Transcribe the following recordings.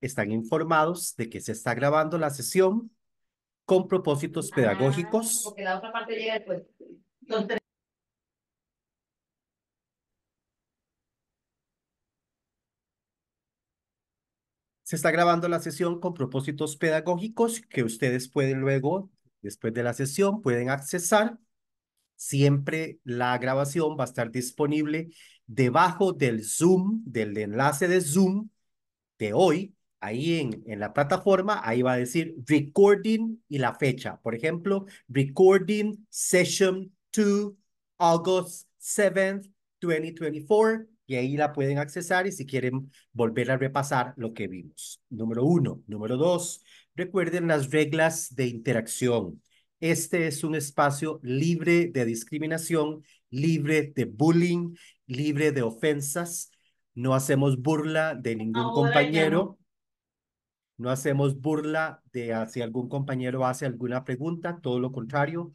están informados de que se está grabando la sesión con propósitos ah, pedagógicos. Se está grabando la sesión con propósitos pedagógicos que ustedes pueden luego, después de la sesión, pueden accesar. Siempre la grabación va a estar disponible debajo del Zoom, del enlace de Zoom de hoy, ahí en, en, la plataforma, ahí va a decir recording y la fecha. Por ejemplo, recording session 2, August 7th, 2024. Y ahí la pueden accesar y si quieren volver a repasar lo que vimos. Número uno. Número dos, recuerden las reglas de interacción. Este es un espacio libre de discriminación, libre de bullying, libre de ofensas. No hacemos burla de ningún compañero no hacemos burla de si algún compañero hace alguna pregunta, todo lo contrario,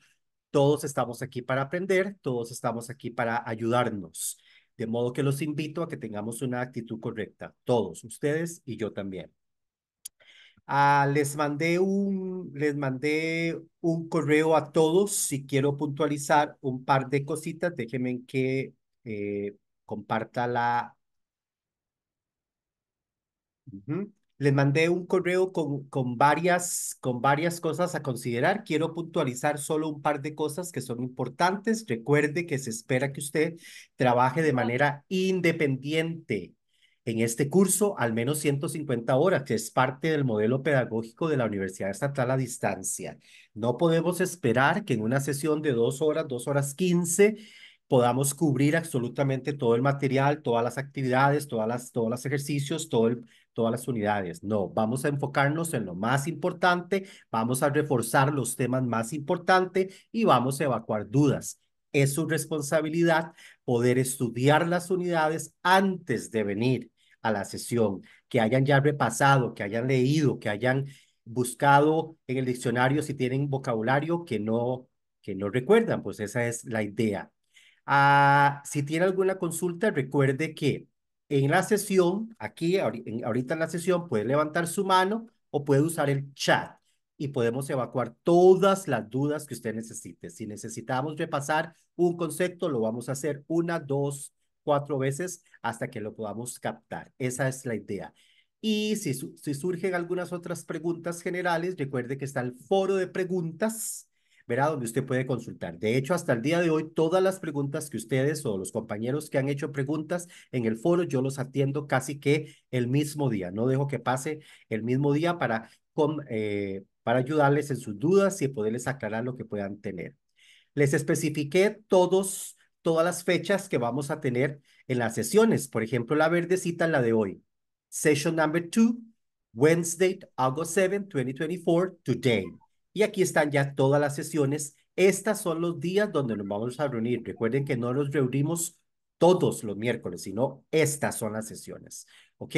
todos estamos aquí para aprender, todos estamos aquí para ayudarnos. De modo que los invito a que tengamos una actitud correcta, todos, ustedes y yo también. Ah, les, mandé un, les mandé un correo a todos. Si quiero puntualizar un par de cositas, déjenme que eh, comparta la... Les mandé un correo con, con, varias, con varias cosas a considerar. Quiero puntualizar solo un par de cosas que son importantes. Recuerde que se espera que usted trabaje de manera independiente en este curso al menos 150 horas, que es parte del modelo pedagógico de la Universidad Estatal a Distancia. No podemos esperar que en una sesión de dos horas, dos horas quince, podamos cubrir absolutamente todo el material, todas las actividades, todas las, todos los ejercicios, todo el todas las unidades. No, vamos a enfocarnos en lo más importante, vamos a reforzar los temas más importantes y vamos a evacuar dudas. Es su responsabilidad poder estudiar las unidades antes de venir a la sesión, que hayan ya repasado, que hayan leído, que hayan buscado en el diccionario si tienen vocabulario que no que no recuerdan, pues esa es la idea. Ah, si tiene alguna consulta, recuerde que en la sesión, aquí ahorita en la sesión, puede levantar su mano o puede usar el chat y podemos evacuar todas las dudas que usted necesite. Si necesitamos repasar un concepto, lo vamos a hacer una, dos, cuatro veces hasta que lo podamos captar. Esa es la idea. Y si, si surgen algunas otras preguntas generales, recuerde que está el foro de preguntas verá donde usted puede consultar. De hecho, hasta el día de hoy, todas las preguntas que ustedes o los compañeros que han hecho preguntas en el foro, yo los atiendo casi que el mismo día. No dejo que pase el mismo día para, eh, para ayudarles en sus dudas y poderles aclarar lo que puedan tener. Les especifiqué todos, todas las fechas que vamos a tener en las sesiones. Por ejemplo, la verdecita, la de hoy. Session number two, Wednesday, August 7, 2024, today. Y aquí están ya todas las sesiones. Estas son los días donde nos vamos a reunir. Recuerden que no nos reunimos todos los miércoles, sino estas son las sesiones. ¿Ok?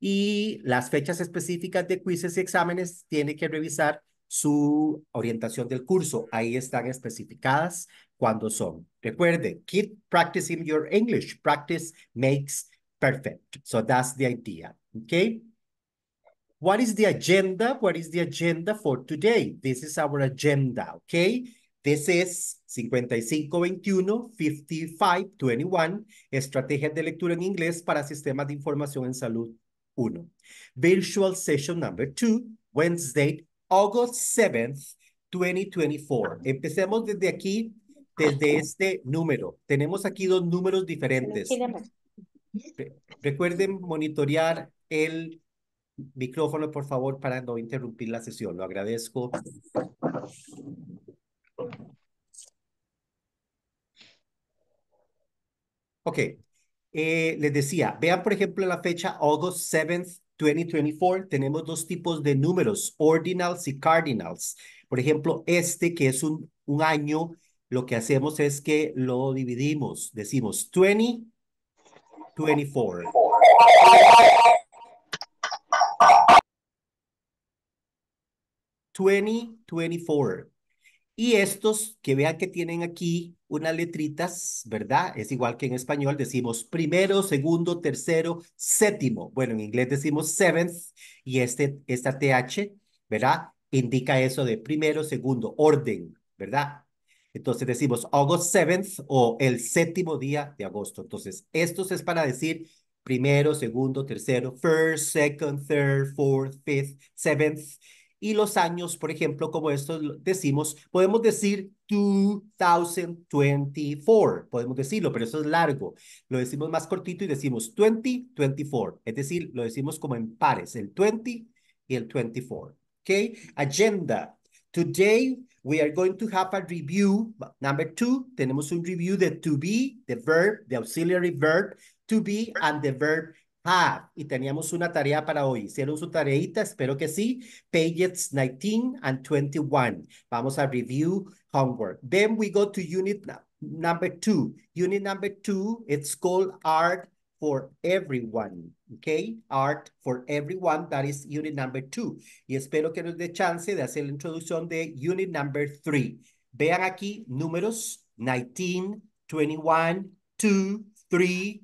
Y las fechas específicas de quizzes y exámenes tiene que revisar su orientación del curso. Ahí están especificadas cuándo son. Recuerde, keep practicing your English. Practice makes perfect. So that's the idea. ¿ok? What is the agenda? What is the agenda for today? This is our agenda, okay? This is 5521, 5521, Estrategias de Lectura en Inglés para Sistemas de Información en Salud 1. Virtual Session Number 2, Wednesday, August 7th, 2024. Empecemos desde aquí, desde este número. Tenemos aquí dos números diferentes. Recuerden monitorear el micrófono, por favor, para no interrumpir la sesión. Lo agradezco. Ok. Eh, les decía, vean por ejemplo la fecha August 7th, 2024. Tenemos dos tipos de números, ordinals y cardinals. Por ejemplo, este que es un, un año, lo que hacemos es que lo dividimos. Decimos 20, 24. 2024. Y estos que vean que tienen aquí unas letritas, ¿verdad? Es igual que en español decimos primero, segundo, tercero, séptimo. Bueno, en inglés decimos seventh y este, esta TH, ¿verdad? Indica eso de primero, segundo, orden, ¿verdad? Entonces decimos August 7 o el séptimo día de agosto. Entonces, estos es para decir primero, segundo, tercero, first, second, third, fourth, fifth, seventh. Y los años, por ejemplo, como estos decimos, podemos decir 2024, podemos decirlo, pero eso es largo. Lo decimos más cortito y decimos 2024, es decir, lo decimos como en pares, el 20 y el 24. Okay? Agenda. Today we are going to have a review. Number two, tenemos un review de to be, the verb, the auxiliary verb, to be and the verb have. Y teníamos una tarea para hoy. ¿Hicieron su tareita? Espero que sí. Pages 19 and 21. Vamos a review homework. Then we go to unit number two. Unit number two, it's called art for everyone. Okay, art for everyone, that is unit number two. Y espero que nos dé chance de hacer la introducción de unit number three. Vean aquí números 19, 21, 2, 3,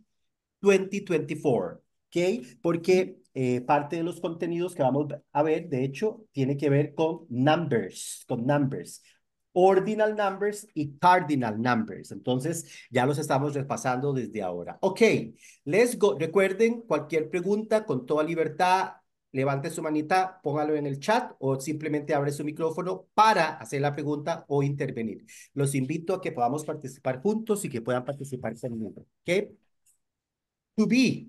2024, ¿ok? Porque eh, parte de los contenidos que vamos a ver, de hecho, tiene que ver con numbers, con numbers, ordinal numbers y cardinal numbers. Entonces, ya los estamos repasando desde ahora. Ok, let's go. Recuerden, cualquier pregunta con toda libertad, levante su manita, póngalo en el chat o simplemente abre su micrófono para hacer la pregunta o intervenir. Los invito a que podamos participar juntos y que puedan participar también. ¿Ok? to be.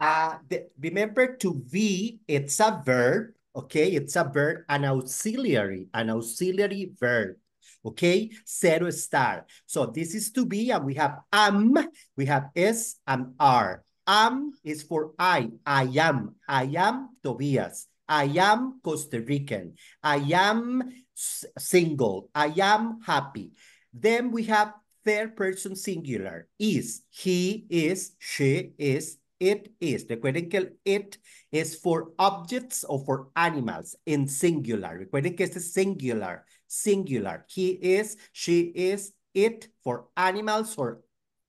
Uh, the, remember to be, it's a verb, okay? It's a verb, an auxiliary, an auxiliary verb, okay? Zero star. So this is to be, and we have am, we have s and r. Am is for I, I am, I am Tobias. I am Costa Rican. I am single. I am happy. Then we have third person singular. Is, he is, she is, it is. Recuerden que el for objects or for animals in singular. Recuerden que este es singular, singular. He is, she is, it for animals or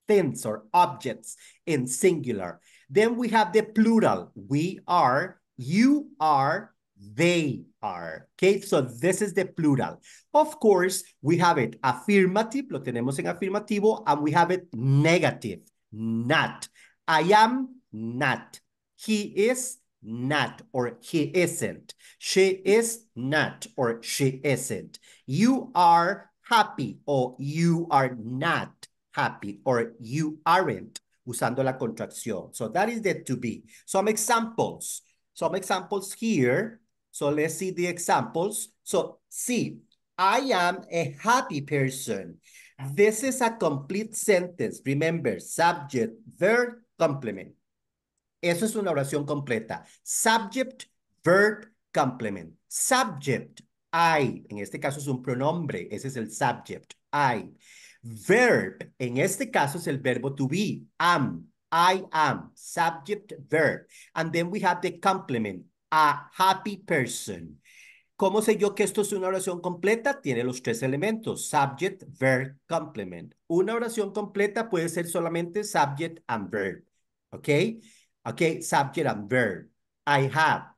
things or objects in singular. Then we have the plural. We are, you are, they are. Okay, so this is the plural. Of course, we have it affirmative, lo tenemos en afirmativo, and we have it negative, not. I am not. He is not or he isn't. She is not or she isn't. You are happy or you are not happy or you aren't usando la contracción. So that is the to be. Some examples. Some examples here so let's see the examples. So see, I am a happy person. This is a complete sentence. Remember, subject, verb, complement. Eso es una oración completa. Subject, verb, complement. Subject, I. En este caso es un pronombre. Ese es el subject, I. Verb, en este caso es el verbo to be, am. I am, subject, verb. And then we have the complement, a happy person. ¿Cómo sé yo que esto es una oración completa? Tiene los tres elementos, subject, verb, complement. Una oración completa puede ser solamente subject and verb. ¿Ok? ¿Ok? Subject and verb. I have.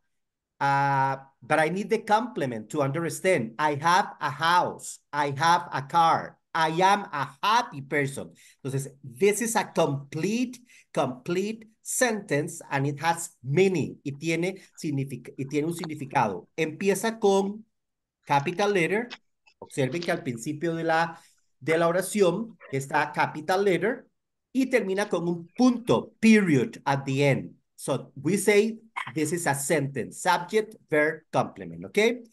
but I need the complement to understand. I have a house. I have a car. I am a happy person. Entonces, this is a complete, complete sentence and it has many. y tiene, y tiene un significado. Empieza con capital letter. Observen que al principio de la, de la oración está capital letter y termina con un punto, period, at the end. So we say this is a sentence, subject, verb, complement, Okay.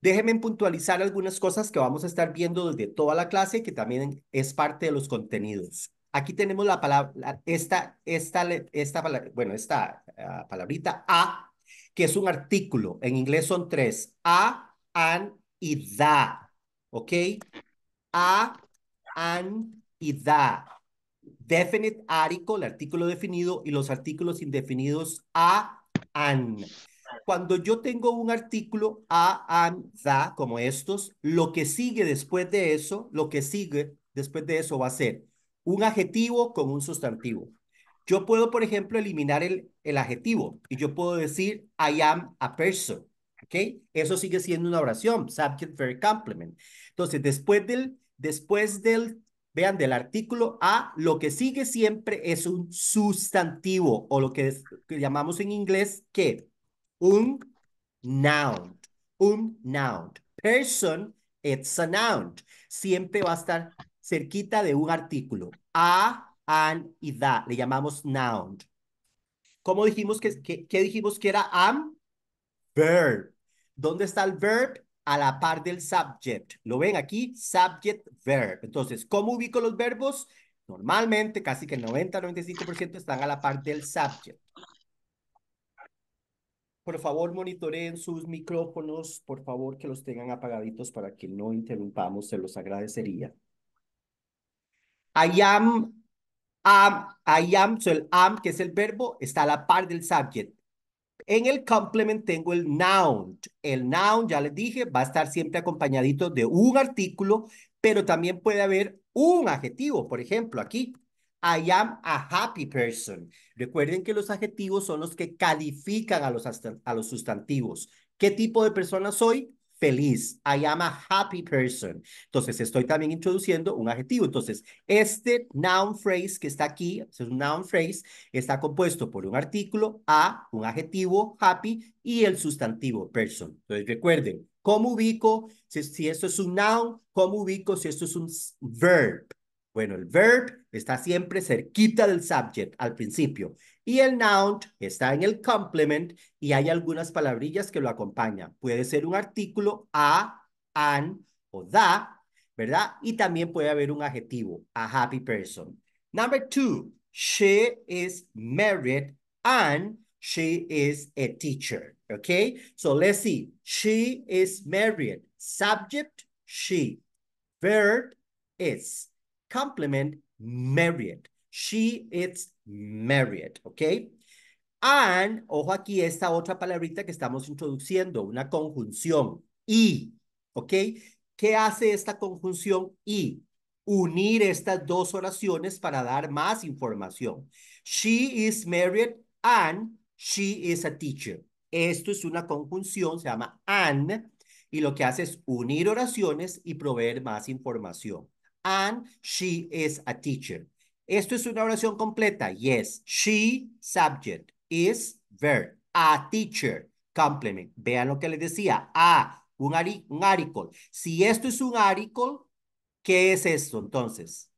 Déjenme puntualizar algunas cosas que vamos a estar viendo desde toda la clase que también es parte de los contenidos. Aquí tenemos la palabra, esta, esta, esta, bueno, esta ah, palabrita a, que es un artículo. En inglés son tres. A, an y da. ¿Ok? A, an y da. Definite article, el artículo definido, y los artículos indefinidos a, an. Cuando yo tengo un artículo a, an, da, como estos, lo que sigue después de eso, lo que sigue después de eso va a ser un adjetivo con un sustantivo. Yo puedo, por ejemplo, eliminar el, el adjetivo y yo puedo decir I am a person. ¿Ok? Eso sigue siendo una oración, subject verb complement. Entonces, después del, después del, vean, del artículo A, lo que sigue siempre es un sustantivo o lo que, llamamos en inglés, que Un noun. Un noun. Person, it's a noun. Siempre va a estar cerquita de un artículo. A, an y da. Le llamamos noun. ¿Cómo dijimos que, qué dijimos que era am? Verb. ¿Dónde está el verb? A la par del subject. ¿Lo ven aquí? Subject, verb. Entonces, ¿cómo ubico los verbos? Normalmente, casi que el 90-95% están a la par del subject. Por favor, monitoreen sus micrófonos, por favor, que los tengan apagaditos para que no interrumpamos, se los agradecería. I am, am, I am, so el am, que es el verbo, está a la par del subject. En el complement tengo el noun. El noun, ya les dije, va a estar siempre acompañadito de un artículo, pero también puede haber un adjetivo. Por ejemplo, aquí, I am a happy person. Recuerden que los adjetivos son los que califican a los, a los sustantivos. ¿Qué tipo de persona soy? feliz. I am a happy person. Entonces, estoy también introduciendo un adjetivo. Entonces, este noun phrase que está aquí, es un noun phrase, está compuesto por un artículo, a, un adjetivo, happy, y el sustantivo, person. Entonces, recuerden, ¿cómo ubico si, si esto es un noun? ¿Cómo ubico si esto es un verb? Bueno, el verb está siempre cerquita del subject al principio. Y el noun está en el complement y hay algunas palabrillas que lo acompañan. Puede ser un artículo a, an o da, ¿verdad? Y también puede haber un adjetivo, a happy person. Number two, she is married and she is a teacher. ¿ok? so let's see. She is married. Subject, she. Verb, is. Complement, married. She is married, ¿ok? And, ojo aquí, esta otra palabrita que estamos introduciendo, una conjunción, y, ¿ok? ¿Qué hace esta conjunción y? Unir estas dos oraciones para dar más información. She is married and she is a teacher. Esto es una conjunción, se llama and, y lo que hace es unir oraciones y proveer más información. And she is a teacher. Esto es una oración completa. Yes. She, subject. Is, verb. A teacher, complement. Vean lo que les decía. A, un, article. Si esto es un article, ¿qué es esto entonces?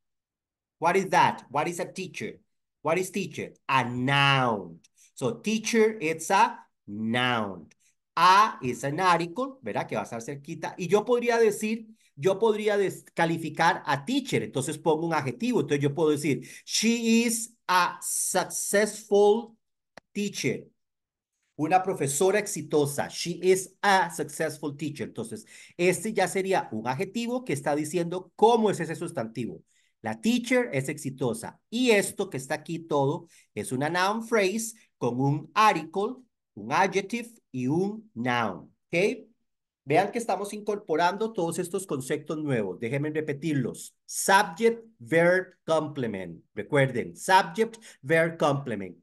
What is that? What is a teacher? What is teacher? A noun. So teacher, it's a noun. A is an article, ¿verdad? Que va a estar cerquita. Y yo podría decir yo podría descalificar a teacher, entonces pongo un adjetivo, entonces yo puedo decir, she is a successful teacher. Una profesora exitosa. She is a successful teacher. Entonces, este ya sería un adjetivo que está diciendo cómo es ese sustantivo. La teacher es exitosa. Y esto que está aquí todo es una noun phrase con un article, un adjective y un noun. ¿Ok? Vean que estamos incorporando todos estos conceptos nuevos. Déjenme repetirlos. Subject, verb, complement. Recuerden, subject, verb, complement.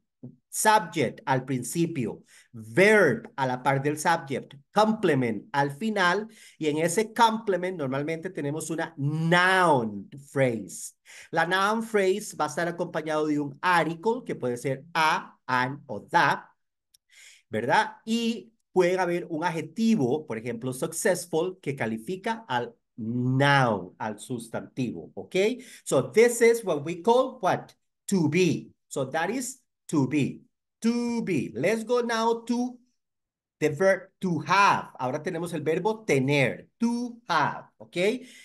Subject al principio, verb a la par del subject, complement al final y en ese complement normalmente tenemos una noun phrase. La noun phrase va a estar acompañado de un article que puede ser a, an o da ¿verdad? Y puede haber un adjetivo, por ejemplo, successful, que califica al noun, al sustantivo, ¿ok? So this is what we call what? To be. So that is to be. To be. Let's go now to the verb to have. Ahora tenemos el verbo tener. To have, ¿ok?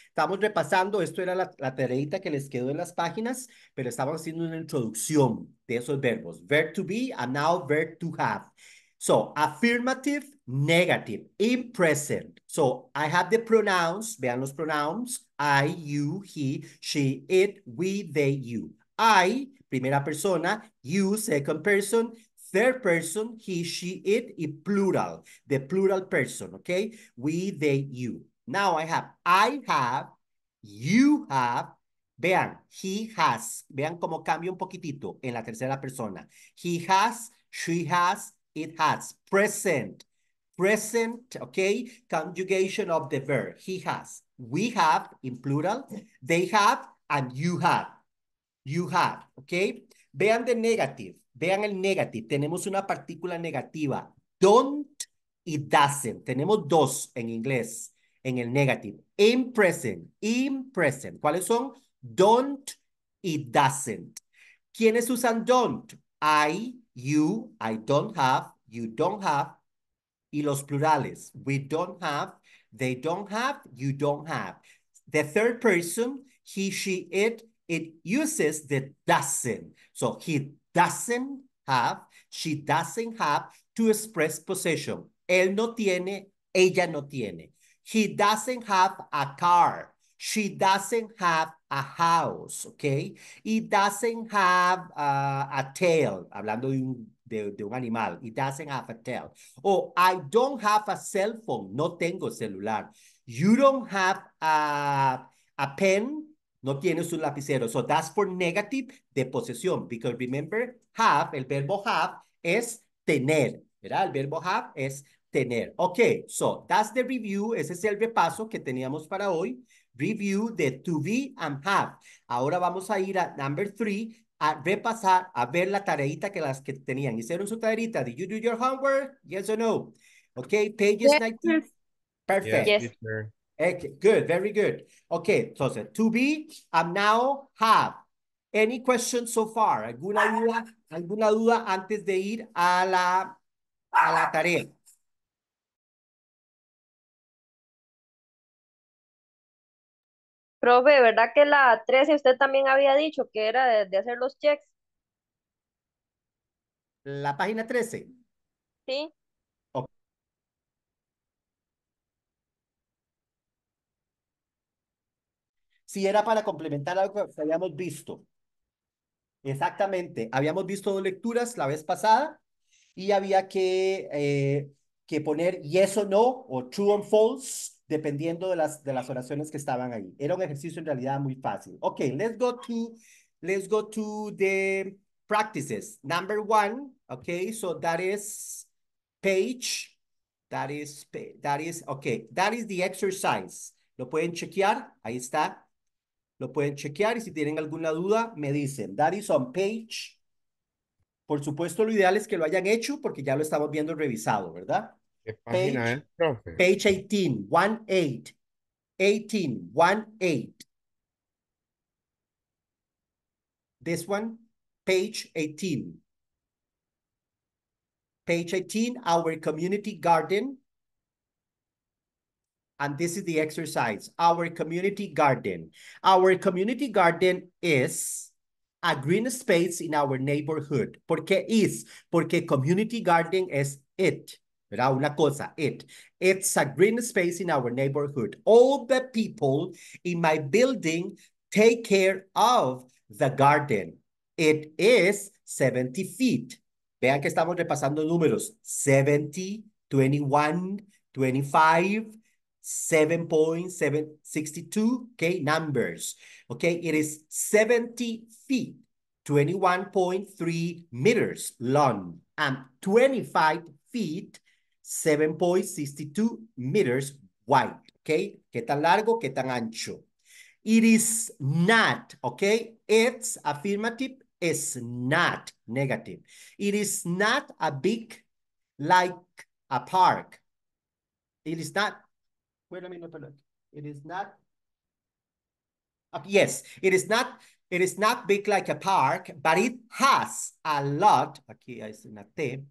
Estamos repasando, esto era la, la que les quedó en las páginas, pero estamos haciendo una introducción de esos verbos. Verb to be and now verb to have. So affirmative, negative, in present. So I have the pronouns, vean los pronouns, I, you, he, she, it, we, they, you. I, primera persona, you, second person, third person, he, she, it, y plural, the plural person, okay? We, they, you. Now I have, I have, you have, vean, he has, vean cómo cambia un poquitito en la tercera persona. He has, she has, It has present. Present, okay? Conjugation of the verb. He has. We have in plural. They have and you have. You have, okay? Vean the negative. Vean el negative. Tenemos una partícula negativa. Don't y doesn't. Tenemos dos en inglés en el negative. In present. In present. ¿Cuáles son? Don't y doesn't. ¿Quiénes usan don't? I, You, I don't have, you don't have, y los plurales. We don't have, they don't have, you don't have. The third person, he, she, it, it uses the doesn't. So he doesn't have, she doesn't have to express possession. Él no tiene, ella no tiene. He doesn't have a car. She doesn't have a house, okay? It doesn't have a, tail, hablando de un, de, un animal. It doesn't have a tail. oh, I don't have a cell phone, no tengo celular. You don't have a, a pen, no tienes un lapicero. So that's for negative de posesión. Because remember, have, el verbo have es tener. ¿Verdad? El verbo have es tener. Okay, so that's the review. Ese es el repaso que teníamos para hoy review the to be and have. Ahora vamos a ir a number three, a repasar, a ver la tareita que las que tenían. ¿Hicieron su tareita? Did you do your homework? Yes or no? Okay, pages 19. Perfect. Yes, good, very good. Okay, entonces, to be and now have. Any questions so far? ¿Alguna duda, alguna duda antes de ir a la, a la tarea? Profe, ¿verdad que la 13 usted también había dicho que era de, hacer los checks? La página 13. Sí. Sí, Si era para complementar algo que habíamos visto. Exactamente. Habíamos visto dos lecturas la vez pasada y había que, eh, que poner yes o no o true or false dependiendo de las, de las oraciones que estaban ahí. Era un ejercicio en realidad muy fácil. Ok, let's go to, let's go to the practices. Number one, okay, so that is page, that is, that is, okay, that is the exercise. Lo pueden chequear, ahí está. Lo pueden chequear y si tienen alguna duda, me dicen. That is on page. Por supuesto, lo ideal es que lo hayan hecho porque ya lo estamos viendo revisado, ¿verdad? página page, es, profe? Page 18, 1, 8. 18, 1, 8. This one, page 18. Page 18, our community garden. And this is the exercise, our community garden. Our community garden is a green space in our neighborhood. ¿Por qué is? Porque community garden is it. ¿verdad? Una cosa, it. It's a green space in our neighborhood. All the people in my building take care of the garden. It is 70 feet. Vean que estamos repasando números. 70, 21, 25, 7.762, okay, numbers. Okay, it is 70 feet, 21.3 meters long, and 25 feet, 7.62 meters wide, okay? ¿Qué tan largo? ¿Qué tan ancho? It is not, okay? It's affirmative, it's not negative. It is not a big, like a park. It is not, wait a minute, it is not, yes, it is not, it is not big like a park, but it has a lot, aquí hay una T,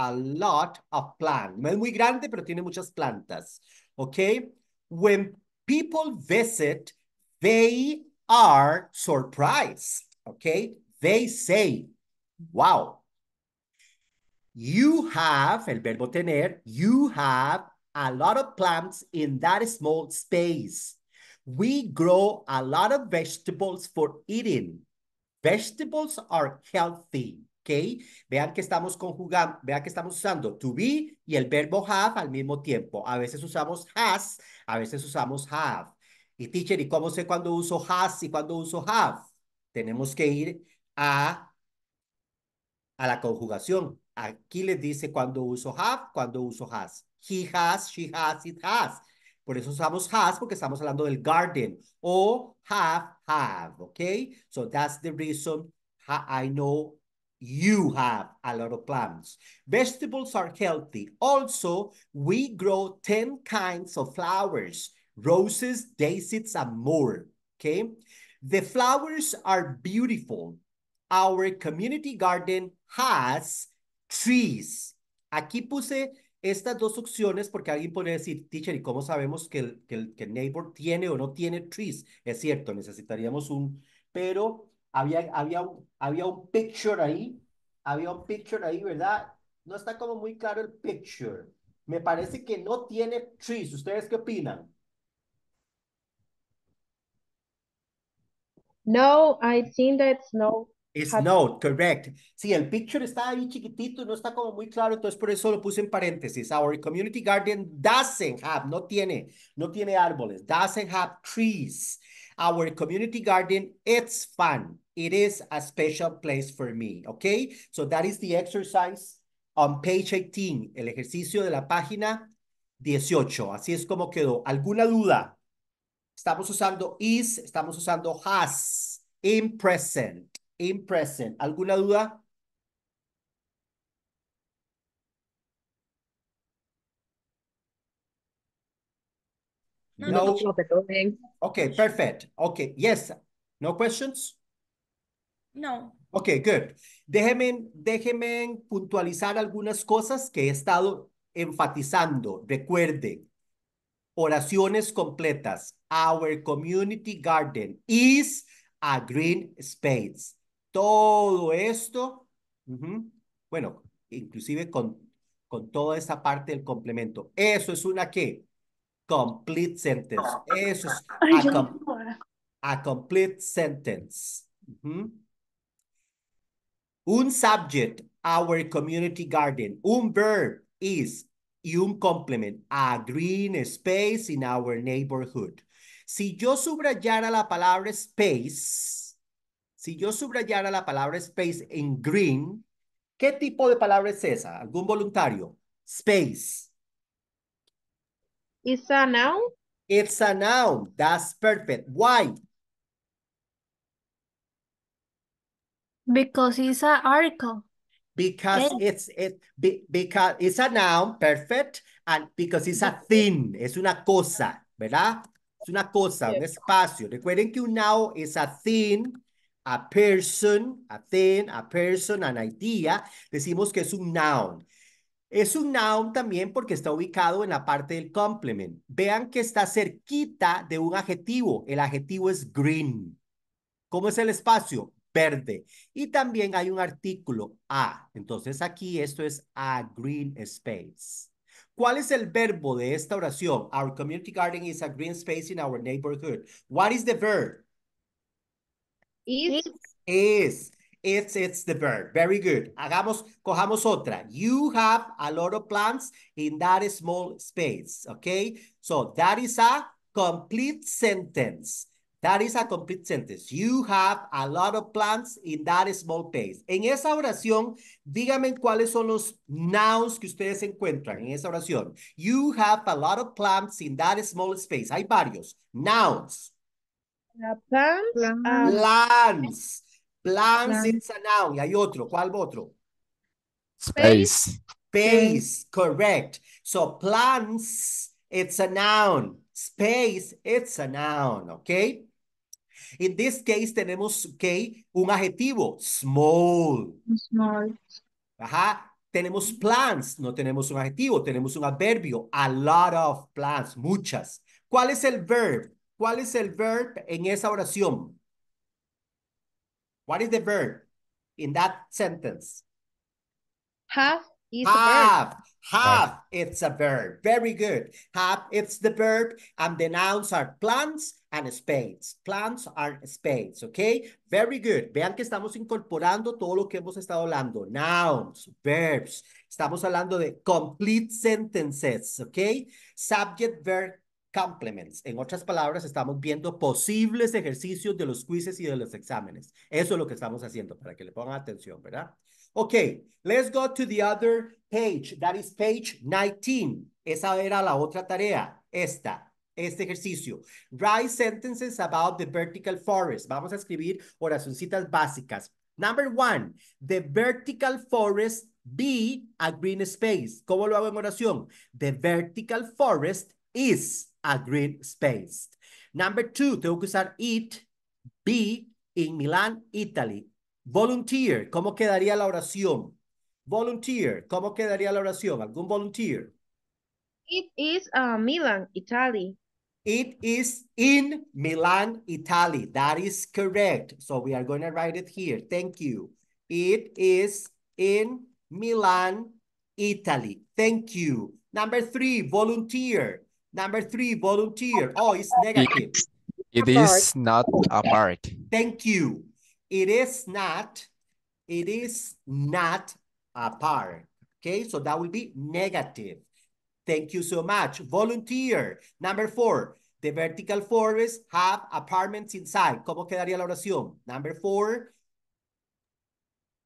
a lot of plants. No es muy grande, pero tiene muchas plantas. Okay? When people visit, they are surprised. Okay? They say, wow. You have, el verbo tener, you have a lot of plants in that small space. We grow a lot of vegetables for eating. Vegetables are healthy. ¿ok? Vean que estamos conjugando, vean que estamos usando to be y el verbo have al mismo tiempo. A veces usamos has, a veces usamos have. Y teacher, ¿y cómo sé cuándo uso has y cuándo uso have? Tenemos que ir a, a la conjugación. Aquí les dice cuándo uso have, cuándo uso has. He has, she has, it has. Por eso usamos has porque estamos hablando del garden o have, have, ¿ok? So that's the reason I know you have a lot of plants. Vegetables are healthy. Also, we grow 10 kinds of flowers, roses, daisies, and more, okay? The flowers are beautiful. Our community garden has trees. Aquí puse estas dos opciones porque alguien puede decir, teacher, ¿y cómo sabemos que que que el neighbor tiene o no tiene trees? Es cierto, necesitaríamos un, pero había, un, había un picture ahí, había un picture ahí, ¿verdad? No está como muy claro el picture. Me parece que no tiene trees. ¿Ustedes qué opinan? No, I think that's no. It's no, correct. Sí, el picture está ahí chiquitito, no está como muy claro, entonces por eso lo puse en paréntesis. Our community garden doesn't have, no tiene, no tiene árboles, doesn't have trees our community garden, it's fun. It is a special place for me, okay? So that is the exercise on page 18, el ejercicio de la página 18. Así es como quedó. ¿Alguna duda? Estamos usando is, estamos usando has, in present, in present. ¿Alguna duda? No, no okay, perfect. Okay, yes. No questions? No. Ok, good. Déjenme, puntualizar algunas cosas que he estado enfatizando. Recuerde oraciones completas. Our community garden is a green space. Todo esto, bueno, inclusive con, con toda esa parte del complemento. Eso es una que Complete sentence. Eso es. A, complete sentence. Un subject, our community garden. Un verb, is. Y un complement, a green space in our neighborhood. Si yo subrayara la palabra space, si yo subrayara la palabra space en green, ¿qué tipo de palabra es esa? ¿Algún voluntario? Space. It's a noun? It's a noun. That's perfect. Why? Because it's an article. Because it's it because it's a noun, perfect, and because it's a thing, es una cosa, ¿verdad? Es una cosa, un espacio. Recuerden que un noun es a thing, a person, a thing, a person, an idea. Decimos que es un noun. Es un noun también porque está ubicado en la parte del complement. Vean que está cerquita de un adjetivo. El adjetivo es green. ¿Cómo es el espacio? Verde. Y también hay un artículo a. Entonces aquí esto es a green space. ¿Cuál es el verbo de esta oración? Our community garden is a green space in our neighborhood. What is the verb? Is. Is. It's, it's the bird. Very good. Hagamos, cojamos otra. You have a lot of plants in that small space. Okay? So that is a complete sentence. That is a complete sentence. You have a lot of plants in that small space. En esa oración, dígame cuáles son los nouns que ustedes encuentran en esa oración. You have a lot of plants in that small space. Hay varios. Nouns. Plants. plants. Ah. Plants, it's a noun. Y hay otro. ¿Cuál otro? Space. Space, correct. So plants, it's a noun. Space, it's a noun, okay? In this case tenemos, ¿ok? un adjetivo, small. Small. Ajá. Tenemos plants, no tenemos un adjetivo, tenemos un adverbio. A lot of plants, muchas. ¿Cuál es el verb? ¿Cuál es el verb en esa oración? What is the verb in that sentence? Have is have. Have, it's a verb. Very good. Have, it's the verb, and the nouns are plants and spades. Plants are spades, Okay. Very good. Vean que estamos incorporando todo lo que hemos estado hablando. Nouns, verbs. Estamos hablando de complete sentences, Okay. Subject, verb, complements. En otras palabras, estamos viendo posibles ejercicios de los quizzes y de los exámenes. Eso es lo que estamos haciendo para que le pongan atención, ¿verdad? Ok, let's go to the other page. That is page 19. Esa era la otra tarea, esta. Este ejercicio. Write sentences about the vertical forest. Vamos a escribir oracioncitas básicas. Number one, the vertical forest be a green space. ¿Cómo lo hago en oración? The vertical forest is a green space. Number two, usar it be in Milan, Italy. Volunteer, ¿cómo quedaría la oración? Volunteer, ¿cómo quedaría la oración? ¿Algún volunteer? It is uh, Milan, Italy. It is in Milan, Italy. That is correct. So we are going to write it here. Thank you. It is in Milan, Italy. Thank you. Number three, volunteer. Number three, volunteer. Oh, it's negative. it is not a part. Thank you. It is not, it is not a park. Okay, so that will be negative. Thank you so much. Volunteer. Number four, the vertical forest have apartments inside. ¿Cómo quedaría la oración? Number four.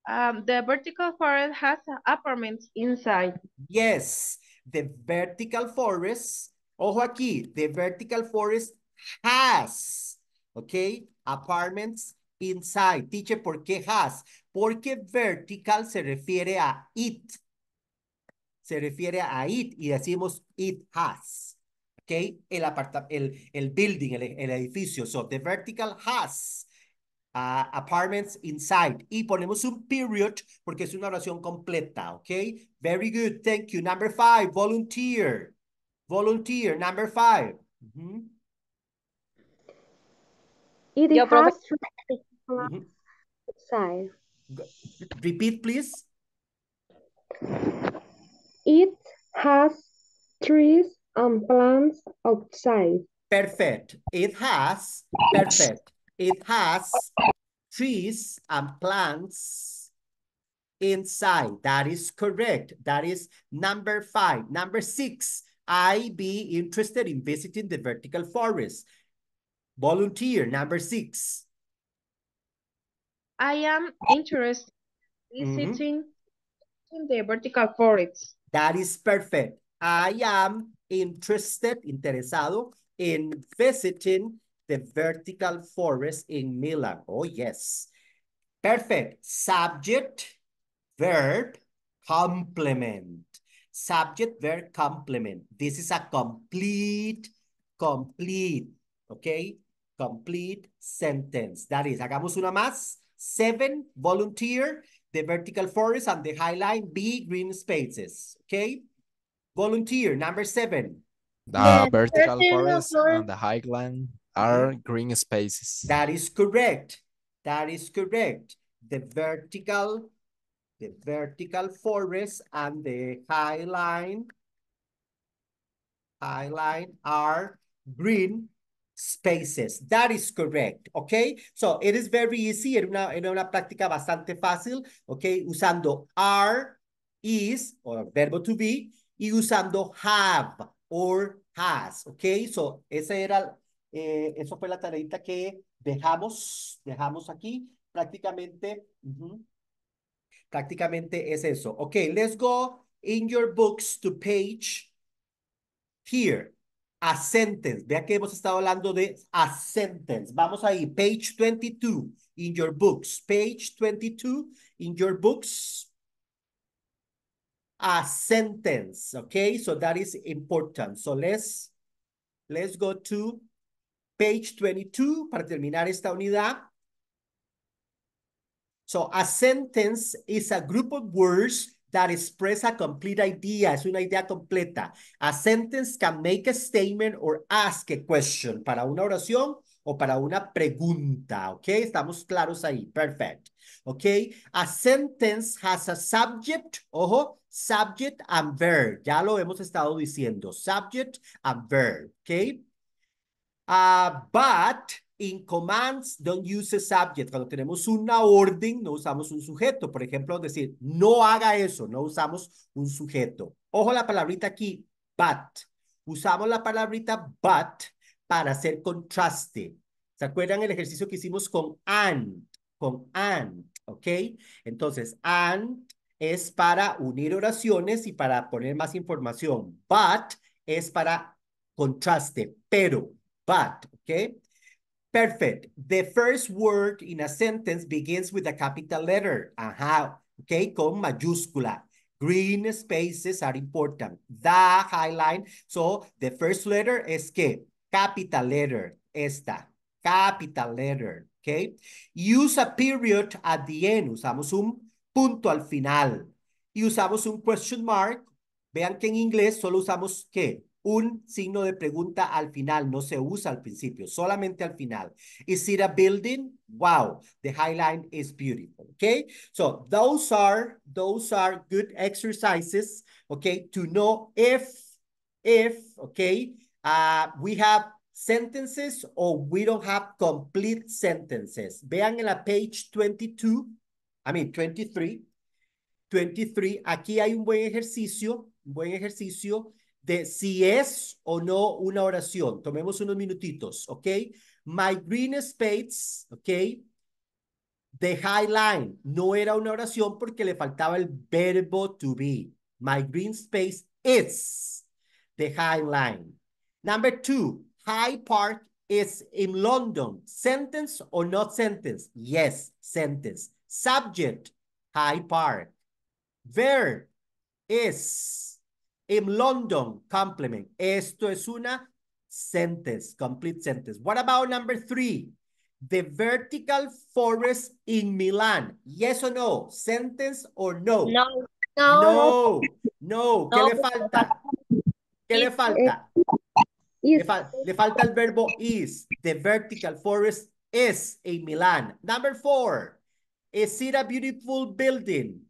Um, the vertical forest has apartments inside. Yes, the vertical forest Ojo aquí, the vertical forest has, ¿ok? Apartments inside. Teacher, ¿por qué has? Porque vertical se refiere a it. Se refiere a it y decimos it has. ¿Ok? El, el, building, el, edificio. So, the vertical has uh, apartments inside. Y ponemos un period porque es una oración completa, ¿ok? Very good, thank you. Number five, volunteer. Volunteer, number five. Mm -hmm. It Yo, has mm -hmm. side. Repeat, please. It has trees and plants outside. Perfect. It has, perfect. It has trees and plants inside. That is correct. That is number five. Number six, I be interested in visiting the vertical forest? Volunteer, number six. I am interested in mm-hmm. visiting mm -hmm. the vertical forest. That is perfect. I am interested, interesado, in visiting the vertical forest in Milan. Oh, yes. Perfect. Subject, verb, complement subject verb complement. This is a complete, complete, okay? Complete sentence. That is, hagamos una más. Seven, volunteer, the vertical forest and the high line, B, green spaces, okay? Volunteer, number seven. The yeah, vertical forest number. and the high line are green spaces. That is correct. That is correct. The vertical vertical forest and the high line, high line are green spaces. That is correct, okay? So it is very easy, era una, era una práctica bastante fácil, okay? Usando are, is, o verbo to be, y usando have or has, okay? So ese era, eh, eso fue la tareita que dejamos, dejamos aquí prácticamente. Prácticamente es eso. Ok, let's go in your books to page here. A sentence. Vea que hemos estado hablando de a sentence. Vamos ahí, page 22 in your books. Page 22 in your books. A sentence, okay? So that is important. So let's, let's go to page 22 para terminar esta unidad. So a sentence is a group of words that express a complete idea, es una idea completa. A sentence can make a statement or ask a question para una oración o para una pregunta, ¿ok? Estamos claros ahí, perfect, ¿ok? A sentence has a subject, ojo, subject and verb, ya lo hemos estado diciendo, subject and verb, ¿ok? Uh, but In commands, don't use a subject. Cuando tenemos una orden, no usamos un sujeto. Por ejemplo, decir, no haga eso, no usamos un sujeto. Ojo la palabrita aquí, but. Usamos la palabrita but para hacer contraste. ¿Se acuerdan el ejercicio que hicimos con and? Con and, ¿ok? Entonces, and es para unir oraciones y para poner más información. But es para contraste, pero, but, ¿ok? Perfect. The first word in a sentence begins with a capital letter. Ajá, okay, con mayúscula. Green spaces are important. The highline. So the first letter is que? Capital letter, esta. Capital letter, okay? Use a period at the end. Usamos un punto al final. Y usamos un question mark. Vean que en inglés solo usamos que un signo de pregunta al final, no se usa al principio, solamente al final. Is it a building? Wow, the Highline is beautiful, okay? So those are, those are good exercises, okay, to know if, if, okay, uh, we have sentences or we don't have complete sentences. Vean en la page 22, I mean 23, 23, aquí hay un buen ejercicio, un buen ejercicio, de si es o no una oración. Tomemos unos minutitos, ¿ok? My green space, ¿ok? The high line no era una oración porque le faltaba el verbo to be. My green space is the high line. Number two, High Park is in London. Sentence or not sentence? Yes, sentence. Subject, High Park. Verb is In London, complement. Esto es una sentence, complete sentence. What about number three? The vertical forest in Milan. Yes or no? Sentence or no? No. No. No. no. ¿Qué no. le falta? ¿Qué le falta? Le, fal le, falta el verbo is. The vertical forest is in Milan. Number four. Is it a beautiful building?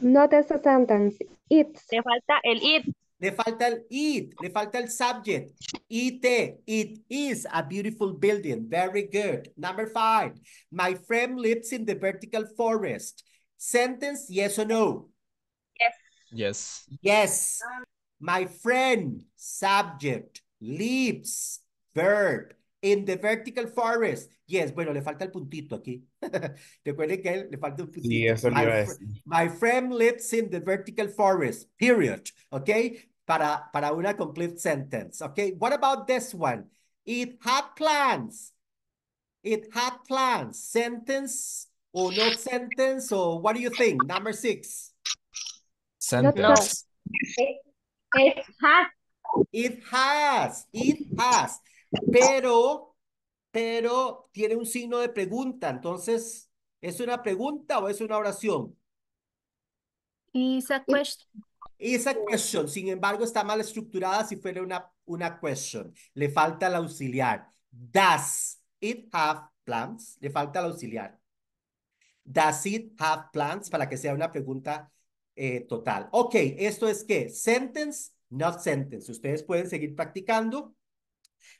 Not as a sentence it. Le falta el it. Le falta el it, le falta el subject. It, it is a beautiful building. Very good. Number five, my friend lives in the vertical forest. Sentence, yes or no? Yes. Yes. Yes. My friend, subject, lives, verb, in the vertical forest. Yes, bueno, le falta el puntito aquí. Recuerden que le falta un puntito. my, friend lives in the vertical forest, period. ¿Ok? Para, para una complete sentence. ¿Ok? What about this one? It had plans. It had plans. Sentence or no sentence or what do you think? Number six. Sentence. it has. It has. It has. Pero pero tiene un signo de pregunta. Entonces, ¿es una pregunta o es una oración? It's a question. It's question. Sin embargo, está mal estructurada si fuera una, una question. Le falta el auxiliar. Does it have plans? Le falta el auxiliar. Does it have plans? Para que sea una pregunta eh, total. Ok, esto es qué? Sentence, not sentence. Ustedes pueden seguir practicando.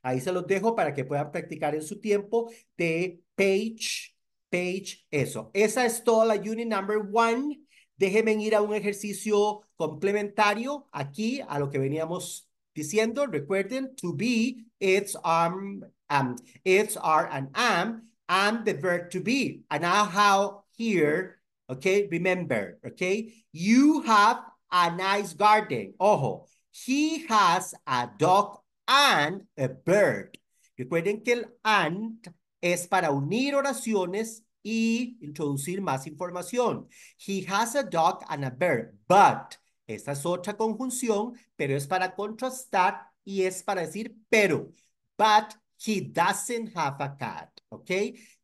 Ahí se los dejo para que puedan practicar en su tiempo de page, page, eso. Esa es toda la unit number one. Déjenme ir a un ejercicio complementario aquí a lo que veníamos diciendo. Recuerden, to be, it's um, and it's are and am, and the verb to be, and now how here, okay? Remember, okay? You have a nice garden. Ojo, he has a dog and a bird. Recuerden que el and es para unir oraciones y introducir más información. He has a dog and a bird, but. Esta es otra conjunción, pero es para contrastar y es para decir pero. But he doesn't have a cat, ¿ok?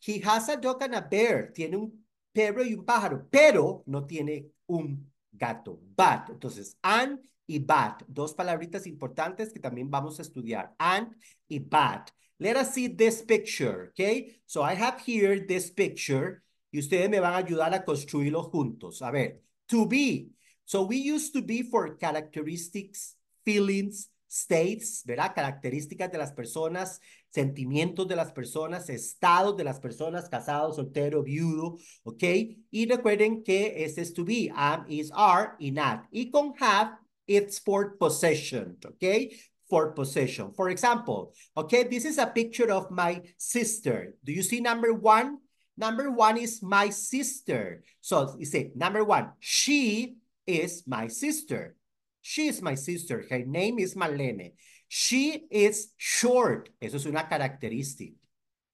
He has a dog and a bird. Tiene un perro y un pájaro, pero no tiene un gato. But, entonces, and y but, dos palabritas importantes que también vamos a estudiar, and y but. Let us see this picture, okay? So I have here this picture y ustedes me van a ayudar a construirlo juntos. A ver, to be. So we use to be for characteristics, feelings, states, ¿verdad? Características de las personas, sentimientos de las personas, estados de las personas, casado, soltero, viudo, ¿ok? Y recuerden que este es to be, am, is, are y not. Y con have It's for possession, okay? For possession. For example, okay, this is a picture of my sister. Do you see number one? Number one is my sister. So you say number one, she is my sister. She is my sister. Her name is Malene. She is short. Eso es una característica.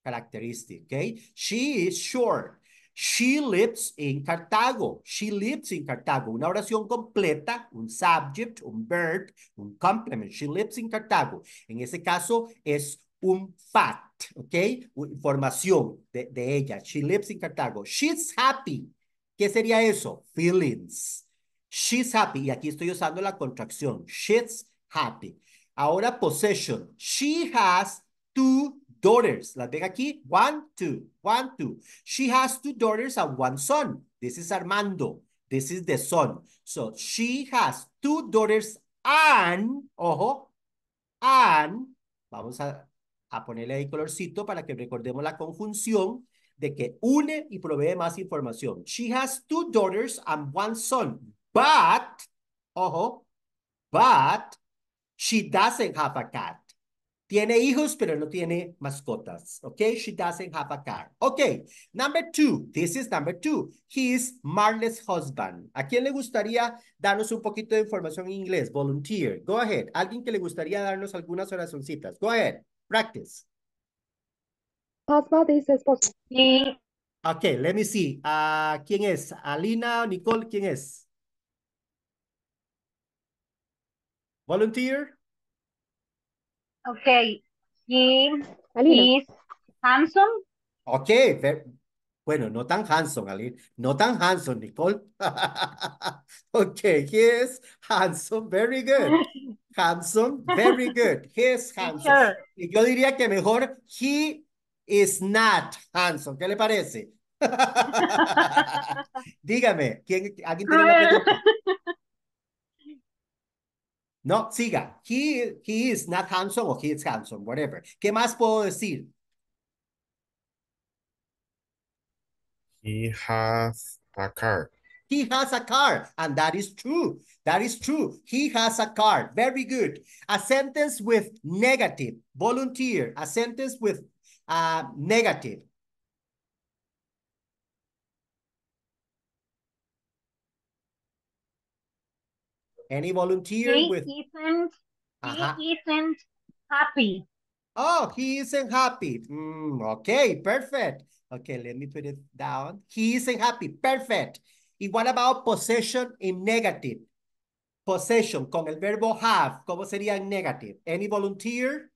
Characteristic, okay? She is short. She lives in Cartago. She lives in Cartago. Una oración completa, un subject, un verb, un complement. She lives in Cartago. En ese caso es un fact, ¿ok? Información de, de ella. She lives in Cartago. She's happy. ¿Qué sería eso? Feelings. She's happy. Y aquí estoy usando la contracción. She's happy. Ahora possession. She has two daughters. La tengo aquí. One, two, one, two. She has two daughters and one son. This is Armando. This is the son. So she has two daughters and, ojo, and, vamos a, a ponerle ahí colorcito para que recordemos la conjunción de que une y provee más información. She has two daughters and one son, but, ojo, but she doesn't have a cat. Tiene hijos, pero no tiene mascotas. Okay, she doesn't have a car. Okay, number two. This is number two. He is husband. ¿A quién le gustaría darnos un poquito de información en inglés? Volunteer. Go ahead. Alguien que le gustaría darnos algunas oracioncitas. Go ahead. Practice. Husband is Okay, let me see. Uh, ¿Quién es? Alina, Nicole, ¿quién es? Volunteer. Okay. He is handsome. Okay. bueno, no tan handsome, Aline, No tan handsome, Nicole. okay. He is handsome. Very good. handsome. Very good. He is handsome. Y yo diría que mejor he is not handsome. ¿Qué le parece? Dígame, ¿quién, tiene No, siga. He, he is not handsome or he is handsome, whatever. ¿Qué más puedo decir? He has a car. He has a car, and that is true. That is true. He has a car. Very good. A sentence with negative, volunteer. A sentence with uh, negative. Any volunteer he with? Isn't, uh -huh. He isn't happy. Oh, he isn't happy. Mm, okay, perfect. Okay, let me put it down. He isn't happy. Perfect. ¿Y what about possession in negative? Possession con el verbo have. ¿Cómo sería en negative? Any volunteer?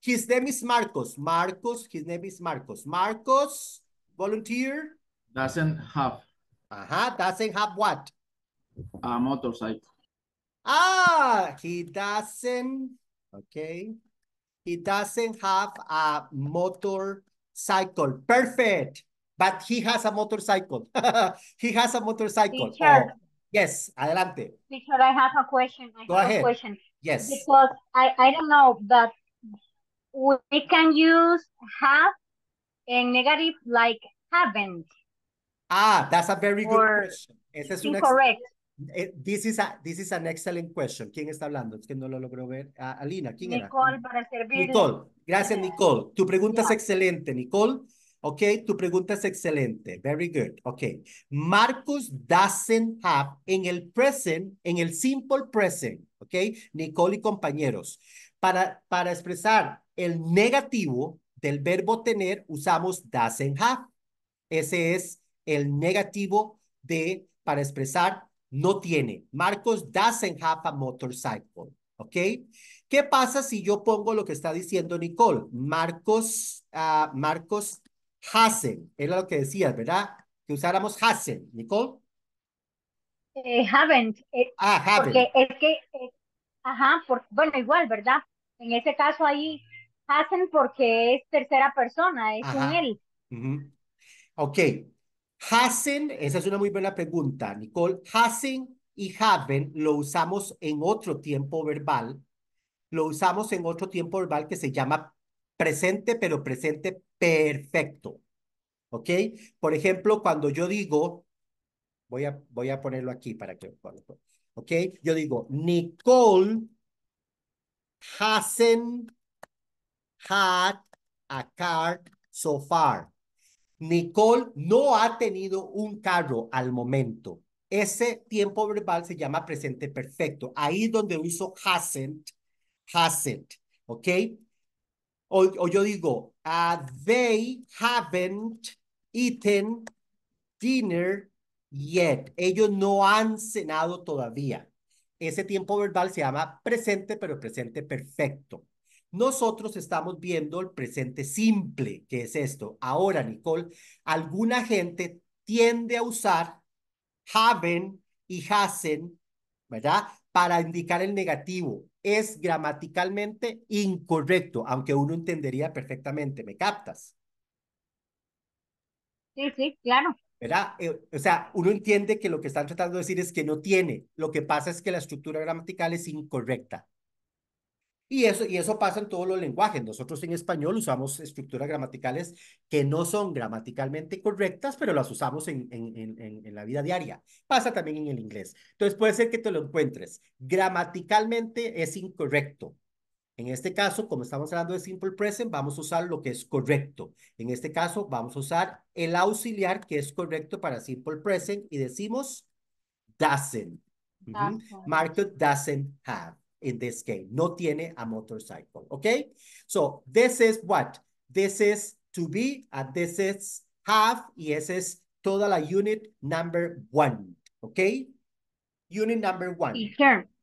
His name is Marcos. Marcos, his name is Marcos. Marcos, volunteer? Doesn't have. uh -huh. doesn't have what? A motorcycle. Ah, he doesn't, okay. He doesn't have a motorcycle. Perfect. But he has a motorcycle. he has a motorcycle. Teacher. Oh, yes, adelante. Teacher, I have a question. I Go have ahead. a question. Yes. Because I, I don't know, but we can use have in negative like haven't. Ah, that's a very good question. Esa es correct. Eh, this is, a, this is an excellent question. ¿Quién está hablando? Es que no lo logro ver. Ah, Alina, ¿quién Nicole, era? Nicole, para servir. Nicole, gracias Nicole. Tu pregunta es excelente, Nicole. Ok, tu pregunta es excelente. Very good. Ok. Marcus doesn't have en el present, en el simple present. Ok, Nicole y compañeros. Para, para expresar el negativo del verbo tener, usamos doesn't have. Ese es el negativo de para expresar no tiene. Marcos doesn't have a motorcycle. ¿Ok? ¿Qué pasa si yo pongo lo que está diciendo Nicole? Marcos, ah, Marcos hasn't. Era lo que decías, ¿verdad? Que usáramos hasn't. Nicole. Eh, haven't. Eh, ah, haven't. Porque es que, eh, ajá, bueno, igual, ¿verdad? En ese caso ahí hasn't porque es tercera persona, es un él. Ok, Hasen, esa es una muy buena pregunta, Nicole. Hasen y haven lo usamos en otro tiempo verbal. Lo usamos en otro tiempo verbal que se llama presente, pero presente perfecto. ¿Ok? Por ejemplo, cuando yo digo, voy a, voy a ponerlo aquí para que... ¿Ok? Yo digo, Nicole hasen had a car so far. Nicole no ha tenido un carro al momento. Ese tiempo verbal se llama presente perfecto. Ahí donde uso hasn't, hasn't, ¿ok? O, yo digo, ah, they haven't eaten dinner yet. Ellos no han cenado todavía. Ese tiempo verbal se llama presente, pero presente perfecto. Nosotros estamos viendo el presente simple, que es esto. Ahora, Nicole, alguna gente tiende a usar haben y hasen, ¿verdad? Para indicar el negativo. Es gramaticalmente incorrecto, aunque uno entendería perfectamente. ¿Me captas? Sí, sí, claro. ¿Verdad? Eh, o sea, uno entiende que lo que están tratando de decir es que no tiene. Lo que pasa es que la estructura gramatical es incorrecta. Y eso, y eso pasa en todos los lenguajes. Nosotros en español usamos estructuras gramaticales que no son gramaticalmente correctas, pero las usamos en, en, en, la vida diaria. Pasa también en el inglés. Entonces puede ser que te lo encuentres. Gramaticalmente es incorrecto. En este caso, como estamos hablando de simple present, vamos a usar lo que es correcto. En este caso, vamos a usar el auxiliar que es correcto para simple present y decimos doesn't. Market Marco doesn't have in this game. No tiene a motorcycle, okay? So this is what? This is to be, and this is have, y ese es toda la unit number one, okay? Unit number one.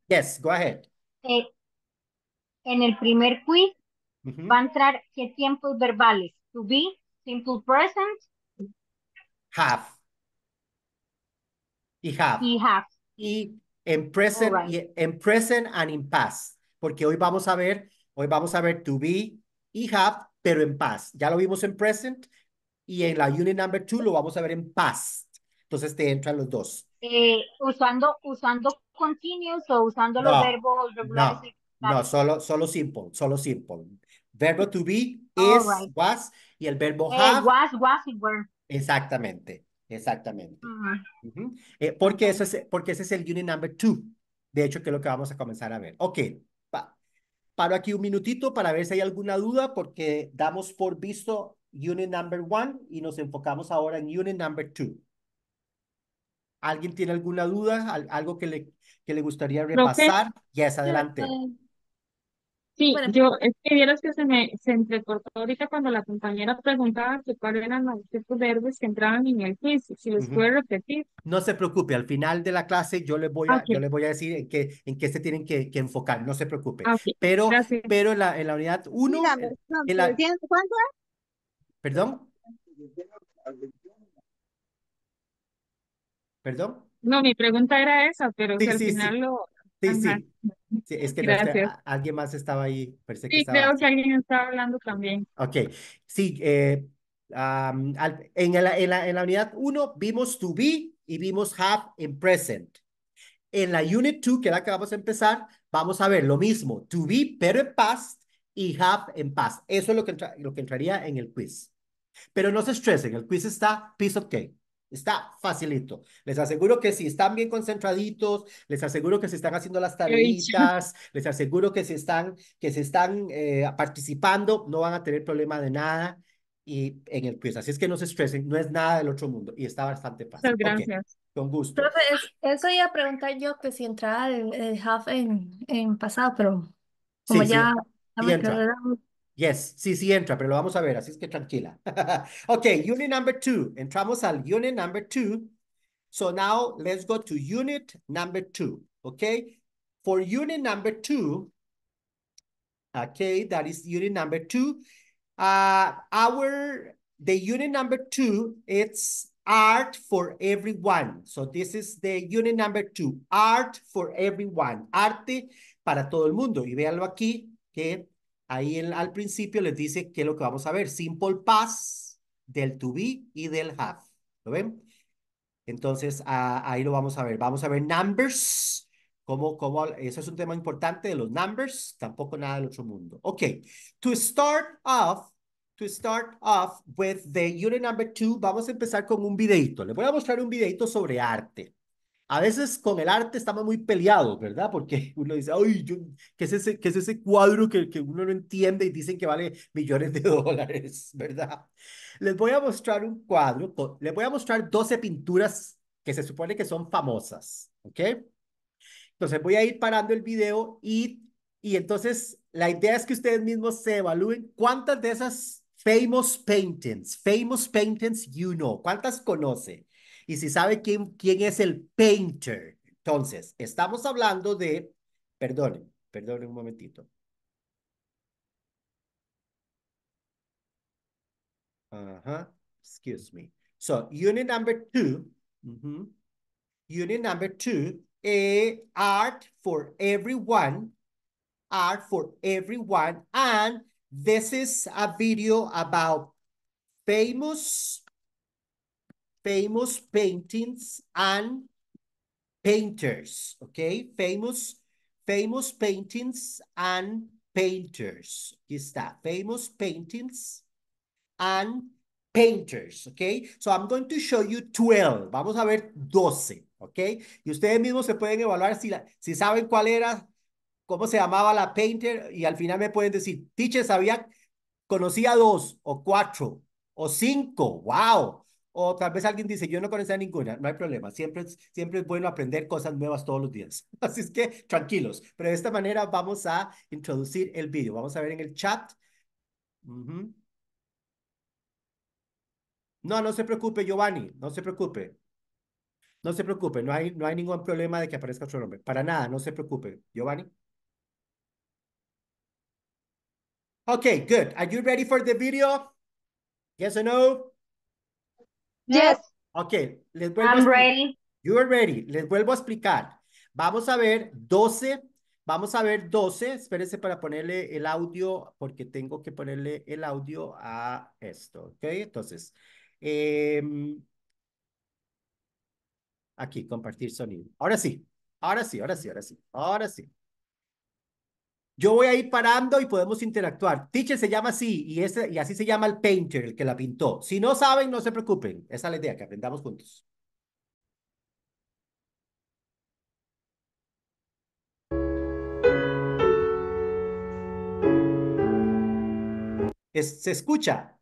Yes, go ahead. Eh, en el primer quiz va a entrar que tiempos verbales. To be, simple present. Have. Y have. Y have. Y en present, y en present and in past, porque hoy vamos a ver, hoy vamos a ver to be y have, pero en past. Ya lo vimos en present y en la unit number two lo vamos a ver en past. Entonces te entran los dos. Eh, usando, usando continuous o usando los verbos regulares. No, solo, solo simple, solo simple. Verbo to be, is, was, y el verbo eh, have. was, was y Exactamente. Exactamente. Ah. Eh, porque, eso es, porque ese es el unit number two. De hecho, que es lo que vamos a comenzar a ver. Ok, paro aquí un minutito para ver si hay alguna duda, porque damos por visto unit number one y nos enfocamos ahora en unit number two. ¿Alguien tiene alguna duda? ¿Algo que le, que le gustaría repasar? ya yes, adelante. Sí, yo, es que vieras que se me se entrecortó ahorita cuando la compañera preguntaba que cuáles eran los tipos de que entraban en el quiz, si los puedo repetir. No se preocupe, al final de la clase yo les voy a, yo les voy a decir en qué, en qué se tienen que, que enfocar, no se preocupe. Ah, pero, pero en la, la unidad uno. dígame, eh, perdón, perdón. No, mi pregunta era esa, pero al final lo... sí, sí es que este, alguien más estaba ahí. que sí, creo que alguien estaba hablando también. Ok, sí, eh, en, la, en, la, en la unidad 1 vimos to be y vimos have in present. En la unit 2, que es la que vamos a empezar, vamos a ver lo mismo, to be pero en past y have en past. Eso es lo que, lo que entraría en el quiz. Pero no se estresen, el quiz está piece of cake. Está facilito. Les aseguro que si están bien concentraditos, les aseguro que se están haciendo las tareas, les aseguro que se están, que se están eh, participando, no van a tener problema de nada y en el quiz. Pues, así es que no se estresen, no es nada del otro mundo y está bastante fácil. gracias. con gusto. entonces eso iba a preguntar yo que si entraba el, el half en, pasado, pero como ya... ya Yes, sí, sí entra, pero lo vamos a ver, así es que tranquila. ok, unit number two. Entramos al unit number two. So now let's go to unit number two. Okay, for unit number two, okay, that is unit number two. Uh, our, the unit number two, it's art for everyone. So this is the unit number two, art for everyone. Arte para todo el mundo. Y véanlo aquí, que ahí al principio les dice qué es lo que vamos a ver. Simple pass del to be y del have. ¿Lo ven? Entonces, ah, ahí lo vamos a ver. Vamos a ver numbers. Como, eso es un tema importante de los numbers. Tampoco nada del otro mundo. Ok. To start off, to start off with the unit number two, vamos a empezar con un videito. Les voy a mostrar un videito sobre arte a veces con el arte estamos muy peleados, ¿verdad? Porque uno dice, ay, ¿qué, es ese, qué es ese cuadro que, que uno no entiende y dicen que vale millones de dólares, ¿verdad? Les voy a mostrar un cuadro, les voy a mostrar 12 pinturas que se supone que son famosas, ¿ok? Entonces voy a ir parando el video y, y entonces la idea es que ustedes mismos se evalúen cuántas de esas famous paintings, famous paintings you know, cuántas conoce. Y si sabe quién, quién es el painter, entonces estamos hablando de, Perdone, perdone un momentito. excuse me. So, unit number two, unit number two, eh, art for everyone, art for everyone, and this is a video about famous famous paintings and painters, ok? Famous, famous paintings and painters. Aquí está, famous paintings and painters, okay. So I'm going to show you 12. Vamos a ver 12, ok? Y ustedes mismos se pueden evaluar si, la, si saben cuál era, cómo se llamaba la painter y al final me pueden decir, teacher, sabía, conocía dos o cuatro o cinco, wow. O tal vez alguien dice, yo no conocía ninguna, no hay problema, siempre, siempre es bueno aprender cosas nuevas todos los días. Así es que tranquilos, pero de esta manera vamos a introducir el video. Vamos a ver en el chat. No, no se preocupe, Giovanni, no se preocupe. No se preocupe, no hay, no hay ningún problema de que aparezca otro nombre. Para nada, no se preocupe, Giovanni. Okay, good. Are you ready for the video? Yes or no? Yes. Ok, les vuelvo I'm a explicar. are ready. Les vuelvo a explicar. Vamos a ver 12, vamos a ver 12. Espérense para ponerle el audio, porque tengo que ponerle el audio a esto, ¿ok? Entonces, em, aquí, compartir sonido. Ahora sí, ahora sí, ahora sí, ahora sí, ahora sí. Yo voy a ir parando y podemos interactuar. Teacher se llama así y, y así se llama el painter, el que la pintó. Si no saben, no se preocupen. Esa es la idea, que aprendamos juntos. ¿Se escucha?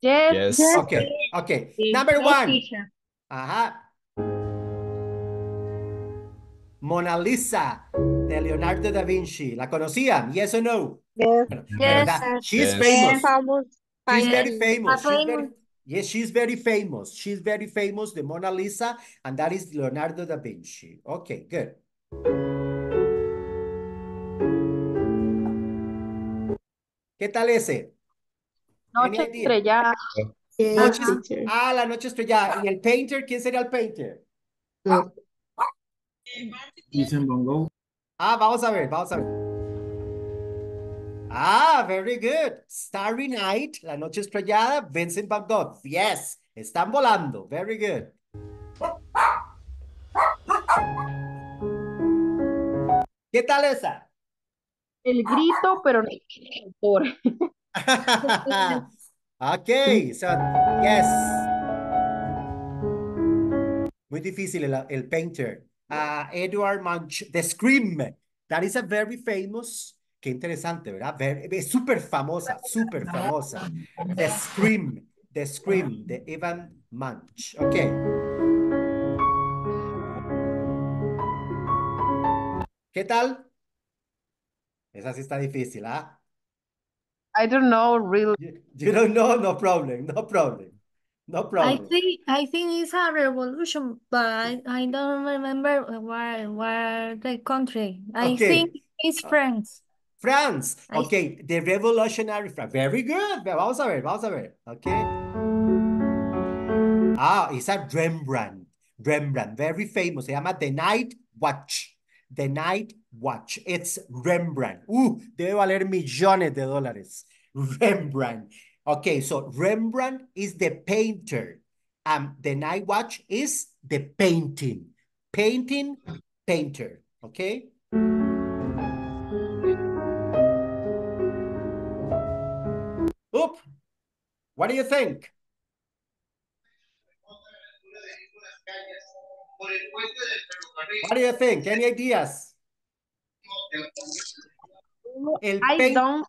Yes. yes. Okay. Okay. Number one. Ajá. Mona Lisa de Leonardo da Vinci. ¿La conocían? Yes or no? Yes. Bueno, yes. She's famous. She's very famous. She's very, very famous. She's very famous, the Mona Lisa, and that is Leonardo da Vinci. Okay, good. ¿Qué tal ese? Noche estrellada. ah, la noche estrellada. ¿Y el painter? ¿Quién sería el painter? Vincent Van Gogh. Ah, vamos a ver, vamos a ver. Ah, very good. Starry Night, La Noche Estrellada, Vincent Van Gogh. Yes, están volando. Very good. ¿Qué tal esa? El grito, pero no tiene autor. ok, yes. Muy difícil el, el painter. a Edward Munch, The Scream. That is a very famous, qué interesante, ¿verdad? Es súper famosa, súper famosa. The Scream, The Scream, de Evan Munch. Okay. ¿Qué tal? Esa sí está difícil, ¿ah? ¿eh? I don't know really. You, you don't know, no problem, no problem. No problem. I think I think it's a revolution, but I, I don't remember where where the country. I okay. think it's France. France. Okay, the revolutionary France. Very good. Vamos a ver, vamos a ver. Okay. Ah, it's a Rembrandt. Rembrandt, very famous. Se llama The Night Watch. The Night Watch. It's Rembrandt. Uh, debe valer millones de dólares. Rembrandt. Okay, so Rembrandt is the painter and the night watch is the painting. Painting, painter, okay? Oop, what do you think? What do you think? Any ideas? I don't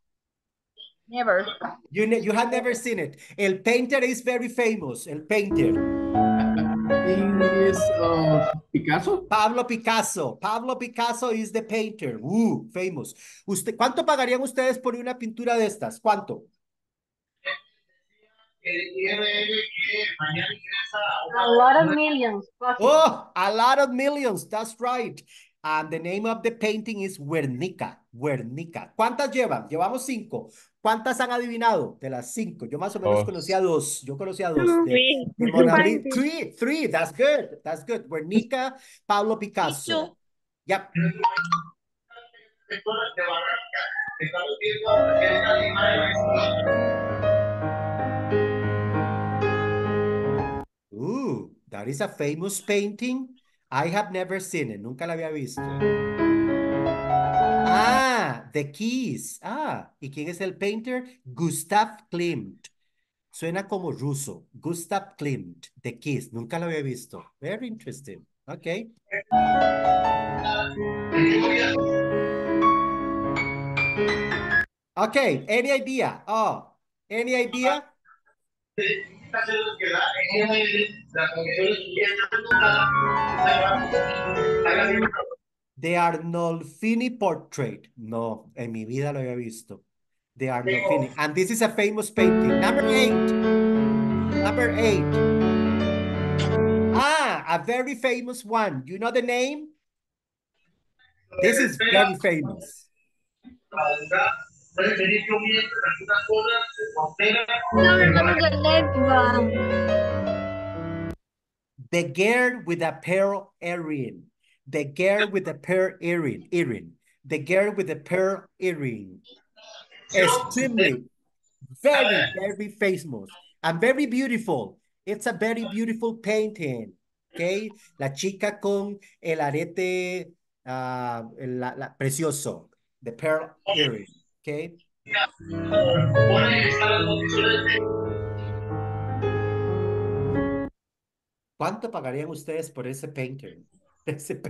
Never. You, ne you had never seen it. El painter is very famous. El painter. Uh, Picasso. Pablo Picasso. Pablo Picasso is the painter. Uh, famous. ¿Cuánto pagarían ustedes por una pintura de estas? ¿Cuánto? A lot of millions. Oh, a lot of millions. That's right. And the name of the painting is Guernica. Guernica. ¿Cuántas llevan? Llevamos cinco. ¿Cuántas han adivinado? De las cinco. Yo más o menos oh. conocía dos. Yo conocía dos. Tres, three. three, That's good. That's good. Pablo Picasso. Ooh, that is a famous painting. I have never seen it. Nunca la había visto. Ah, The Keys. Ah, ¿y quién es el painter? Gustav Klimt. Suena como ruso. Gustav Klimt, The Keys. Nunca lo había visto. Very interesting. Ok. Ok, any idea? Oh, any idea? The Arnolfini portrait. No, en mi vida lo había visto. The Arnolfini. And this is a famous painting. Number eight. Number eight. Ah, a very famous one. You know the name? This is very famous. The girl with a pearl earring. The girl with the pearl earring. Earring. The girl with the pearl earring. Extremely, very, very famous and very beautiful. It's a very beautiful painting. Okay. La chica con el arete uh, la, la, precioso. The pearl earring. Okay. ¿Cuánto pagarían ustedes por ese painting? Ese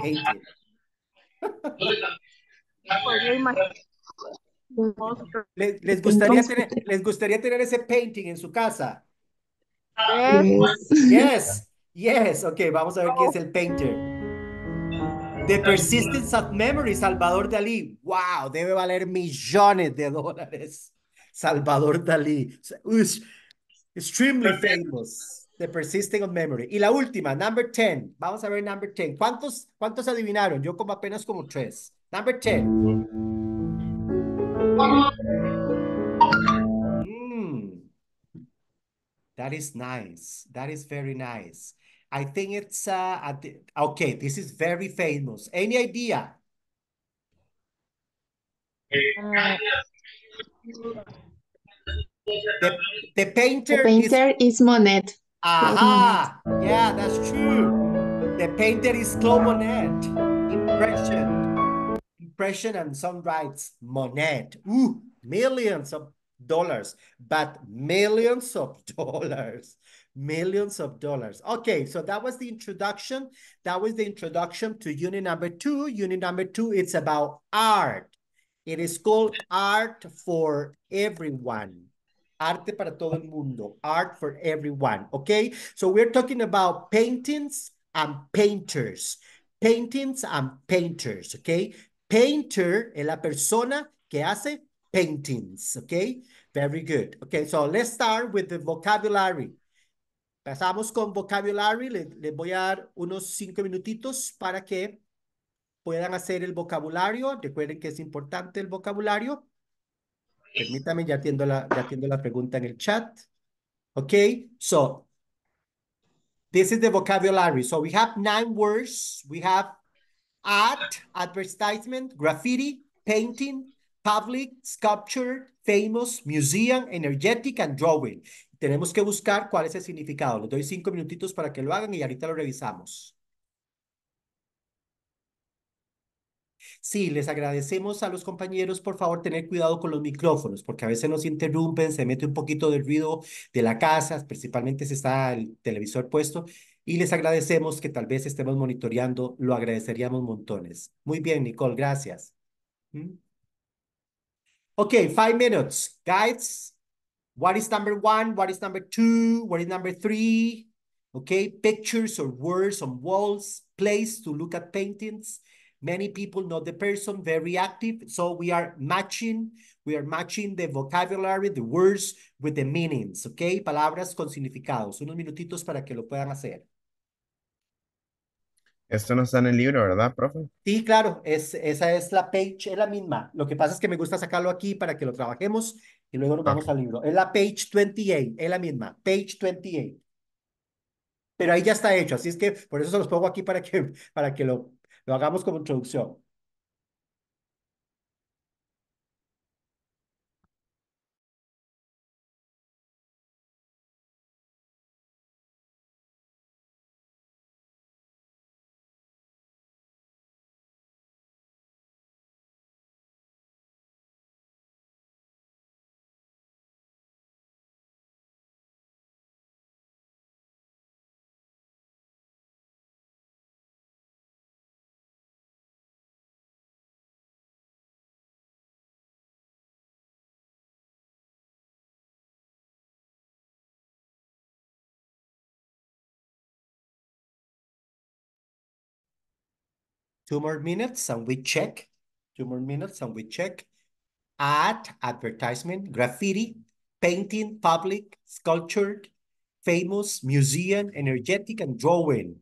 Les, gustaría tener, les gustaría tener ese painting en su casa. Yes. yes, Ok, vamos a ver qué es el painter. The Persistence of Memory, Salvador Dalí. Wow, debe valer millones de dólares. Salvador Dalí. extremely famous. The Persisting of Memory. Y la última, number 10. Vamos a ver number 10. ¿Cuántos, cuántos adivinaron? Yo como apenas como tres. Number 10. Mm. That is nice. That is very nice. I think it's, uh, okay, this is very famous. Any idea? The, painter, is Monet. Aha! Mm-hmm. Yeah, that's true. The painter is Claude Monet. Impression. Impression and some rights. Monet. Ooh, millions of dollars, but millions of dollars. Millions of dollars. Okay, so that was the introduction. That was the introduction to unit number two. Unit number two, it's about art. It is called Art for Everyone. Arte para todo el mundo. Art for everyone. Okay. So we're talking about paintings and painters. Paintings and painters. Okay. Painter es la persona que hace paintings. Okay. Very good. Okay. So let's start with the vocabulary. Pasamos con vocabulary. Les, les voy a dar unos cinco minutitos para que puedan hacer el vocabulario. Recuerden que es importante el vocabulario. Permítame, ya atiendo la, ya la pregunta en el chat. Okay, so this is the vocabulary. So we have nine words. We have art, advertisement, graffiti, painting, public, sculpture, famous, museum, energetic, and drawing. Tenemos que buscar cuál es el significado. Les doy cinco minutitos para que lo hagan y ahorita lo revisamos. Sí, les agradecemos a los compañeros, por favor, tener cuidado con los micrófonos, porque a veces nos interrumpen, se mete un poquito del ruido de la casa, principalmente si está el televisor puesto, y les agradecemos que tal vez estemos monitoreando, lo agradeceríamos montones. Muy bien, Nicole, gracias. Okay, ¿Mm? Ok, five minutes. Guys, what is number one? What is number two? What is number three? Okay, pictures or words on walls, place to look at paintings. Many people know the person, very active. So we are matching, we are matching the vocabulary, the words with the meanings, okay? Palabras con significados. Unos minutitos para que lo puedan hacer. Esto no está en el libro, ¿verdad, profe? Sí, claro, es, esa es la page, es la misma. Lo que pasa es que me gusta sacarlo aquí para que lo trabajemos y luego nos vamos al libro. Es la page 28, es la misma, page 28. Pero ahí ya está hecho, así es que por eso se los pongo aquí para que, para que lo lo hagamos como introducción. two more minutes and we check, two more minutes and we check. Ad, advertisement, graffiti, painting, public, sculptured, famous, museum, energetic, and drawing.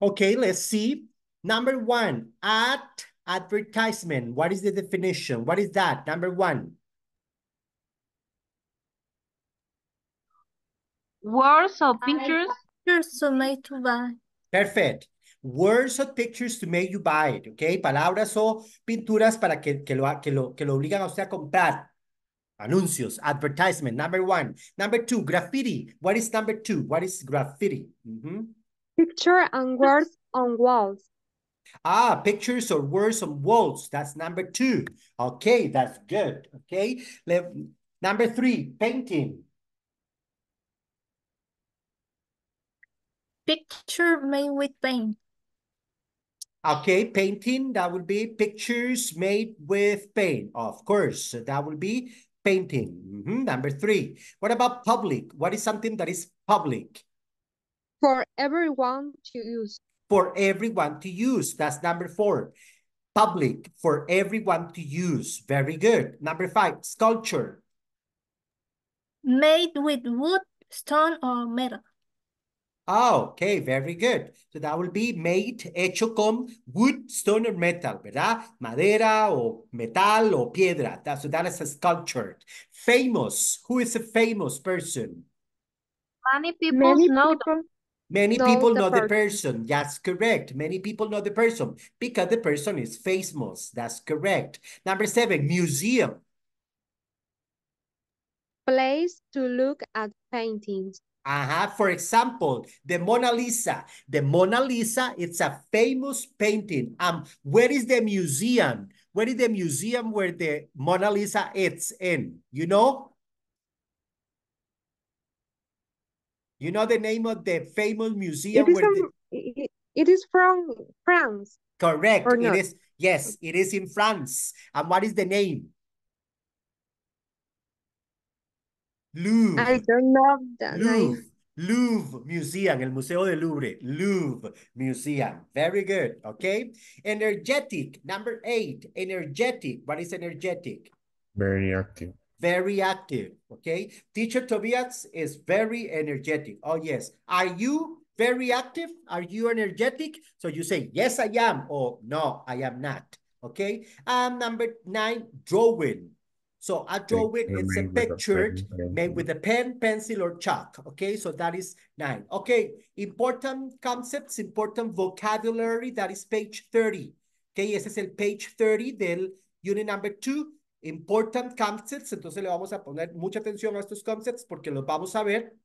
Okay, let's see. Number one, ad advertisement. What is the definition? What is that? Number one. Words or pictures? Pictures to make to buy. Perfect. Words or pictures to make you buy it, Okay. Palabras o pinturas para que, que, lo, que, lo, que lo obligan a usted a comprar. Anuncios, advertisement, number one. Number two, graffiti. What is number two? What is graffiti? Mm -hmm. Picture and words on walls. Ah, pictures or words on walls. That's number two. Okay, that's good. Okay. Le number three, painting. Picture made with paint. Okay, painting, that would be pictures made with paint. Of course, so that would be painting. Mm -hmm. Number three, what about public? What is something that is public? For everyone to use. For everyone to use. That's number four. Public, for everyone to use. Very good. Number five, sculpture. Made with wood, stone, or metal. Oh, okay, very good. So that will be made, hecho con wood, stone, or metal, ¿verdad? Madera o metal o piedra. That, so that is a sculpture. Famous. Who is a famous person? Many people Many know people. Many know people the know person. the person. That's correct. Many people know the person because the person is famous. That's correct. Number seven, museum. Place to look at paintings. Uh -huh. For example, the Mona Lisa. The Mona Lisa, it's a famous painting. Um, where is the museum? Where is the museum where the Mona Lisa is in? You know? You know the name of the famous museum? It is, where from, the... it is from France. Correct. It is. Yes, it is in France. And what is the name? Louvre. I don't know that. Louvre. Louvre Museum, el Museo de Louvre, Louvre Museum. Very good, okay? Energetic, number eight, energetic. What is energetic? Very active very active, okay? Teacher Tobias is very energetic. Oh, yes. Are you very active? Are you energetic? So you say, yes, I am, or no, I am not, okay? Um, number nine, drawing. So a drawing is a picture a made with a pen, pencil, or chalk, okay? So that is nine. Okay, important concepts, important vocabulary, that is page 30. Okay, ese es el page 30 del unit number two important concepts, entonces le vamos a poner mucha atención a estos concepts porque los vamos a ver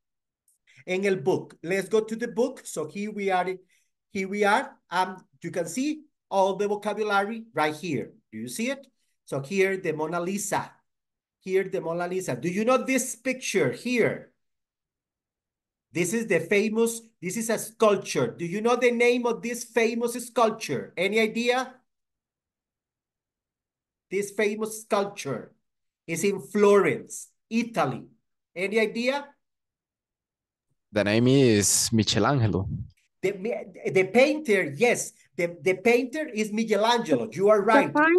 en el book. Let's go to the book. So here we are. Here we are. And um, you can see all the vocabulary right here. Do you see it? So here the Mona Lisa. Here the Mona Lisa. Do you know this picture here? This is the famous, this is a sculpture. Do you know the name of this famous sculpture? Any idea? This famous sculpture is in Florence, Italy. Any idea? The name is Michelangelo. The, the painter, yes. The, the painter is Michelangelo. You are right. The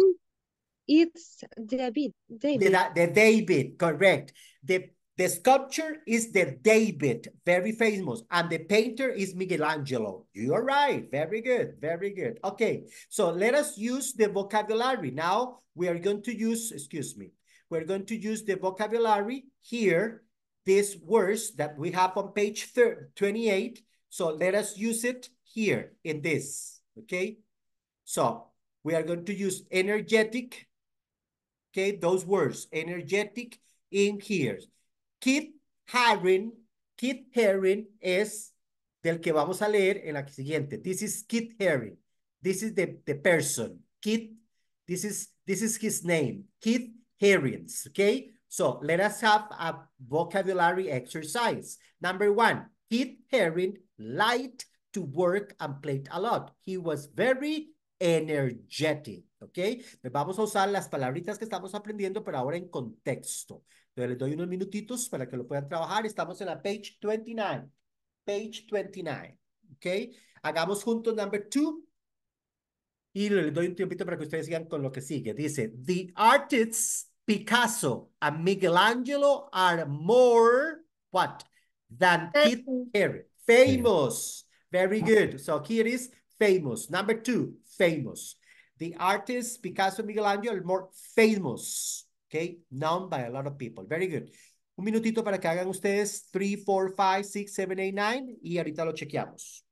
it's David. David. The, the David, correct. The the sculpture is the David, very famous, and the painter is Michelangelo. You are right, very good, very good. Okay, so let us use the vocabulary. Now we are going to use, excuse me, we're going to use the vocabulary here, these words that we have on page 28. So let us use it here in this, okay? So we are going to use energetic, okay, those words, energetic in here. Keith Herring, Kit Herring es del que vamos a leer en la siguiente. This is Keith Herring. This is the, the person. Keith, this is, this is his name. Keith Herring, okay? So let us have a vocabulary exercise. Number one, Keith Herring liked to work and played a lot. He was very energetic, ¿ok? Vamos a usar las palabritas que estamos aprendiendo, pero ahora en contexto. Le doy unos minutitos para que lo puedan trabajar. Estamos en la page 29. Page 29. ¿Ok? Hagamos juntos number two. Y le doy un tiempito para que ustedes sigan con lo que sigue. Dice, the artists Picasso and Michelangelo are more, what? Than Famous. Very good. So here is famous. Number two, famous. The artists Picasso and Michelangelo are more famous okay? Known by a lot of people. Very good. Un minutito para que hagan ustedes 3, 4, 5, 6, 7, 8, 9 y ahorita lo chequeamos.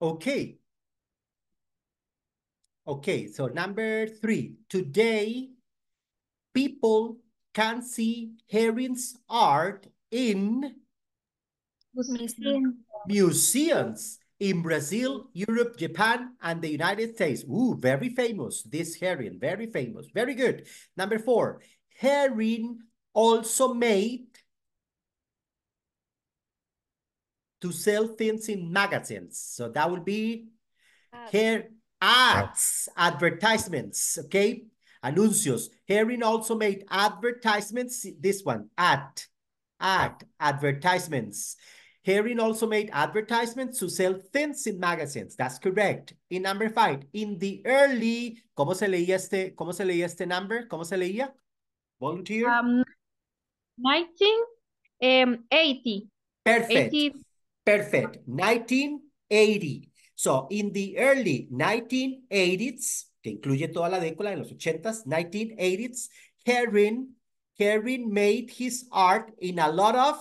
Okay. Okay, so number three. Today, people can see Herring's art in museums. museums in Brazil, Europe, Japan, and the United States. Ooh, very famous, this herring, very famous. Very good. Number four, herring also made to sell things in magazines. So that would be ah. ads. ads, wow. advertisements, okay? Anuncios. Herring also made advertisements. This one, ad, ad, advertisements. Herring also made advertisements to sell things in magazines. That's correct. In number five, in the early, ¿cómo se leía este, cómo se leía este number? ¿Cómo se leía? Volunteer? Um, um Perfect. 80. Perfect. 1980. So, in the early 1980s, que incluye toda la década de los 80s, 1980s, Herring, made his art in a lot of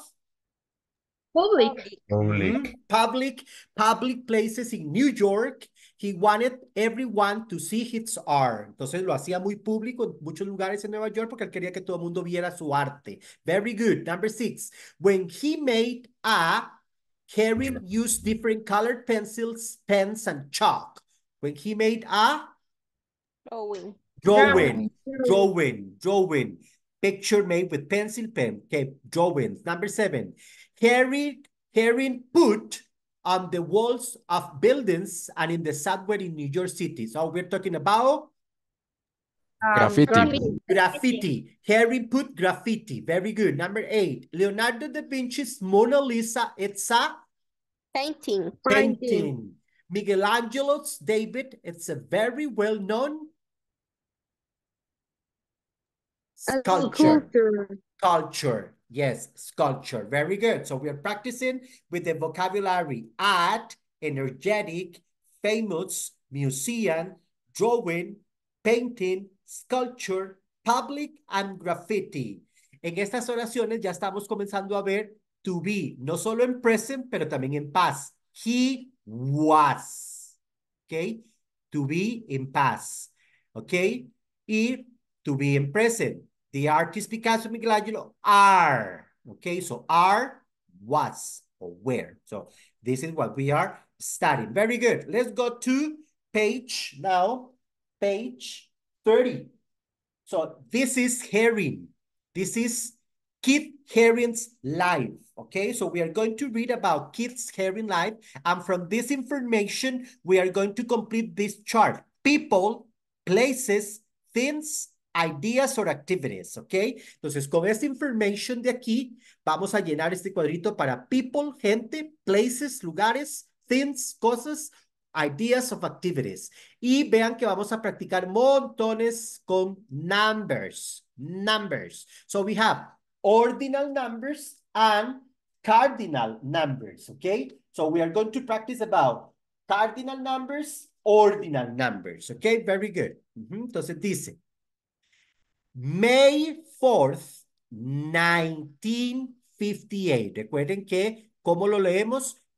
public. Public. Mm-hmm. public, public places in New York. He wanted everyone to see his art. Entonces lo hacía muy público en muchos lugares en Nueva York porque él quería que todo el mundo viera su arte. Very good. Number six. When he made a Karim used different colored pencils, pens, and chalk when he made a drawing. Drawing, drawing, drawing. Picture made with pencil pen. Okay, drawings. Number seven. Harry, Harry put on the walls of buildings and in the subway in New York City. So we're talking about um, graffiti. graffiti. Harry put graffiti. Very good. Number eight. Leonardo da Vinci's Mona Lisa. It's a painting. Painting. Michelangelo's David. It's a very well known sculpture. Culture. Yes, sculpture. Very good. So we are practicing with the vocabulary art, energetic, famous, museum, drawing, painting, sculpture, public and graffiti. En estas oraciones ya estamos comenzando a ver to be, no solo en present, pero también en past. He was. okay, To be in past. okay, Y to be in present. The artist Picasso Michelangelo are. Okay, so are, was, or where. So this is what we are studying. Very good. Let's go to page now. Page 30. So this is herring. This is Keith Herring's life. Okay, so we are going to read about Keith Herring's life. And from this information, we are going to complete this chart. People, places, things, ideas or activities, Okay. Entonces, con esta información de aquí, vamos a llenar este cuadrito para people, gente, places, lugares, things, cosas, ideas of activities. Y vean que vamos a practicar montones con numbers, numbers. So we have ordinal numbers and cardinal numbers, okay? So we are going to practice about cardinal numbers, ordinal numbers, okay? Very good. Entonces dice, May 4th, 1958. Recuerden que, ¿cómo lo leemos?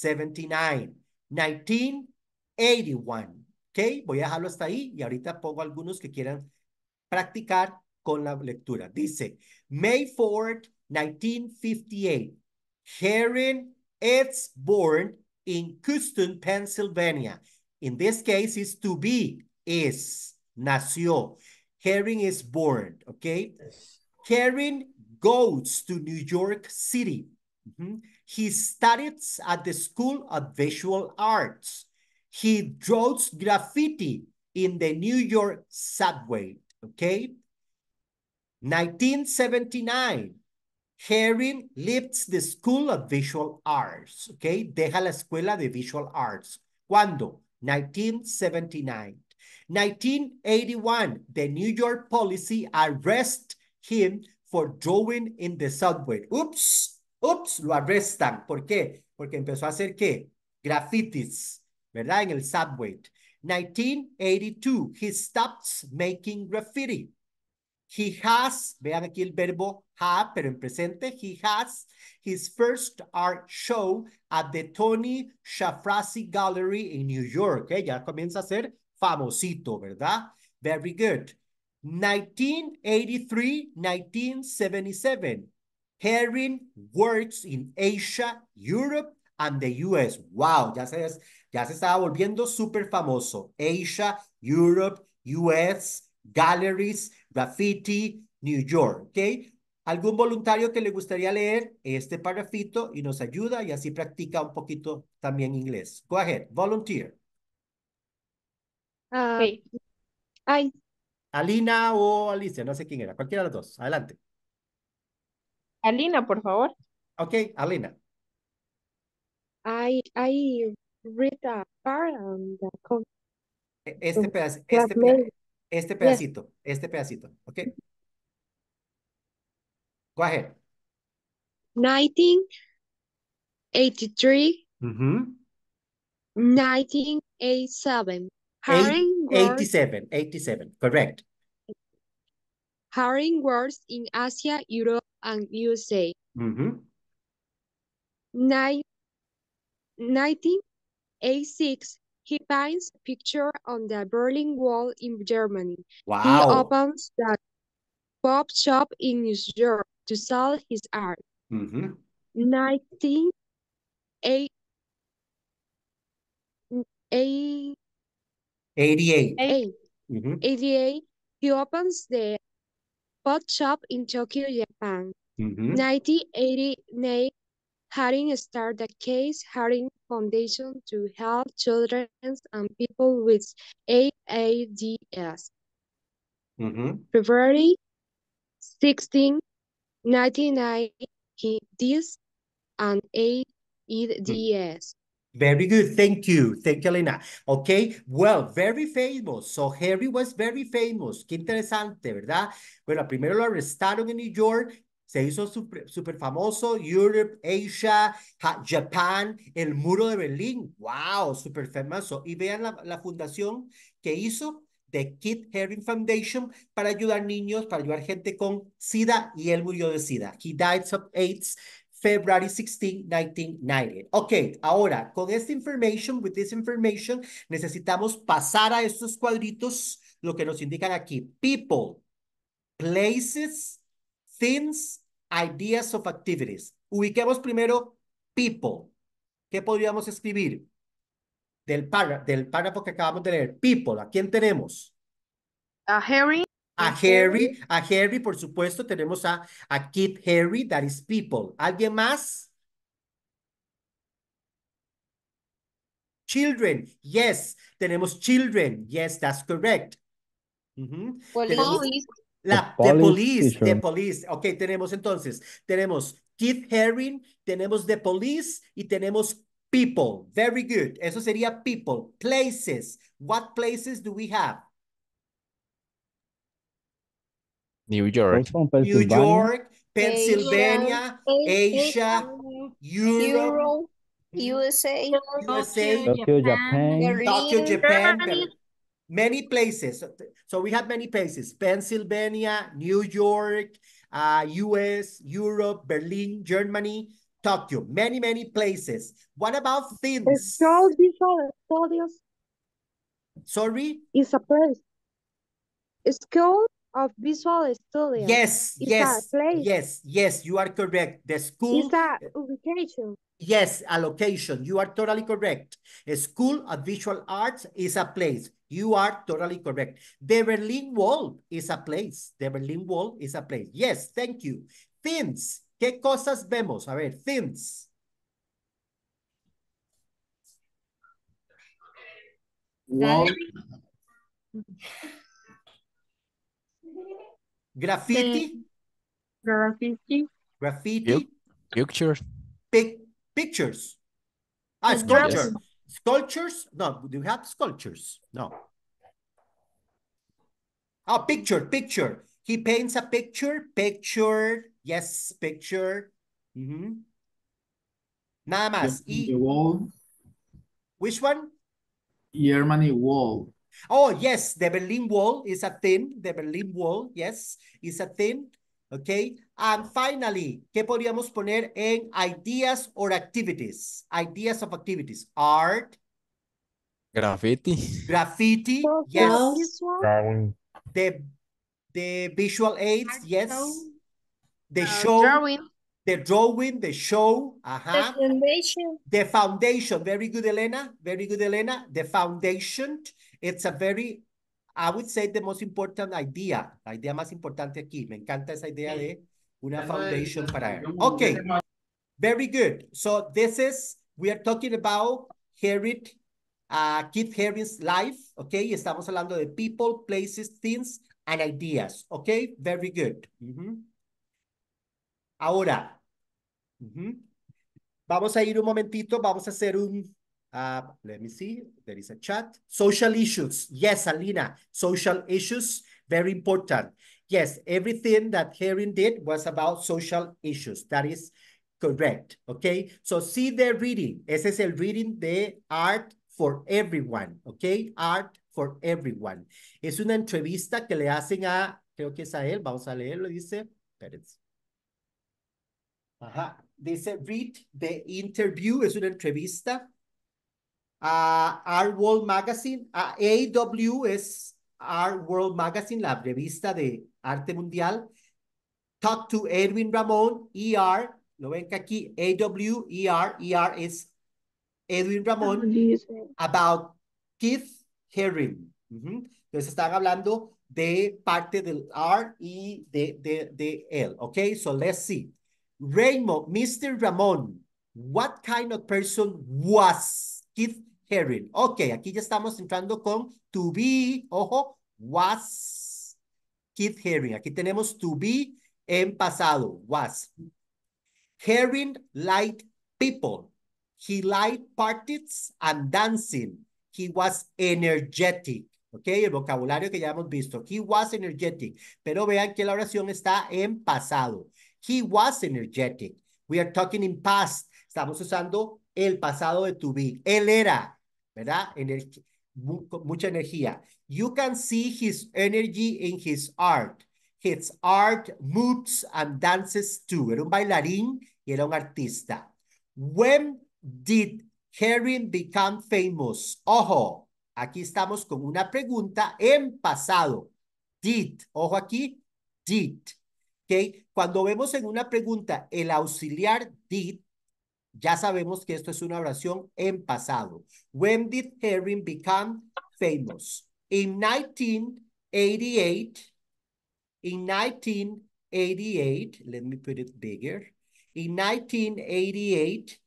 79, 1981. ¿Ok? Voy a dejarlo hasta ahí y ahorita pongo algunos que quieran practicar con la lectura. Dice, May 4, 1958, Karen is born in Houston, Pennsylvania. In this case, is to be, is, nació. Herring is born, okay? Karen goes to New York City. He studies at the School of Visual Arts. He draws graffiti in the New York subway, okay? 1979, Herring leaves the School of Visual Arts, okay? Deja la Escuela de Visual Arts. ¿Cuándo? 1979. 1981, the New York policy arrests him for drawing in the subway. Oops, ups, lo arrestan. ¿Por qué? Porque empezó a hacer qué? Graffitis, ¿verdad? En el subway. 1982, he stops making graffiti. He has, vean aquí el verbo have, pero en presente, he has his first art show at the Tony Shafrazi Gallery in New York. ¿eh? Ya comienza a ser famosito, ¿verdad? Very good. 1983, 1977. Herring works in Asia, Europe and the US. Wow, ya se, ya se estaba volviendo súper famoso. Asia, Europe, US, galleries, graffiti, New York, ¿Algún voluntario que le gustaría leer este parrafito y nos ayuda y así practica un poquito también inglés? Go ahead, volunteer. Ah, Alina o Alicia, no sé quién era, cualquiera de las dos. Adelante. Alina, por favor. Okay, Alina. I, I read a part on the Este, pedazo, este, pe este pedacito, este pedacito, ok. Go ahead. 1983. 1987. 87, 87, correct. hiring words in Asia, Europe, and USA. Mm -hmm. 1986, he paints a picture on the Berlin Wall in Germany. Wow. He opens the pop shop in New York to sell his art. Mm-hmm. 88. mm -hmm. 88. Mm-hmm. He opens the pot shop in Tokyo, Japan. Mm-hmm. 1989, Haring started the Case Haring Foundation to help children and people with AADS. Mm-hmm. February 16, 1990, this and AEDS Very good. Thank you. Thank you, Elena. Okay. Well, very famous. So Harry was very famous. Qué interesante, ¿verdad? Bueno, primero lo arrestaron en New York. Se hizo súper super famoso. Europe, Asia, Japan, el muro de Berlín. Wow, súper famoso. Y vean la, fundación que hizo The Kid Herring Foundation para ayudar niños, para ayudar gente con SIDA y él murió de SIDA. He died of AIDS February 16, 1990. Ok, ahora, con esta information, with this information, necesitamos pasar a estos cuadritos lo que nos indican aquí. People, places, things, ideas of activities. Ubiquemos primero people. ¿Qué podríamos escribir? Del, párrafo, del párrafo que acabamos de leer. People, ¿a quién tenemos? A Harry. A Harry, a Harry, por supuesto, tenemos a, a Harry, that is people. ¿Alguien más? Children, yes, tenemos children, yes, that's correct. police. La, the, police, the police. Ok, tenemos entonces, tenemos Keith Harry, tenemos the police y tenemos people. Very good. Eso sería people, places. What places do we have? New York. New York, Pennsylvania, Asia, Asia, Europe, Europe USA, USA, Tokyo, Japan, Japan Tokyo, Japan, many places. So we have many places, Pennsylvania, New York, uh, US, Europe, Berlin, Germany, Tokyo, many, many places. What about things? It's Sorry? It's a place. It's called of visual studies. Yes, it's yes, yes, yes, you are correct. The school is a location. Yes, a location. You are totally correct. A school of visual arts is a place. You are totally correct. The Berlin Wall is a place. The Berlin Wall is a place. Yes, thank you. Things. ¿Qué cosas vemos? A ver, things. Wall. Graffiti. Graffiti. Graffiti. Pictures. Pic pictures. Ah, sculptures, Yes. Sculptures? No, do you have sculptures? No. Oh, picture, picture. He paints a picture, picture. Yes, picture. Mm -hmm. Nada más. The, the wall. Which one? Germany wall. Oh, yes, the Berlin Wall is a theme. The Berlin Wall, yes, is a theme. Okay. And finally, ¿qué podríamos poner en ideas or activities? Ideas of activities. Art. Graffiti. Graffiti, yes. Drawing. The, the visual aids, Art yes. The uh, show. Drawing. The drawing, the show. Uh -huh. The foundation. The foundation. Very good, Elena. Very good, Elena. The foundation. It's a very, I would say the most important idea, la idea más importante aquí. Me encanta esa idea de una foundation para él. Ok, very good. So this is, we are talking about Harriet, uh, Keith Harris life, ok, estamos hablando de people, places, things, and ideas, Okay? very good. Ahora, vamos a ir un momentito, vamos a hacer un Uh, let me see. There is a chat. Social issues. Yes, Alina, social issues, very important. Yes, everything that Heron did was about social issues. That is correct, okay? So see the reading. Ese es el reading de Art for Everyone, okay? Art for Everyone. Es una entrevista que le hacen a, creo que es a él, vamos a leerlo, dice, espérense. Ajá, dice, read the interview, es una entrevista a Art World Magazine, a AW es Art World Magazine, la revista de arte mundial. Talk to Edwin Ramón, ER, lo ven que aquí, AW, ER, ER es Edwin Ramón, about Keith Herring. Uh Entonces están hablando de parte del art y de, de, él. Ok, so let's see. Raymond, Mr. Ramon, what kind of person was Keith Herring. Ok, aquí ya estamos entrando con to be, ojo, was Keith Herring. Aquí tenemos to be en pasado, was. Herring liked people. He liked parties and dancing. He was energetic. ¿Ok? El vocabulario que ya hemos visto. He was energetic. Pero vean que la oración está en pasado. He was energetic. We are talking in past. Estamos usando el pasado de tu be. Él era, ¿verdad? mucha energía. You can see his energy in his art. His art moves and dances too. Era un bailarín y era un artista. When did Herring become famous? Ojo, aquí estamos con una pregunta en pasado. Did, ojo aquí, did. Okay. Cuando vemos en una pregunta el auxiliar did, ya sabemos que esto es una oración en pasado. When did Herring become famous? In 1988, in 1988, let me put it bigger. In 1988,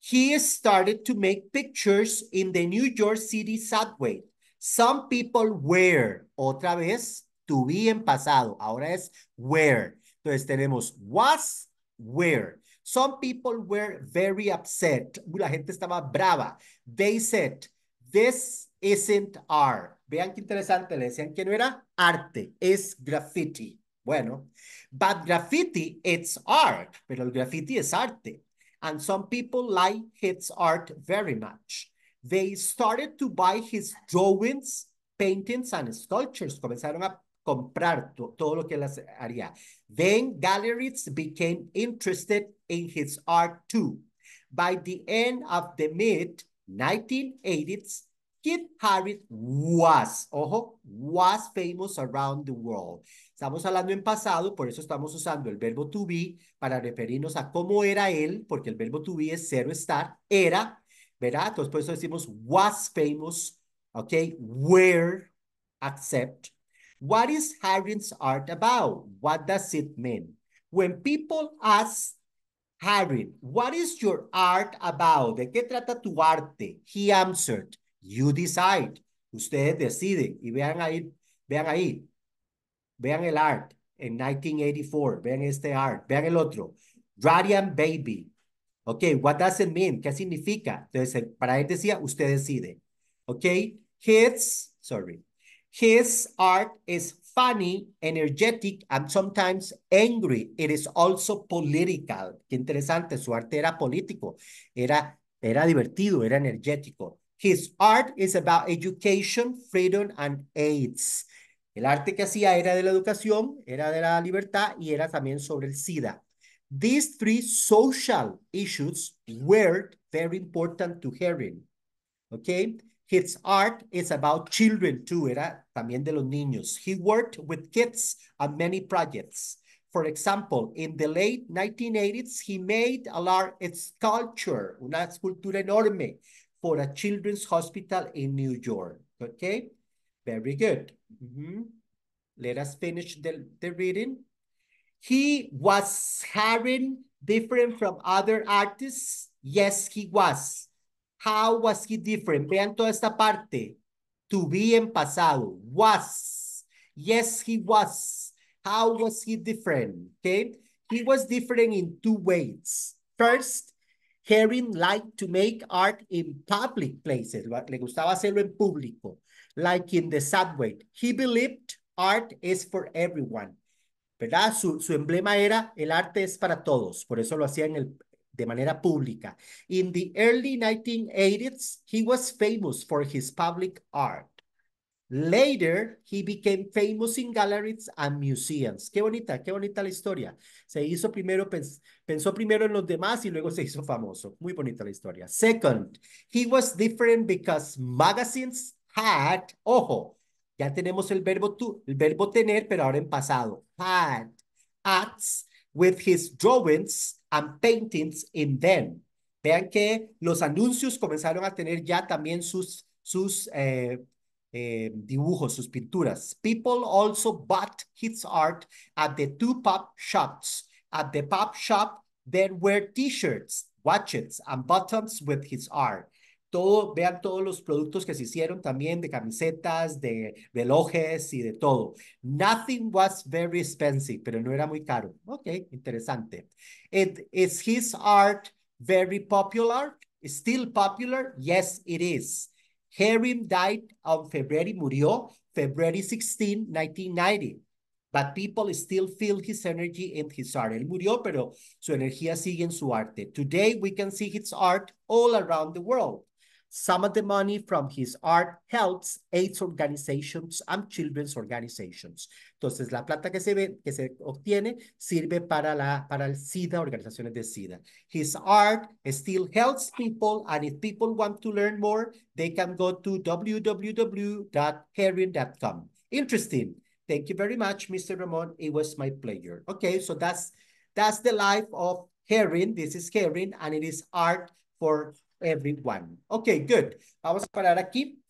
he started to make pictures in the New York City subway. Some people were, otra vez, to be en pasado. Ahora es where. Entonces tenemos was, where. Some people were very upset. La gente estaba brava. They said, this isn't art. Vean qué interesante, le decían que no era arte, es graffiti. Bueno, but graffiti, it's art, pero el graffiti es arte. And some people like his art very much. They started to buy his drawings, paintings, and sculptures. Comenzaron a comprar to, todo lo que él haría. Then galleries became interested in his art too. By the end of the mid 1980s, Keith Harris was, ojo, was famous around the world. Estamos hablando en pasado, por eso estamos usando el verbo to be para referirnos a cómo era él, porque el verbo to be es cero estar, era, ¿verdad? Entonces por eso decimos was famous, ¿ok? Where, accept. What is Harris art about? What does it mean? When people ask Harry, what is your art about? ¿De qué trata tu arte? He answered, you decide. Ustedes deciden. Y vean ahí, vean ahí. Vean el art en 1984. Vean este art. Vean el otro. Radiant Baby. Ok, what does it mean? ¿Qué significa? Entonces, para él decía, usted decide. Ok, his, sorry, his art is funny, energetic, and sometimes angry. It is also political. Qué interesante, su arte era político, era, era divertido, era energético. His art is about education, freedom, and AIDS. El arte que hacía era de la educación, era de la libertad y era también sobre el SIDA. These three social issues were very important to Herring. Okay? His art is about children too, era también de los niños. He worked with kids on many projects. For example, in the late 1980s, he made a large sculpture, una escultura enorme, for a children's hospital in New York. Okay, very good. Mm -hmm. Let us finish the, the reading. He was Haring different from other artists? Yes, he was. How was he different? Vean toda esta parte. To be en pasado. Was. Yes, he was. How was he different? Okay. He was different in two ways. First, Herring liked to make art in public places. Le gustaba hacerlo en público, like in the subway. He believed art is for everyone. ¿Verdad? Su, su emblema era el arte es para todos. Por eso lo hacía en el, de manera pública. In the early 1980s, he was famous for his public art. Later, he became famous in galleries and museums. Qué bonita, qué bonita la historia. Se hizo primero, pensó primero en los demás y luego se hizo famoso. Muy bonita la historia. Second, he was different because magazines had, ojo, ya tenemos el verbo el verbo tener, pero ahora en pasado. Had, ads with his drawings and paintings in them. Vean que los anuncios comenzaron a tener ya también sus, sus eh, eh, dibujos, sus pinturas. People also bought his art at the two pop shops. At the pop shop, there were t-shirts, watches, and buttons with his art. todo, vean todos los productos que se hicieron también de camisetas, de relojes y de todo. Nothing was very expensive, pero no era muy caro. Ok, interesante. is his art very popular? Still popular? Yes, it is. Herring died on February, murió February 16, 1990. But people still feel his energy in his art. Él murió, pero su energía sigue en su arte. Today we can see his art all around the world. Some of the money from his art helps AIDS organizations and children's organizations. Entonces, la plata que se, ve, que se obtiene sirve para, la, para el SIDA, organizaciones de SIDA. His art still helps people, and if people want to learn more, they can go to www.herring.com. Interesting. Thank you very much, Mr. Ramon. It was my pleasure. Okay, so that's that's the life of Herring. This is Herring, and it is art for everyone. Ok, good. Vamos a parar aquí.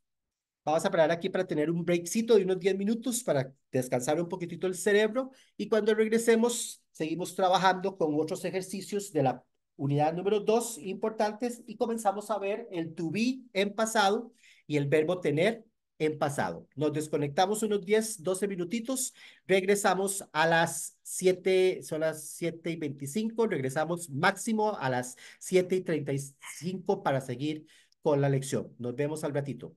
Vamos a parar aquí para tener un breakcito de unos 10 minutos para descansar un poquitito el cerebro y cuando regresemos seguimos trabajando con otros ejercicios de la unidad número 2 importantes y comenzamos a ver el to be en pasado y el verbo tener en pasado. Nos desconectamos unos 10, 12 minutitos, regresamos a las 7, son las 7 y 25, regresamos máximo a las 7 y 35 para seguir con la lección. Nos vemos al ratito.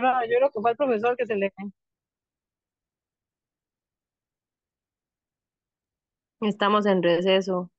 yo creo que fue el profesor que se le Estamos en receso.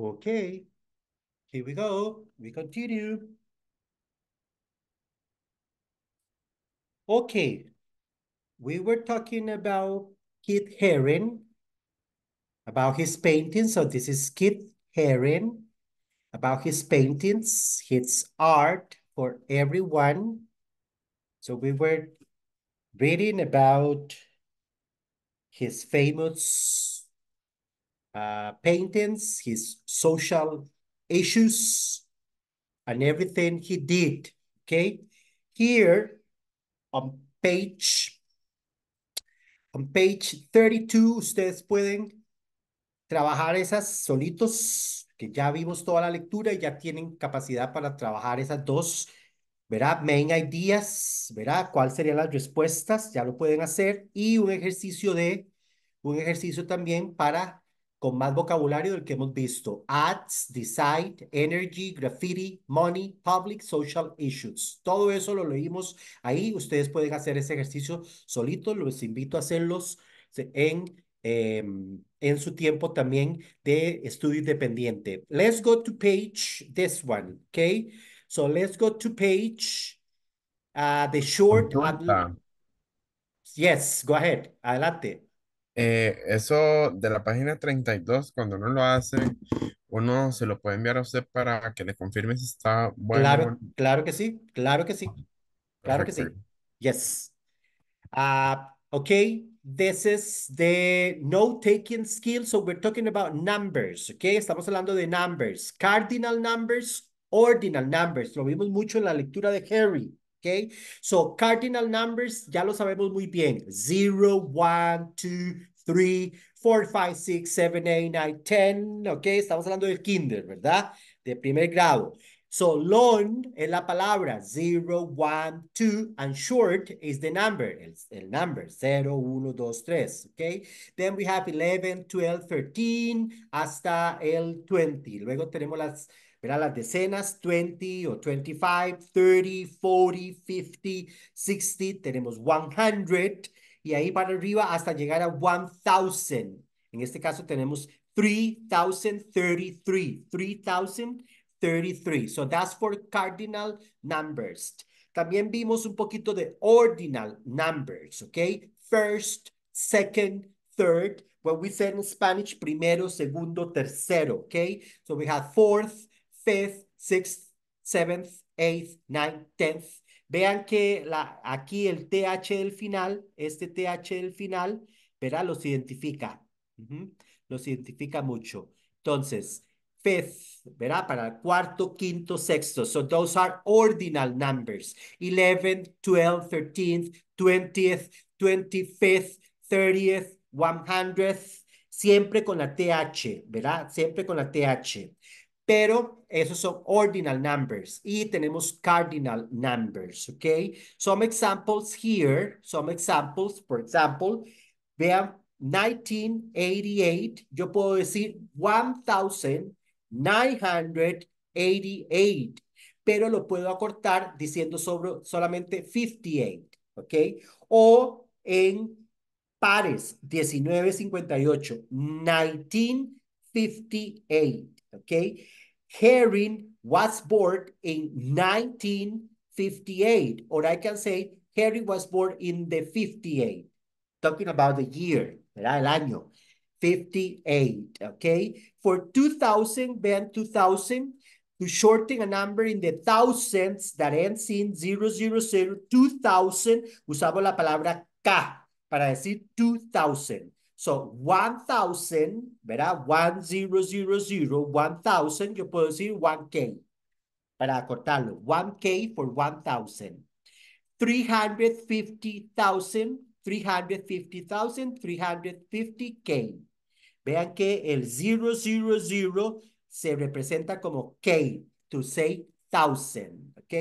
Okay, here we go. We continue. Okay, we were talking about Kit Herring, about his paintings. So this is Kit Herring, about his paintings, his art for everyone. So we were reading about his famous Uh, paintings, his social issues, and everything he did, okay? Here on page, on page 32, ustedes pueden trabajar esas solitos, que ya vimos toda la lectura y ya tienen capacidad para trabajar esas dos, Verá, Main ideas, Verá ¿Cuáles serían las respuestas? Ya lo pueden hacer. Y un ejercicio de, un ejercicio también para con más vocabulario del que hemos visto. Ads, design, energy, graffiti, money, public, social issues. Todo eso lo leímos ahí. Ustedes pueden hacer ese ejercicio solito. Los invito a hacerlos en, em, en su tiempo también de estudio independiente. Let's go to page this one, okay? So let's go to page uh, the short. Yes, go ahead. Adelante. Eh, eso de la página 32, cuando uno lo hace, uno se lo puede enviar a usted para que le confirme si está bueno. Claro, que sí, claro que sí, claro que sí. Yes. Ok, ah, okay, this is the note-taking skill. So we're talking about numbers, okay? Estamos hablando de numbers, cardinal numbers, ordinal numbers. Lo vimos mucho en la lectura de Harry. Okay, so cardinal numbers, ya lo sabemos muy bien. 0, 1, 2, 3, 4, 5, 6, 7, 8, 9, 10. Ok, estamos hablando del kinder, ¿verdad? De primer grado. So long es la palabra 0, 1, 2, and short is the number, el, el number 0, 1, 2, 3, okay? Then we have 11, 12, 13 hasta el 20. Luego tenemos las Verá Las decenas, 20 o 25, 30, 40, 50, 60, tenemos 100 y ahí para arriba hasta llegar a 1000. En este caso tenemos 3033, 3033. So that's for cardinal numbers. También vimos un poquito de ordinal numbers, ¿ok? First, second, third. What we said in Spanish, primero, segundo, tercero, ¿ok? So we have fourth, fifth, sixth, seventh, eighth, ninth, tenth. Vean que la, aquí el TH del final, este TH del final, verá, los identifica. Los identifica mucho. Entonces, fifth, verá Para el cuarto, quinto, sexto. So those are ordinal numbers. 11th, 12 twentieth, 13th, 20th, 25th, 30th, 100th. Siempre con la TH, verá Siempre con la TH pero esos son ordinal numbers y tenemos cardinal numbers, ¿ok? Some examples here, some examples, for example, vean 1988, yo puedo decir 1988, pero lo puedo acortar diciendo sobre, solamente 58, ¿ok? O en pares, 1958, 1958. okay? Herring was born in 1958, or I can say Herring was born in the 58, talking about the year, ¿verdad? El año, 58, okay? For 2000, then 2000, to shorten a number in the thousands that ends in 000, 2000, usamos la palabra K para decir 2000. So, 1,000, ¿verdad? 1,000, 1,000, yo puedo decir 1K para acortarlo. 1K for 1,000. 350,000, 350,000, 350K. Vean que el 000 se representa como K, to say 1,000, ¿ok?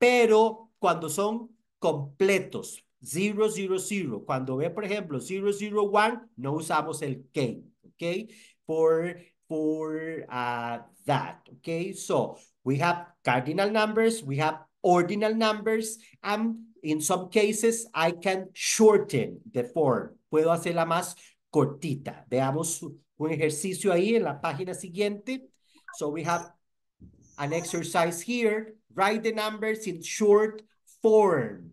Pero cuando son completos, 000. Cuando ve, por ejemplo, 001, no usamos el que, ¿ok? For, for uh, that, ¿ok? So, we have cardinal numbers, we have ordinal numbers, and in some cases, I can shorten the form. Puedo hacerla más cortita. Veamos un ejercicio ahí en la página siguiente. So, we have an exercise here. Write the numbers in short form.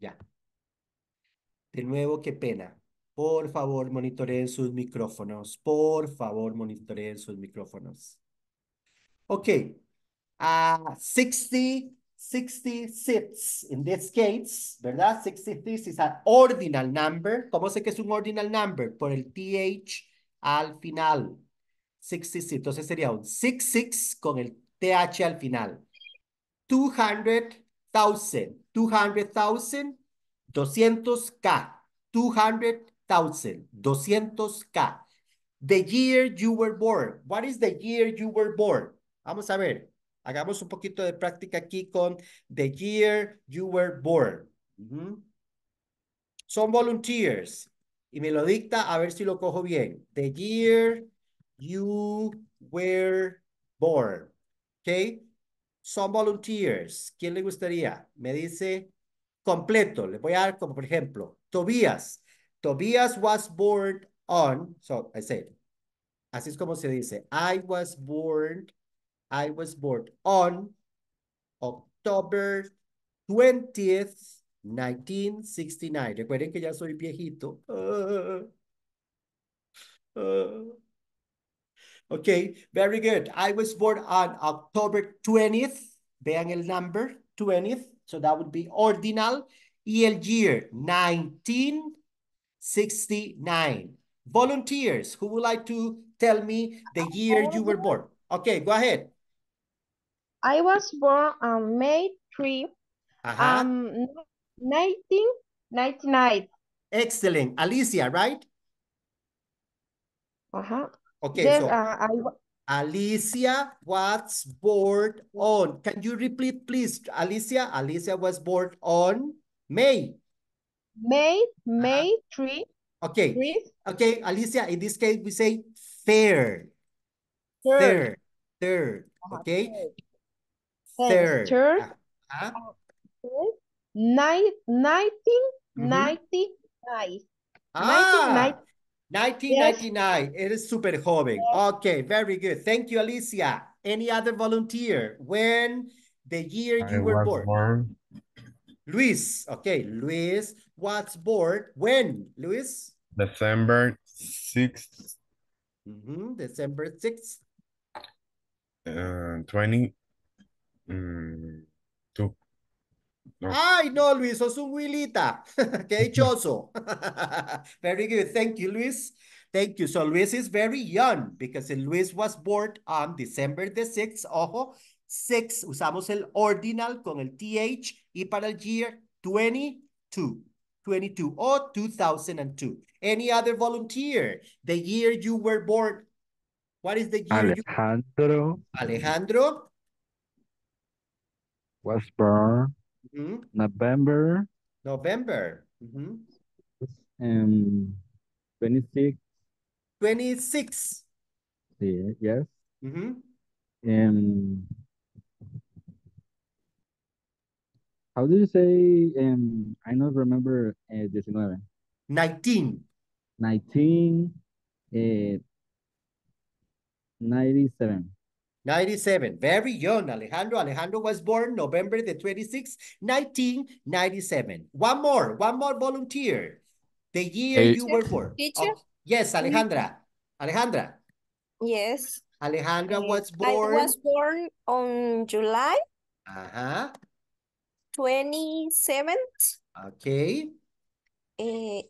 Ya. De nuevo, qué pena. Por favor, monitoreen sus micrófonos. Por favor, monitoreen sus micrófonos. Ok. Uh, 60, 60 six. in this case, ¿verdad? 60 is an ordinal number. ¿Cómo sé que es un ordinal number? Por el TH al final. 60 six Entonces sería un 66 con el TH al final. 200,000, 200,000, 200k, 200,000, 200k. The year you were born. What is the year you were born? Vamos a ver. Hagamos un poquito de práctica aquí con the year you were born. Son volunteers. Y me lo dicta a ver si lo cojo bien. The year you were born. Okay. Some volunteers. ¿Quién le gustaría? Me dice completo. Le voy a dar como por ejemplo, Tobias. Tobias was born on, so I said, así es como se dice, I was born, I was born on October 20th, 1969. Recuerden que ya soy viejito. Ah, ah, ah. Okay, very good. I was born on October 20th, vean el number, 20th. So that would be ordinal. Y el year, 1969. Volunteers, who would like to tell me the year you were born? Okay, go ahead. I was born on May 3, uh -huh. um, 1999. Excellent. Alicia, right? Uh-huh. Okay, yes, so uh, I... Alicia was born on. Can you repeat, please, Alicia? Alicia was born on May. May, May uh -huh. 3. Okay. 3. Okay, Alicia, in this case, we say Third. Third. Third. Okay. Third. Third. Uh -huh. Nine, 1999. Ah. 1999. Ah. 1999. Yes. It is super joven. Okay, very good. Thank you, Alicia. Any other volunteer? When the year you were born? born? Luis. Okay, Luis was born when, Luis? December 6th. Mm -hmm. December 6th. Uh, 20. Um, two, no. Ay, no, Luis, sos un Wilita, Qué dichoso. very good. Thank you, Luis. Thank you. So Luis is very young because Luis was born on December the 6th. Ojo, 6. Usamos el ordinal con el th y para el year 22. 22 or 2002. Any other volunteer? The year you were born. What is the year? Alejandro. You... Alejandro. Was born -hmm. November. November. Mm -hmm. Um, 26. 26. Yeah, yes. Mm -hmm. Um, how did you say, um, I don't remember uh, 19. 19. 19, uh, 97. 97. Very young, Alejandro. Alejandro was born November the 26th, 1997. One more, one more volunteer. The year you were born. Oh, yes, mm-hmm. Alejandra. Alejandra. Yes. Alejandra was born. I was born on July. Uh-huh. 27th. Okay. Uh, eh,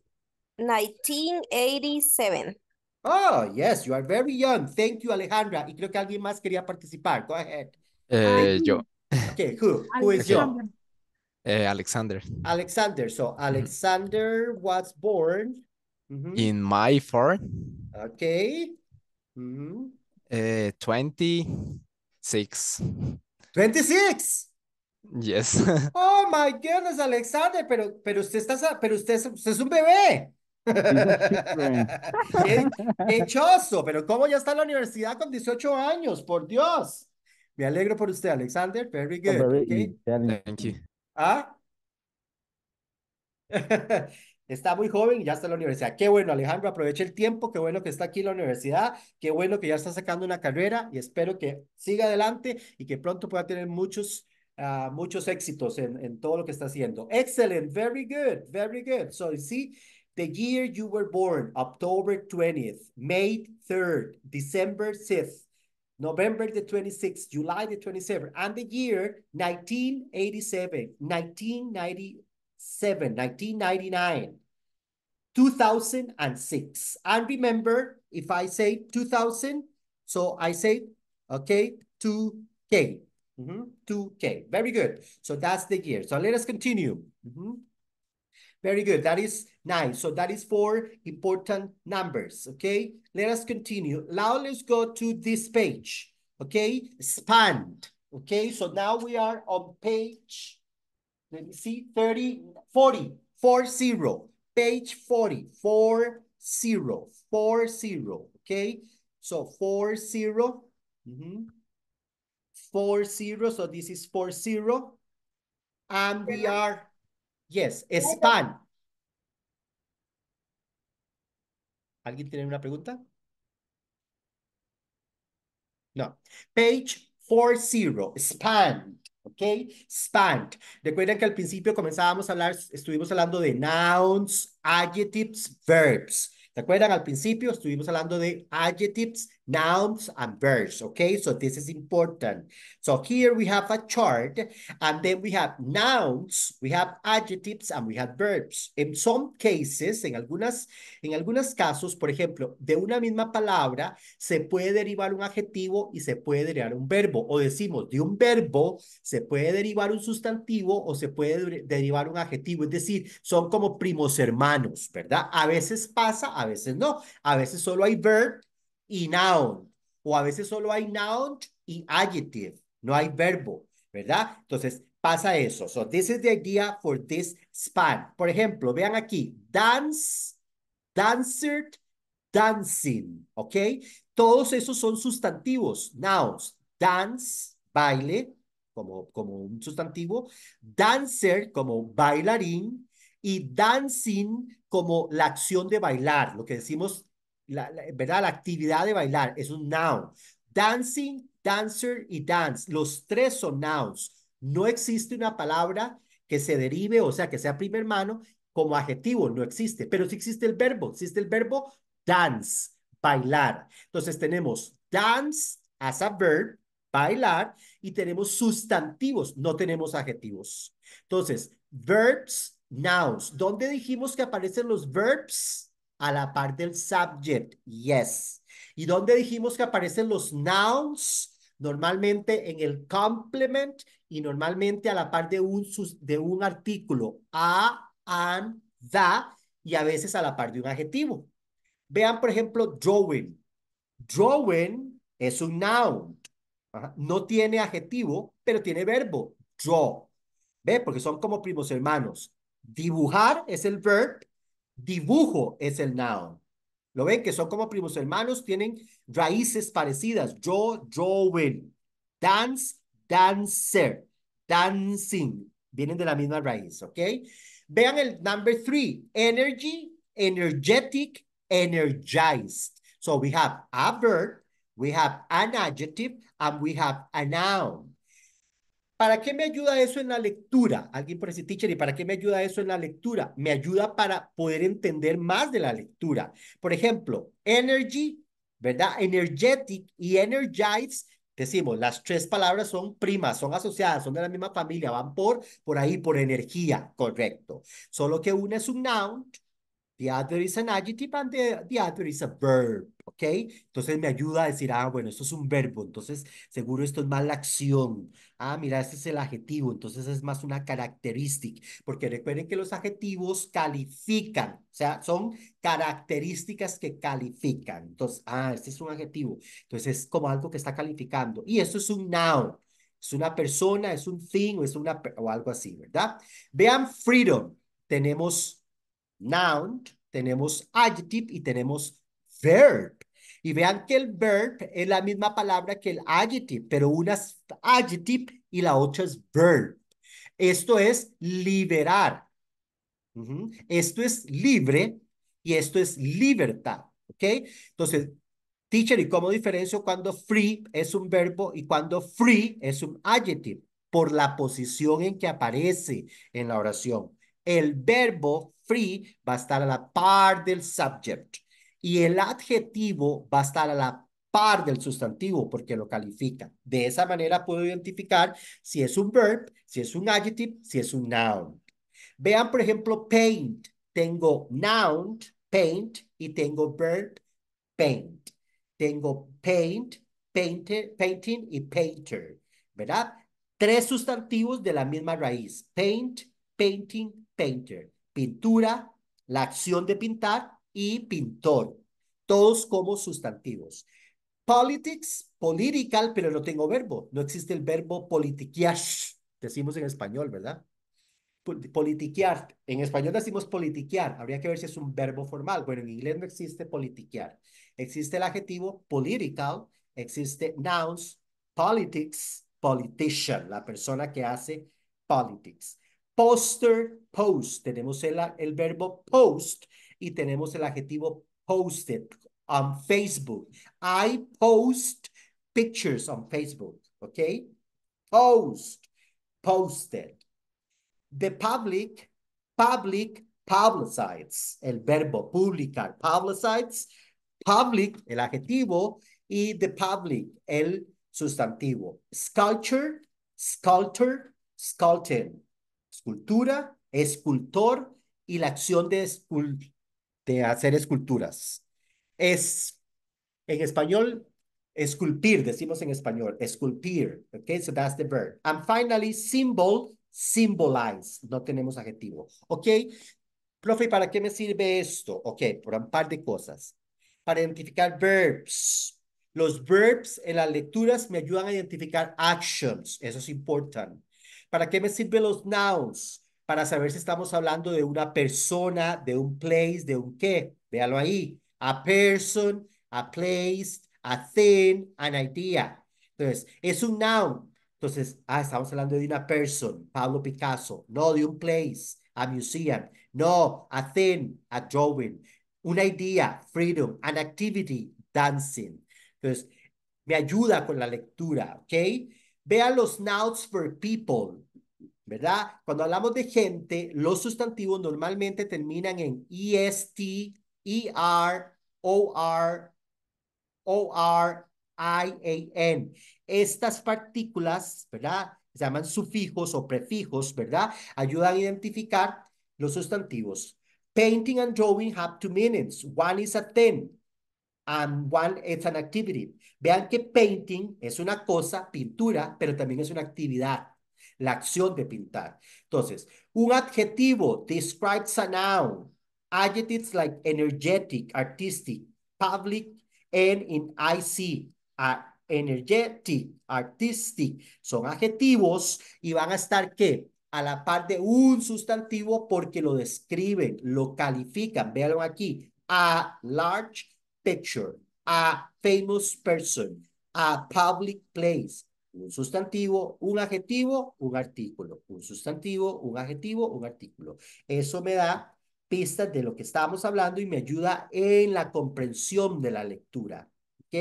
1987. Oh, yes, you are very young. Thank you, Alejandra. Y creo que alguien más quería participar. Go ahead. Eh, yo. Okay, who? Who is Alexander. Eh, Alexander. Alexander. So, Alexander was born in my farm. Okay. twenty 26. 26. Yes. oh my goodness, Alexander, pero, pero usted está, pero usted es un bebé qué, pero ¿cómo ya está en la universidad con 18 años? Por Dios. Me alegro por usted, Alexander. Very good. Thank you. ¿Ah? está muy joven y ya está en la universidad. Qué bueno, Alejandro, aproveche el tiempo, qué bueno que está aquí en la universidad, qué bueno que ya está sacando una carrera y espero que siga adelante y que pronto pueda tener muchos, ah, muchos éxitos en, en todo lo que está haciendo. excelente, very good, very good. So, sí, The year you were born, October 20th, May 3rd, December 6th, November the 26th, July the 27th, and the year 1987, 1997, 1999, 2006. And remember, if I say 2000, so I say, okay, 2K, mm -hmm, 2K. Very good. So that's the year. So let us continue. Mm -hmm. Very good. That is nine. So that is four important numbers, okay? Let us continue. Now let's go to this page, okay? Spanned, okay? So now we are on page, let me see, 30, 40, 40, page 40, 40, 40, okay? So 40, mm -hmm. 40, so this is 40, and we are Yes, span. ¿Alguien tiene una pregunta? No. Page 40, span. ¿Ok? Span. Recuerden que al principio comenzábamos a hablar, estuvimos hablando de nouns, adjectives, verbs. ¿Se acuerdan? Al principio estuvimos hablando de adjectives, nouns and verbs, okay? So this is important. So here we have a chart, and then we have nouns, we have adjectives, and we have verbs. In some cases, en algunas, en algunos casos, por ejemplo, de una misma palabra se puede derivar un adjetivo y se puede derivar un verbo, o decimos, de un verbo se puede derivar un sustantivo o se puede derivar un adjetivo, es decir, son como primos hermanos, ¿verdad? A veces pasa, a veces no, a veces solo hay verb y noun. O a veces solo hay noun y adjective, no hay verbo, ¿verdad? Entonces pasa eso. So this is the idea for this span. Por ejemplo, vean aquí, dance, dancer, dancing, ¿ok? Todos esos son sustantivos, nouns, dance, baile, como, como un sustantivo, dancer como bailarín y dancing como la acción de bailar, lo que decimos la, ¿verdad? la actividad de bailar es un noun. Dancing, dancer y dance, los tres son nouns. No existe una palabra que se derive, o sea, que sea primer mano como adjetivo, no existe, pero sí existe el verbo, existe el verbo dance, bailar. Entonces tenemos dance as a verb, bailar, y tenemos sustantivos, no tenemos adjetivos. Entonces, verbs, nouns. ¿Dónde dijimos que aparecen los verbs? a la par del subject, yes. ¿Y dónde dijimos que aparecen los nouns? Normalmente en el complement y normalmente a la par de un, de un artículo, a, an, da, y a veces a la par de un adjetivo. Vean, por ejemplo, drawing. Drawing es un noun. No tiene adjetivo, pero tiene verbo. Draw. ¿Ve? Porque son como primos hermanos. Dibujar es el verb Dibujo es el noun. ¿Lo ven? Que son como primos hermanos, tienen raíces parecidas. yo drawing. Dance, dancer. Dancing. Vienen de la misma raíz, ¿ok? Vean el number three. Energy, energetic, energized. So we have a verb, we have an adjective, and we have a noun. ¿Para qué me ayuda eso en la lectura? Alguien por decir, teacher, ¿y para qué me ayuda eso en la lectura? Me ayuda para poder entender más de la lectura. Por ejemplo, energy, ¿verdad? Energetic y energize Decimos, las tres palabras son primas, son asociadas, son de la misma familia, van por, por ahí, por energía, correcto. Solo que una es un noun The other is an adjective and the, other is a verb, ¿ok? Entonces me ayuda a decir, ah, bueno, esto es un verbo, entonces seguro esto es más la acción. Ah, mira, este es el adjetivo, entonces es más una característica, porque recuerden que los adjetivos califican, o sea, son características que califican. Entonces, ah, este es un adjetivo, entonces es como algo que está calificando. Y esto es un noun, es una persona, es un thing o, es una, o algo así, ¿verdad? Vean freedom, tenemos noun, tenemos adjective y tenemos verb. Y vean que el verb es la misma palabra que el adjective, pero una es adjective y la otra es verb. Esto es liberar. Esto es libre y esto es libertad. ¿Ok? Entonces, teacher, ¿y cómo diferencio cuando free es un verbo y cuando free es un adjective? Por la posición en que aparece en la oración. El verbo free va a estar a la par del subject y el adjetivo va a estar a la par del sustantivo porque lo califica. De esa manera puedo identificar si es un verb, si es un adjective, si es un noun. Vean, por ejemplo, paint. Tengo noun, paint, y tengo verb, paint. Tengo paint, painter, painting y painter, ¿verdad? Tres sustantivos de la misma raíz. Paint, painting, painter pintura, la acción de pintar y pintor, todos como sustantivos. Politics, political, pero no tengo verbo, no existe el verbo politiquear, decimos en español, ¿verdad? Politiquear, en español decimos politiquear, habría que ver si es un verbo formal. Bueno, en inglés no existe politiquear, existe el adjetivo political, existe nouns, politics, politician, la persona que hace politics. Poster, post. Tenemos el, verbo post y tenemos el adjetivo posted on Facebook. I post pictures on Facebook. ¿Ok? Post, posted. The public, public, publicites. El verbo publicar, publicites. Public, el adjetivo. Y the public, el sustantivo. Sculpture, sculptor, sculpting escultura, escultor y la acción de, de hacer esculturas. Es, en español, esculpir, decimos en español, esculpir. Okay, so that's the verb. And finally, symbol, symbolize. No tenemos adjetivo. Ok, profe, ¿para qué me sirve esto? Ok, por un par de cosas. Para identificar verbs. Los verbs en las lecturas me ayudan a identificar actions. Eso es importante. ¿Para qué me sirven los nouns? Para saber si estamos hablando de una persona, de un place, de un qué. Véalo ahí. A person, a place, a thing, an idea. Entonces, es un noun. Entonces, ah, estamos hablando de una person, Pablo Picasso, no de un place, a museum, no, a thing, a drawing, una idea, freedom, an activity, dancing. Entonces, me ayuda con la lectura, ¿ok? Vea los nouns for people, ¿verdad? Cuando hablamos de gente, los sustantivos normalmente terminan en e e o ER, OR, OR, n Estas partículas, ¿verdad? Se llaman sufijos o prefijos, ¿verdad? Ayudan a identificar los sustantivos. Painting and drawing have two meanings. One is a ten, and one it's an activity. Vean que painting es una cosa, pintura, pero también es una actividad, la acción de pintar. Entonces, un adjetivo describes a noun. Adjectives like energetic, artistic, public, and in IC are energetic, artistic. Son adjetivos y van a estar ¿qué? a la par de un sustantivo porque lo describen, lo califican. Vean aquí. A large picture, a famous person, a public place. Un sustantivo, un adjetivo, un artículo. Un sustantivo, un adjetivo, un artículo. Eso me da pistas de lo que estábamos hablando y me ayuda en la comprensión de la lectura. ¿Ok?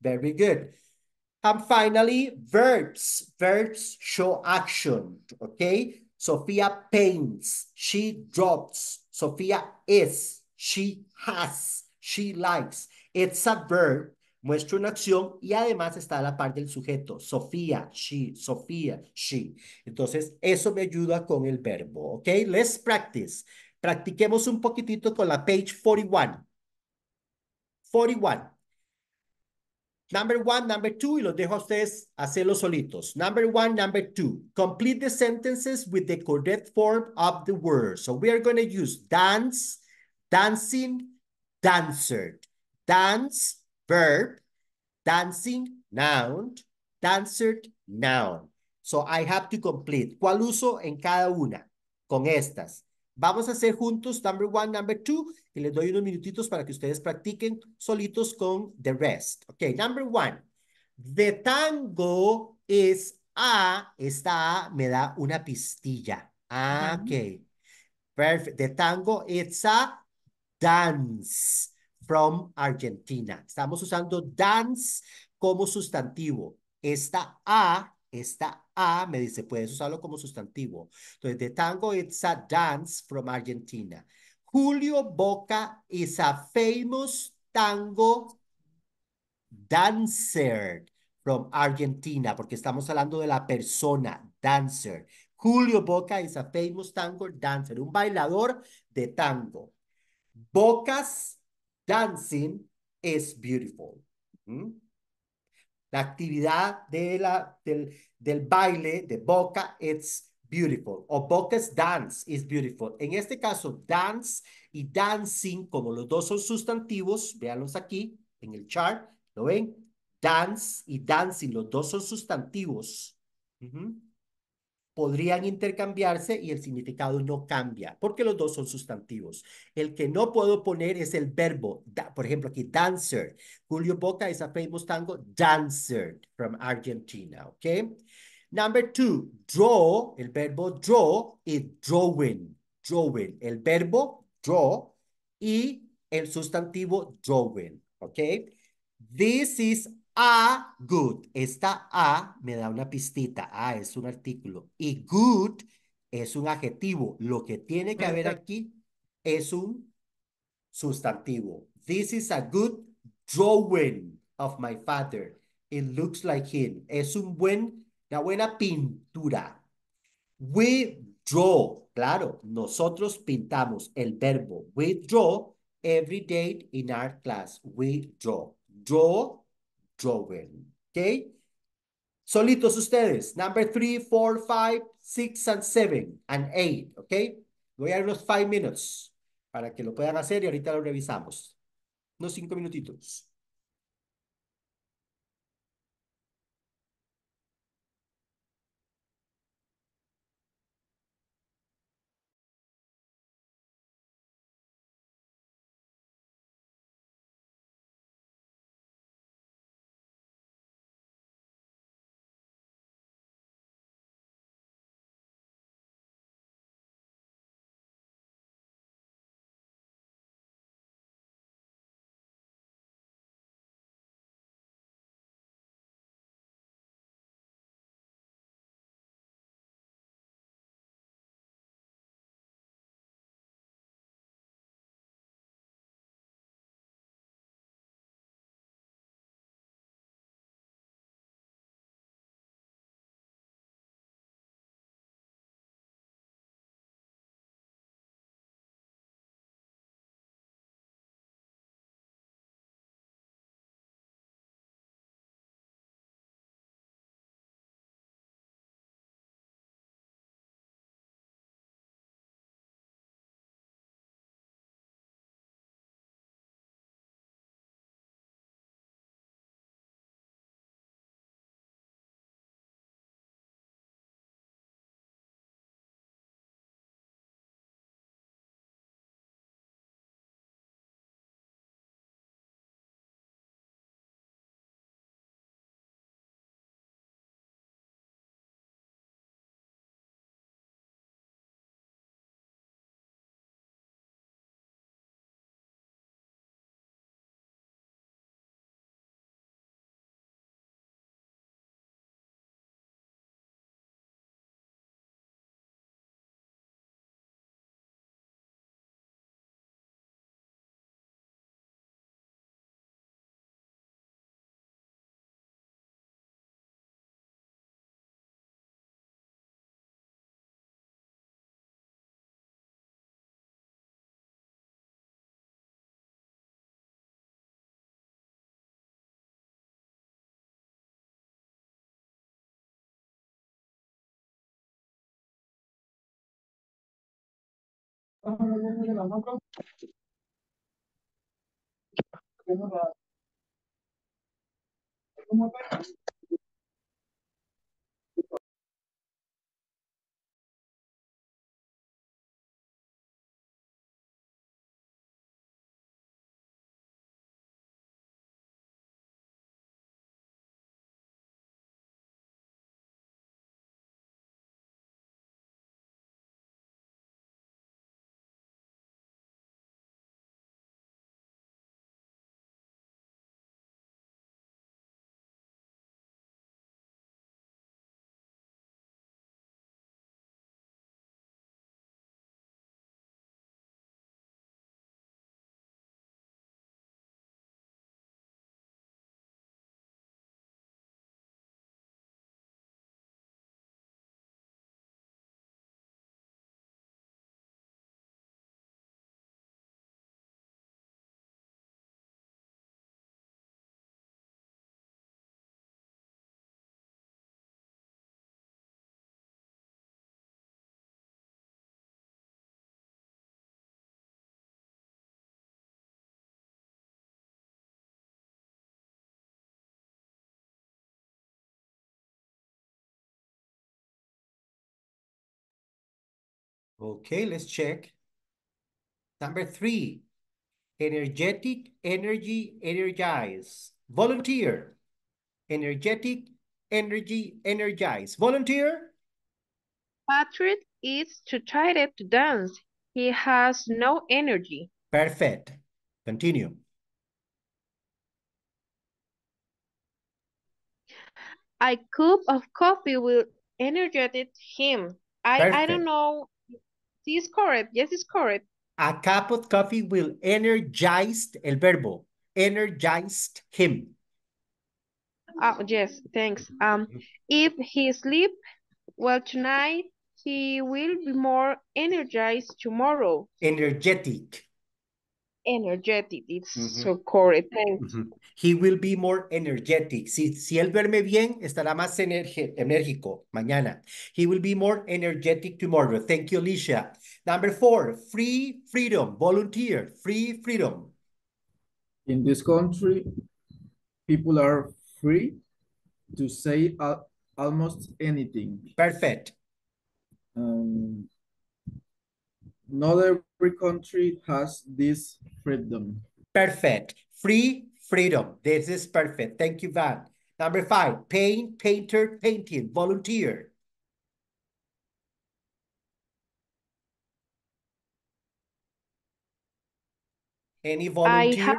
Very good. And finally, verbs. Verbs show action. ¿Ok? Sofía paints. She drops. Sofía is. She has she likes. It's a verb, muestra una acción y además está la parte del sujeto, Sofía, she, Sofía, she. Entonces, eso me ayuda con el verbo, ¿ok? Let's practice. Practiquemos un poquitito con la page 41. 41. Number one, number two, y los dejo a ustedes hacerlo solitos. Number one, number two. Complete the sentences with the correct form of the word. So we are going to use dance, dancing, dancer, dance, verb, dancing, noun, dancer, noun. So I have to complete. ¿Cuál uso en cada una? Con estas. Vamos a hacer juntos number one, number two, y les doy unos minutitos para que ustedes practiquen solitos con the rest. Ok, number one. The tango is a, esta a me da una pistilla. Ah, ok. Perfect. The tango, it's a dance from Argentina. Estamos usando dance como sustantivo. Esta A, esta A me dice, puedes usarlo como sustantivo. Entonces, de tango, it's a dance from Argentina. Julio Boca is a famous tango dancer from Argentina, porque estamos hablando de la persona, dancer. Julio Boca is a famous tango dancer, un bailador de tango. Bocas Dancing is Beautiful. La actividad de la, del, del baile de boca it's beautiful. O Bocas Dance is Beautiful. En este caso, dance y dancing, como los dos son sustantivos, véanlos aquí en el chart, ¿lo ven? Dance y dancing, los dos son sustantivos podrían intercambiarse y el significado no cambia, porque los dos son sustantivos. El que no puedo poner es el verbo, por ejemplo, aquí dancer. Julio Boca es a famous tango dancer from Argentina, ¿ok? Number two, draw, el verbo draw y drawing, drawing, el verbo draw y el sustantivo drawing, ¿ok? This is a good. Esta A me da una pistita. A es un artículo. Y good es un adjetivo. Lo que tiene que haber aquí es un sustantivo. This is a good drawing of my father. It looks like him. Es un buen, una buena pintura. We draw. Claro, nosotros pintamos el verbo. We draw every day in our class. We draw. Draw Joven. ¿Ok? Solitos ustedes. Number 3, 4, 5, 6 and 7 and 8. ¿Ok? Voy a dar unos 5 minutos. para que lo puedan hacer y ahorita lo revisamos. Unos 5 minutitos. ¿Cómo está? Okay, let's check. Number three, energetic, energy, energize. Volunteer, energetic, energy, energize. Volunteer? Patrick is too tired to dance. He has no energy. Perfect. Continue. A cup of coffee will energize him. I, I don't know this is correct. Yes, it's correct. A cup of coffee will energize el verbo. Energized him. Oh, yes, thanks. Um, if he sleep well tonight, he will be more energized tomorrow. Energetic energetic. It's mm -hmm. so correct. Mm -hmm. He will be more energetic. Si, si él duerme bien, estará más enérgico mañana. He will be more energetic tomorrow. Thank you, Alicia. Number four, free freedom. Volunteer, free freedom. In this country, people are free to say uh, almost anything. Perfect. Um, not every country has this freedom. Perfect. Free freedom. This is perfect. Thank you, Van. Number five, paint, painter, painting, volunteer. Any volunteer? I have,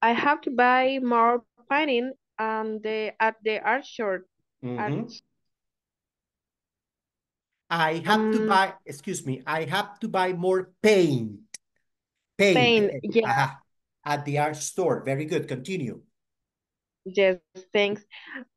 I have to buy more painting and um, the, at the art shop. Mm -hmm. I have to mm. buy, excuse me, I have to buy more paint. Paint, paint eh, yeah. Uh -huh. At the art store. Very good. Continue. Yes, thanks.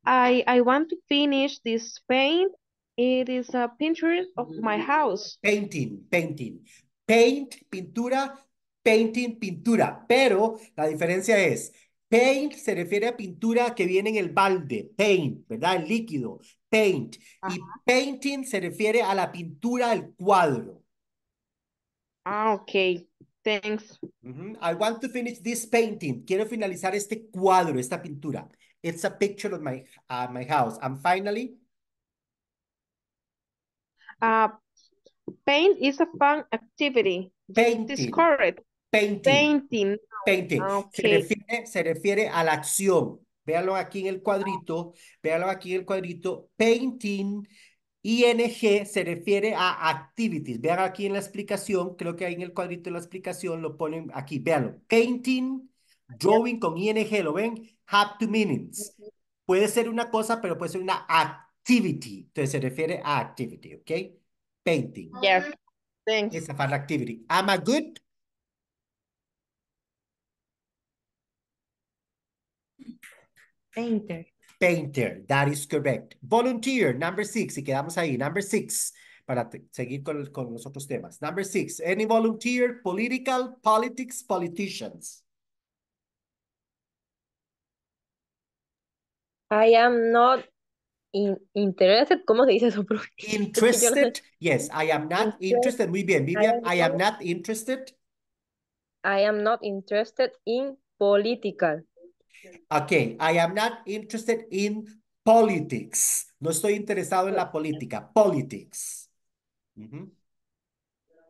I I want to finish this paint. It is a picture of my house. Painting, painting. Paint, pintura, painting, pintura. Pero la diferencia es Paint se refiere a pintura que viene en el balde, paint, ¿verdad? El líquido, paint. Y painting se refiere a la pintura al cuadro. Ah, ok. Thanks. I want to finish this painting. Quiero finalizar este cuadro, esta pintura. It's a picture of my, uh, house. And finally. Ah, paint is a fun activity. Painting. correct. Painting. Painting. Painting. Ah, se, refiere, a la acción. Véalo aquí en el cuadrito. Véalo aquí en el cuadrito. Painting. ING se refiere a activities. Vean aquí en la explicación, creo que ahí en el cuadrito de la explicación lo ponen aquí. Veanlo. Painting, drawing con ING, ¿lo ven? Have two minutes. Puede ser una cosa, pero puede ser una activity. Entonces se refiere a activity, ¿ok? Painting. Yes. Thanks. It's a fun activity. Am I good? Painter. Painter, that is correct. Volunteer, number six, y quedamos ahí, number six, para seguir con, con los otros temas. Number six, any volunteer, political, politics, politicians. I am not in interested, ¿cómo se dice eso? Interested, yes, I am not interested, muy bien, Vivian, I am not interested. I am not interested in political. Okay, I am not interested in politics. No estoy interesado en la política. Politics.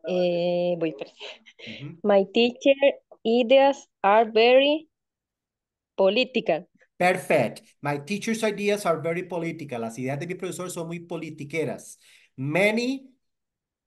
Eh, voy, My teacher ideas are very political. Perfect. My teacher's ideas are very political. Las ideas de mi profesor son muy politiqueras. Many.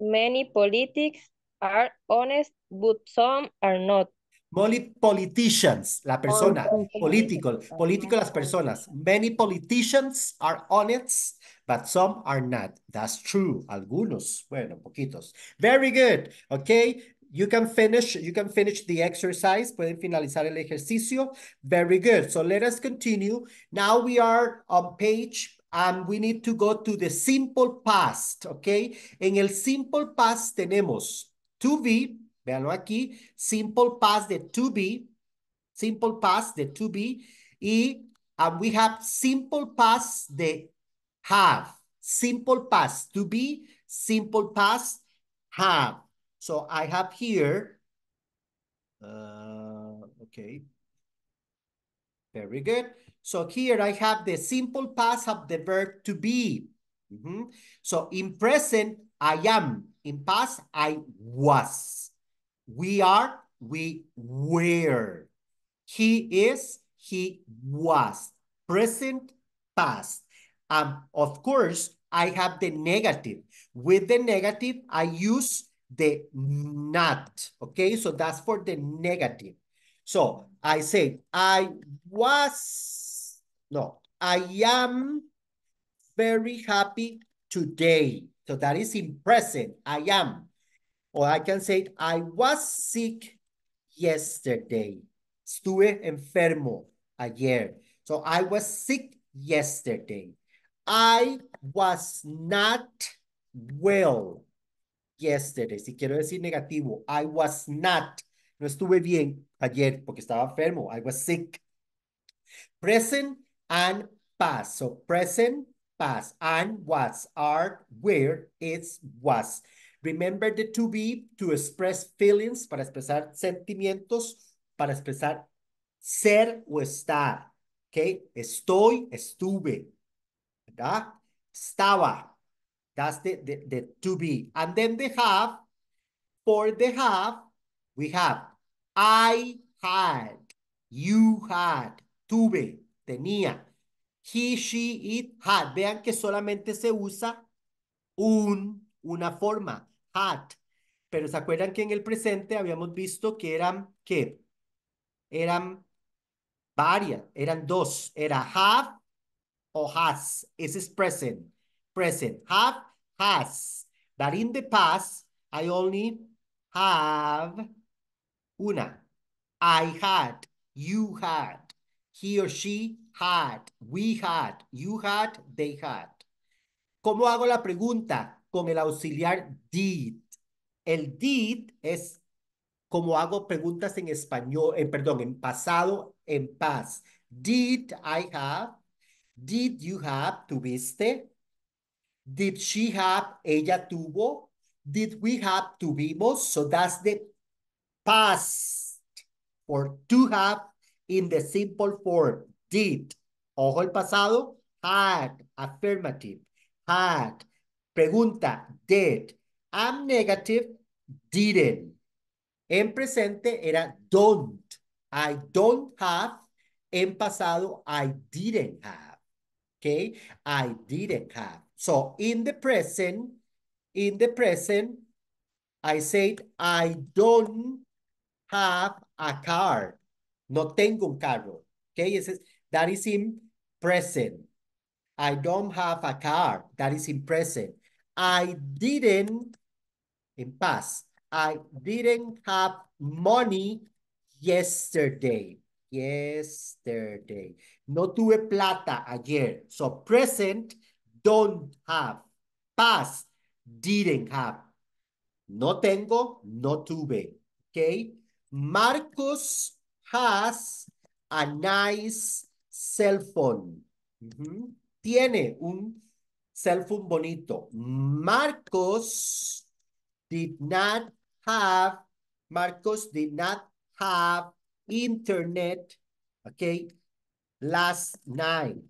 Many politics are honest, but some are not. Many politicians, la persona, political, oh, political las personas. Many politicians are honest, but some are not. That's true. Algunos, bueno, poquitos. Very good. Okay, you can finish, you can finish the exercise. Pueden finalizar el ejercicio. Very good. So let us continue. Now we are on page and we need to go to the simple past, okay? En el simple past tenemos to be, Véanlo aquí. Simple past the to be. Simple past the to be. Y and we have simple past the have. Simple past to be. Simple past have. So I have here. Uh, okay. Very good. So here I have the simple past of the verb to be. Mm -hmm. So in present, I am. In past, I was. We are, we were. He is, he was. Present, past. Um, of course, I have the negative. With the negative, I use the not, okay? So that's for the negative. So I say, I was, no, I am very happy today. So that is in present, I am. Or I can say, I was sick yesterday. Estuve enfermo ayer. So I was sick yesterday. I was not well yesterday. Si quiero decir negativo, I was not. No estuve bien ayer porque estaba enfermo. I was sick. Present and past. So present, past. And was, are, where, is, was. Remember the to be to express feelings, para expresar sentimientos, para expresar ser o estar. ¿Ok? Estoy, estuve. ¿Verdad? Estaba. That's the, to be. And then the have. For the have, we have I had, you had, tuve, tenía. He, she, it, had. Vean que solamente se usa un, una forma hat. Pero ¿se acuerdan que en el presente habíamos visto que eran, ¿qué? Eran varias, eran dos. Era have o has. Ese es present. Present. Have, has. But in the past, I only have una. I had, you had, he or she had, we had, you had, they had. ¿Cómo hago la pregunta? con el auxiliar did. El did es como hago preguntas en español, eh, perdón, en pasado, en paz. Did I have? Did you have? ¿Tuviste? Did she have? Ella tuvo. Did we have? Tuvimos. So that's the past or to have in the simple form. Did. Ojo el pasado. Had. Affirmative. Had. Pregunta, did. I'm negative, didn't. En presente era don't. I don't have. En pasado, I didn't have. Okay? I didn't have. So in the present, in the present, I said, I don't have a car. No tengo un carro. Okay? that is in present. I don't have a car. That is in present. I didn't, in past, I didn't have money yesterday. Yesterday. No tuve plata ayer. So present, don't have. Past, didn't have. No tengo, no tuve. Okay. Marcos has a nice cell phone. Tiene un cell phone bonito. Marcos did not have, Marcos did not have internet, okay, last night.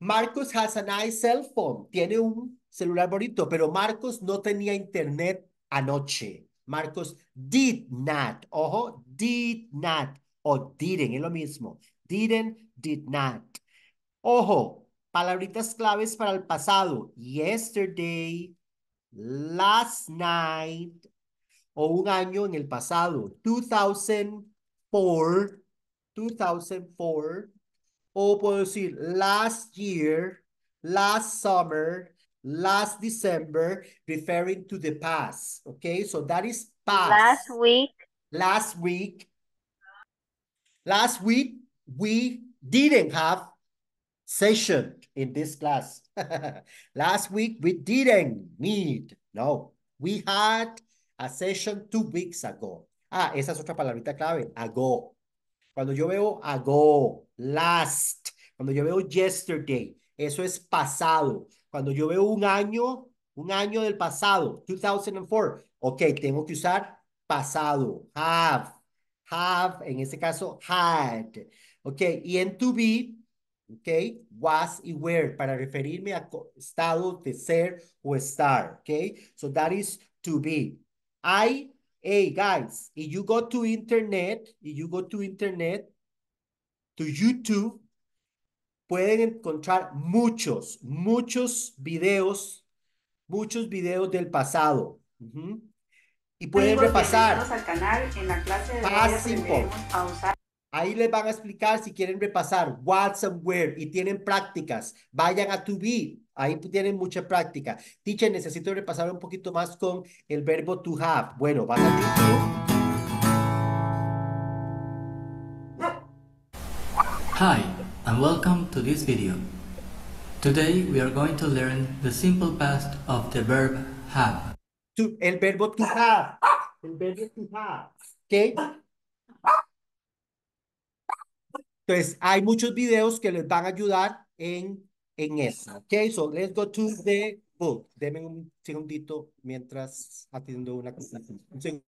Marcos has a nice cell phone. Tiene un celular bonito, pero Marcos no tenía internet anoche. Marcos did not. Ojo, did not. O didn't, es lo mismo. Didn't, did not. Ojo, Palabritas claves para el pasado. Yesterday, last night, o un año en el pasado. 2004, 2004. O puedo decir last year, last summer, last December, referring to the past. Okay, so that is past. Last week. Last week. Last week, we didn't have session. in this class. Last week, we didn't need. No, we had a session two weeks ago. Ah, esa es otra palabrita clave, ago. Cuando yo veo ago, last, cuando yo veo yesterday, eso es pasado. Cuando yo veo un año, un año del pasado, 2004, ok, tengo que usar pasado, have, have, en este caso, had. Ok, y en to be, ¿ok? Was y were, para referirme a estado de ser o estar, ¿ok? So that is to be. I, hey guys, if you go to internet, if you go to internet, to YouTube, pueden encontrar muchos, muchos videos, muchos videos del pasado. Y pueden repasar. al canal en la clase de Ahí les van a explicar si quieren repasar what's and where y tienen prácticas. Vayan a to be. Ahí tienen mucha práctica. Teacher, necesito repasar un poquito más con el verbo to have. Bueno, vas a YouTube. Hi, and welcome to this video. Today we are going to learn the simple past of the verb have. el verbo to have. El verbo to have. Okay? Entonces, hay muchos videos que les van a ayudar en, en eso. Ok, so let's go to the book. Deme un segundito mientras atiendo una cosa. Un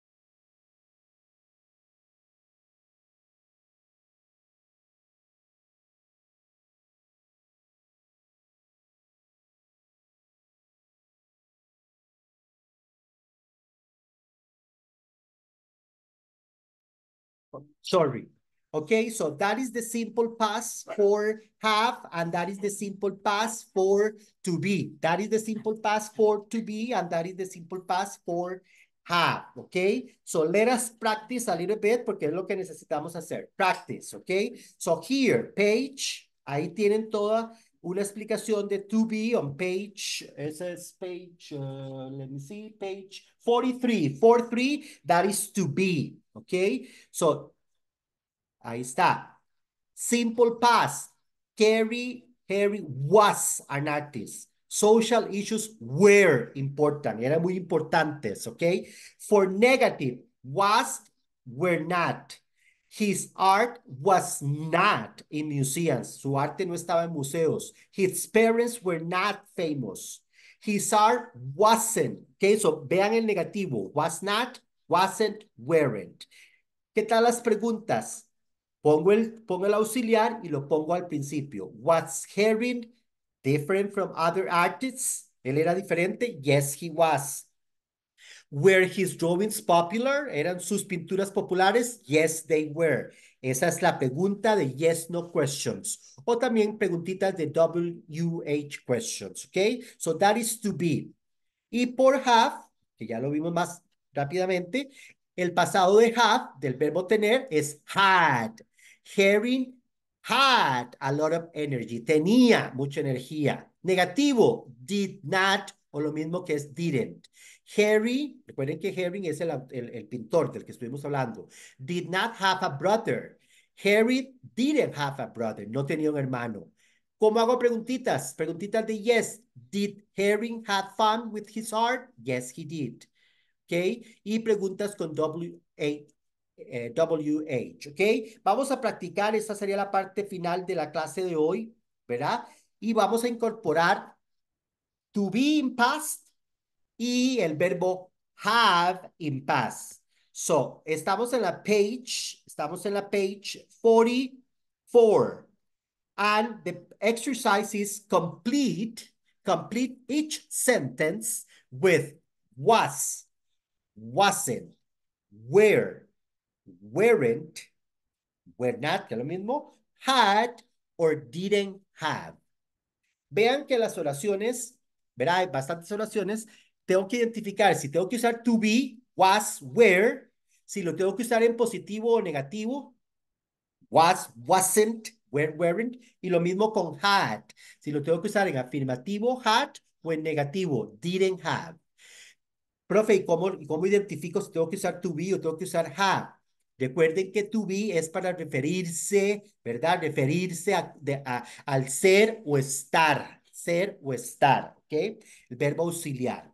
Sorry. Okay, so that is the simple past for have, and that is the simple past for to be. That is the simple past for to be, and that is the simple past for have, okay? So let us practice a little bit porque es lo que necesitamos hacer. Practice, okay? So here, page, ahí tienen toda una explicación de to be on page, esa es page, uh, let me see, page 43, 43, that is to be, okay? So Ahí está. Simple past. Carrie Harry was an artist. Social issues were important. Eran muy importantes, ¿ok? For negative, was, were not. His art was not in museums. Su arte no estaba en museos. His parents were not famous. His art wasn't. Okay, vean el negativo. Was not, wasn't, weren't. ¿Qué tal las preguntas? Pongo el, pongo el auxiliar y lo pongo al principio. Was Herring different from other artists? Él era diferente. Yes, he was. Were his drawings popular? ¿Eran sus pinturas populares? Yes, they were. Esa es la pregunta de yes, no questions. O también preguntitas de WH questions, ¿ok? So that is to be. Y por have, que ya lo vimos más rápidamente, el pasado de have, del verbo tener, es had. Harry had a lot of energy, tenía mucha energía. Negativo, did not, o lo mismo que es didn't. Harry, recuerden que Harry es el, pintor del que estuvimos hablando, did not have a brother. Harry didn't have a brother, no tenía un hermano. ¿Cómo hago preguntitas? Preguntitas de yes. Did Harry have fun with his art? Yes, he did. ¿Ok? Y preguntas con WH WH, eh, ¿ok? Vamos a practicar, esta sería la parte final de la clase de hoy, ¿verdad? Y vamos a incorporar to be in past y el verbo have in past. So, estamos en la page, estamos en la page 44. And the exercise is complete, complete each sentence with was, wasn't, where, weren't, were not, que es lo mismo, had or didn't have. Vean que las oraciones, verá, hay bastantes oraciones, tengo que identificar si tengo que usar to be, was, were, si lo tengo que usar en positivo o negativo, was, wasn't, were, weren't, y lo mismo con had, si lo tengo que usar en afirmativo, had, o en negativo, didn't have. Profe, ¿y cómo, cómo identifico si tengo que usar to be o tengo que usar have? Recuerden que to be es para referirse, ¿verdad? Referirse a, al ser o estar, ser o estar, ¿ok? El verbo auxiliar.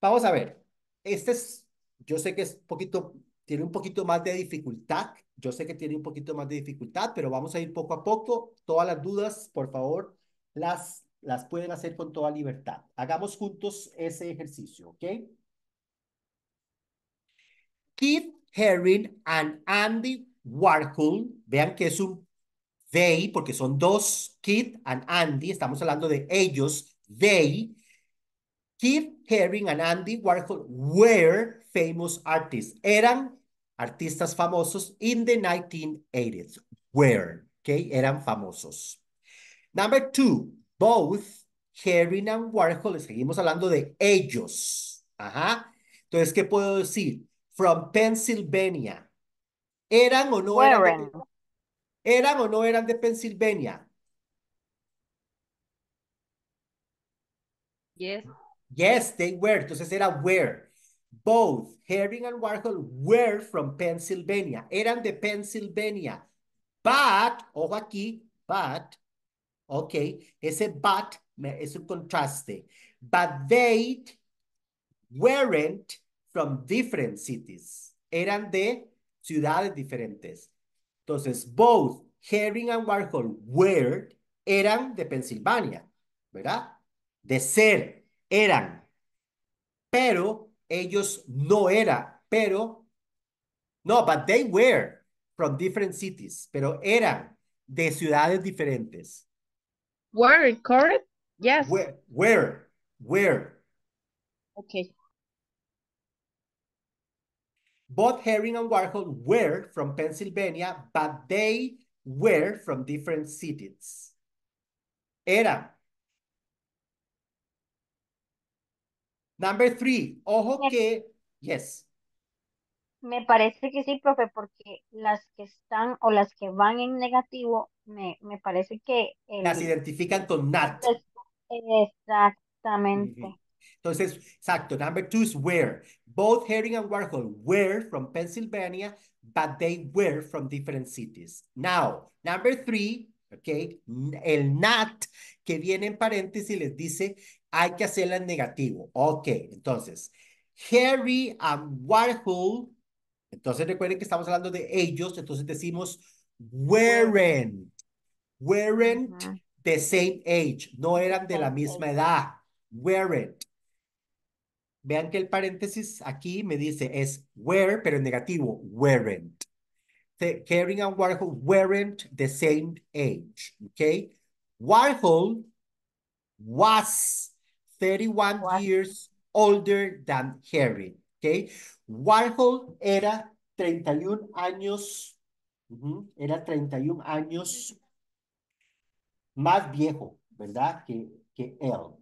Vamos a ver, este es, yo sé que es poquito, tiene un poquito más de dificultad, yo sé que tiene un poquito más de dificultad, pero vamos a ir poco a poco. Todas las dudas, por favor, las, las pueden hacer con toda libertad. Hagamos juntos ese ejercicio, ¿ok? Kit Herring and Andy Warhol. Vean que es un they, porque son dos, Kid and Andy, estamos hablando de ellos, they. Kid Herring and Andy Warhol were famous artists. Eran artistas famosos in the 1980s. Were, okay, eran famosos. Number two, both Herring and Warhol, seguimos hablando de ellos. Ajá. Entonces, ¿qué puedo decir? from Pennsylvania. ¿Eran o no eran? De, ¿Eran o no eran de Pennsylvania. Yes. Yes, they were. Entonces era where. Both Herring and Warhol were from Pennsylvania. Eran de Pennsylvania. But, ojo aquí, but, ok, ese but es un contraste. But they weren't from different cities. Eran de ciudades diferentes. Entonces, both Herring and Warhol were, eran de Pensilvania, ¿verdad? De ser, eran. Pero ellos no eran, pero, no, but they were from different cities, pero eran de ciudades diferentes. Were, correct? Yes. where, where. Okay. Both Herring and Warhol were from Pennsylvania, but they were from different cities. Era. Number three, ojo que, yes. Me parece que sí, profe, porque las que están o las que van en negativo, me, me parece que... las identifican con not. Exactamente. Entonces, exacto. Number two is where. Both Harry and Warhol were from Pennsylvania, but they were from different cities. Now, number three, okay, el not que viene en paréntesis les dice hay que hacerla en negativo. okay entonces, Harry and Warhol, entonces recuerden que estamos hablando de ellos, entonces decimos weren't, weren't the same age, no eran de la misma edad, weren't. Vean que el paréntesis aquí me dice es were, pero en negativo, weren't. The, and Warhol weren't the same age, okay? Warhol was 31 years older than Harry, okay? Warhol era 31 años, era 31 años más viejo, ¿verdad? Que, que él,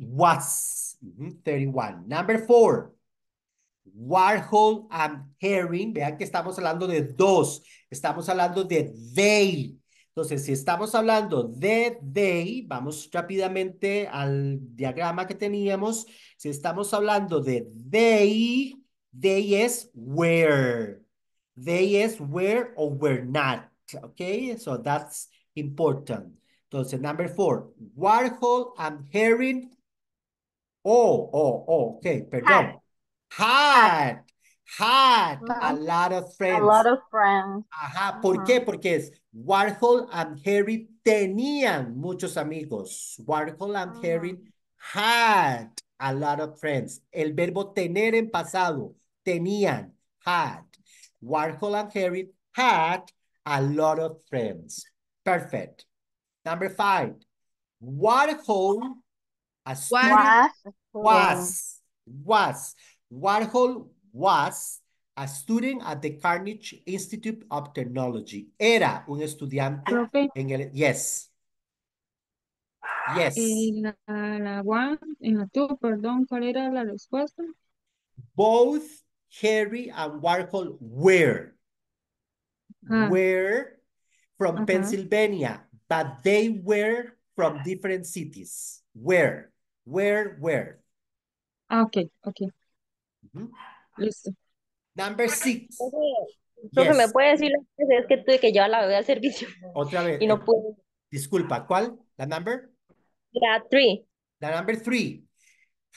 was. 31. Number four. Warhol and Herring. Vean que estamos hablando de dos. Estamos hablando de they. Entonces, si estamos hablando de they, vamos rápidamente al diagrama que teníamos. Si estamos hablando de they, they is where. They is where or where not. Okay, so that's important. Entonces, number four, Warhol and Herring Oh, oh, oh, okay, perdón. Had. Had, a lot of friends. A lot of friends. Ajá, ¿por qué? Porque es Warhol and Harry tenían muchos amigos. Warhol and ah. Harry had a lot of friends. El verbo tener en pasado, tenían, had. Warhol and Harry had a lot of friends. Perfect. Number five. Warhol A was, was, was. Warhol was a student at the Carnegie Institute of Technology. Era un estudiante okay. en el... Yes. Yes. la, one, en two, perdón, ¿cuál era la respuesta? Both Harry and Warhol were. Ah. Were from uh -huh. Pennsylvania, but they were from different cities. Where, where, where. Ah, ok, ok. Listo. Number six. Entonces, yes. ¿me puede decir las Es que tuve que llevar la bebé al servicio? Otra vez. Y no eh, pude. Disculpa, ¿cuál? ¿La number? La three. La number three.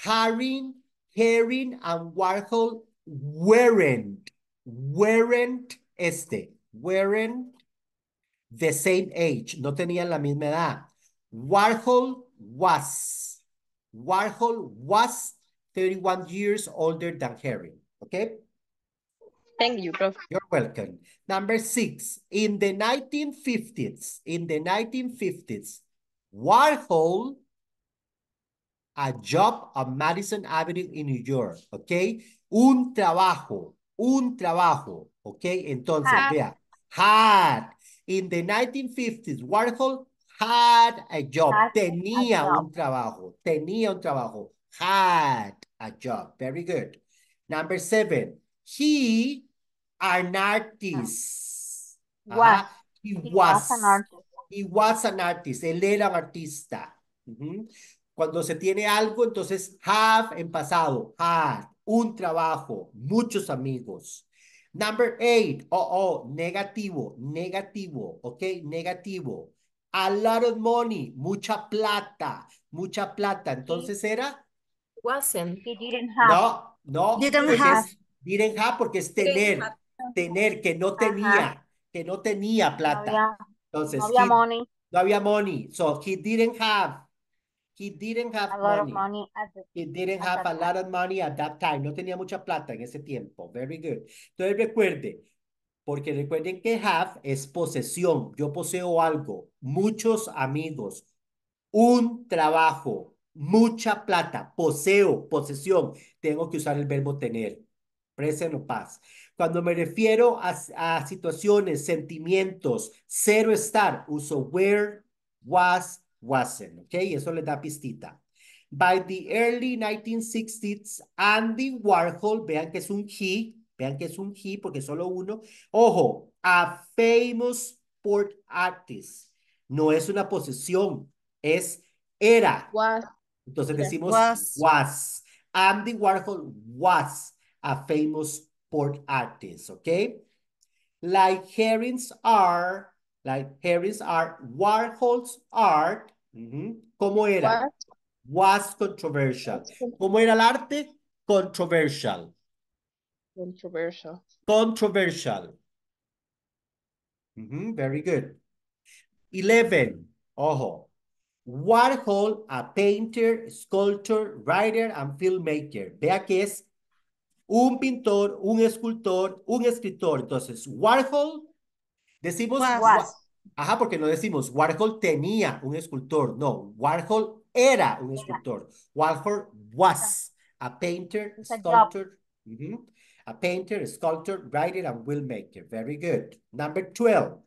Haring, Herring and Warhol weren't, weren't este, weren't the same age, no tenían la misma edad. Warhol was. Warhol was 31 years older than Harry. Okay? Thank you, Prof. You're welcome. Number six, in the 1950s, in the 1950s, Warhol, a job on Madison Avenue in New York, okay? Un trabajo, un trabajo, okay? Entonces, ah. vea, had. In the 1950s, Warhol had a job. tenía un trabajo. Tenía un trabajo. Had a job. Very good. Number seven. He an artist. Ah. Was. He, was. an artist. He was an artist. Él era un artista. Cuando se tiene algo, entonces have en pasado. Had. Un trabajo. Muchos amigos. Number eight. Oh, oh. Negativo. Negativo. Ok. Negativo a lot of money, mucha plata, mucha plata. Entonces era. Wasn't. He didn't have. No, no. Didn't have. didn't have porque es tener, tener que no tenía, que no tenía plata. No había, Entonces. No money. No había money. So he didn't have. He didn't have a money. of money he didn't have a lot of money at that time. No tenía mucha plata en ese tiempo. Very good. Entonces recuerde, porque recuerden que have es posesión. Yo poseo algo, muchos amigos, un trabajo, mucha plata, poseo, posesión. Tengo que usar el verbo tener. Present o paz. Cuando me refiero a, a situaciones, sentimientos, cero estar, uso where, was, wasn't. ¿Ok? Eso les da pistita. By the early 1960s, Andy Warhol, vean que es un he, Vean que es un he porque solo uno. Ojo, a famous sport artist. No es una posesión, es era. Was. Entonces decimos was. Andy Warhol was a famous sport artist, ¿ok? Like herrings are, like herrings are, Warhol's art, ¿cómo era? Was controversial. ¿Cómo era el arte? Controversial. Controversial. Controversial. Mm-hmm, very good. 11. Ojo. Warhol, a painter, sculptor, writer, and filmmaker. Vea que es un pintor, un escultor, un escritor. Entonces, Warhol, decimos... Was. Ajá, porque no decimos Warhol tenía un escultor. No, Warhol era un escultor. Warhol was a painter, sculptor. Mm-hmm. a painter, a sculptor, writer, and will maker. Very good. Number 12.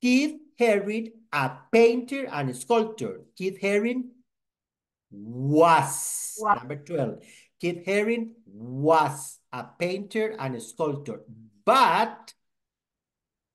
Keith Herring, a painter and a sculptor. Keith Herring was. Number 12. Keith Herring was a painter and a sculptor, but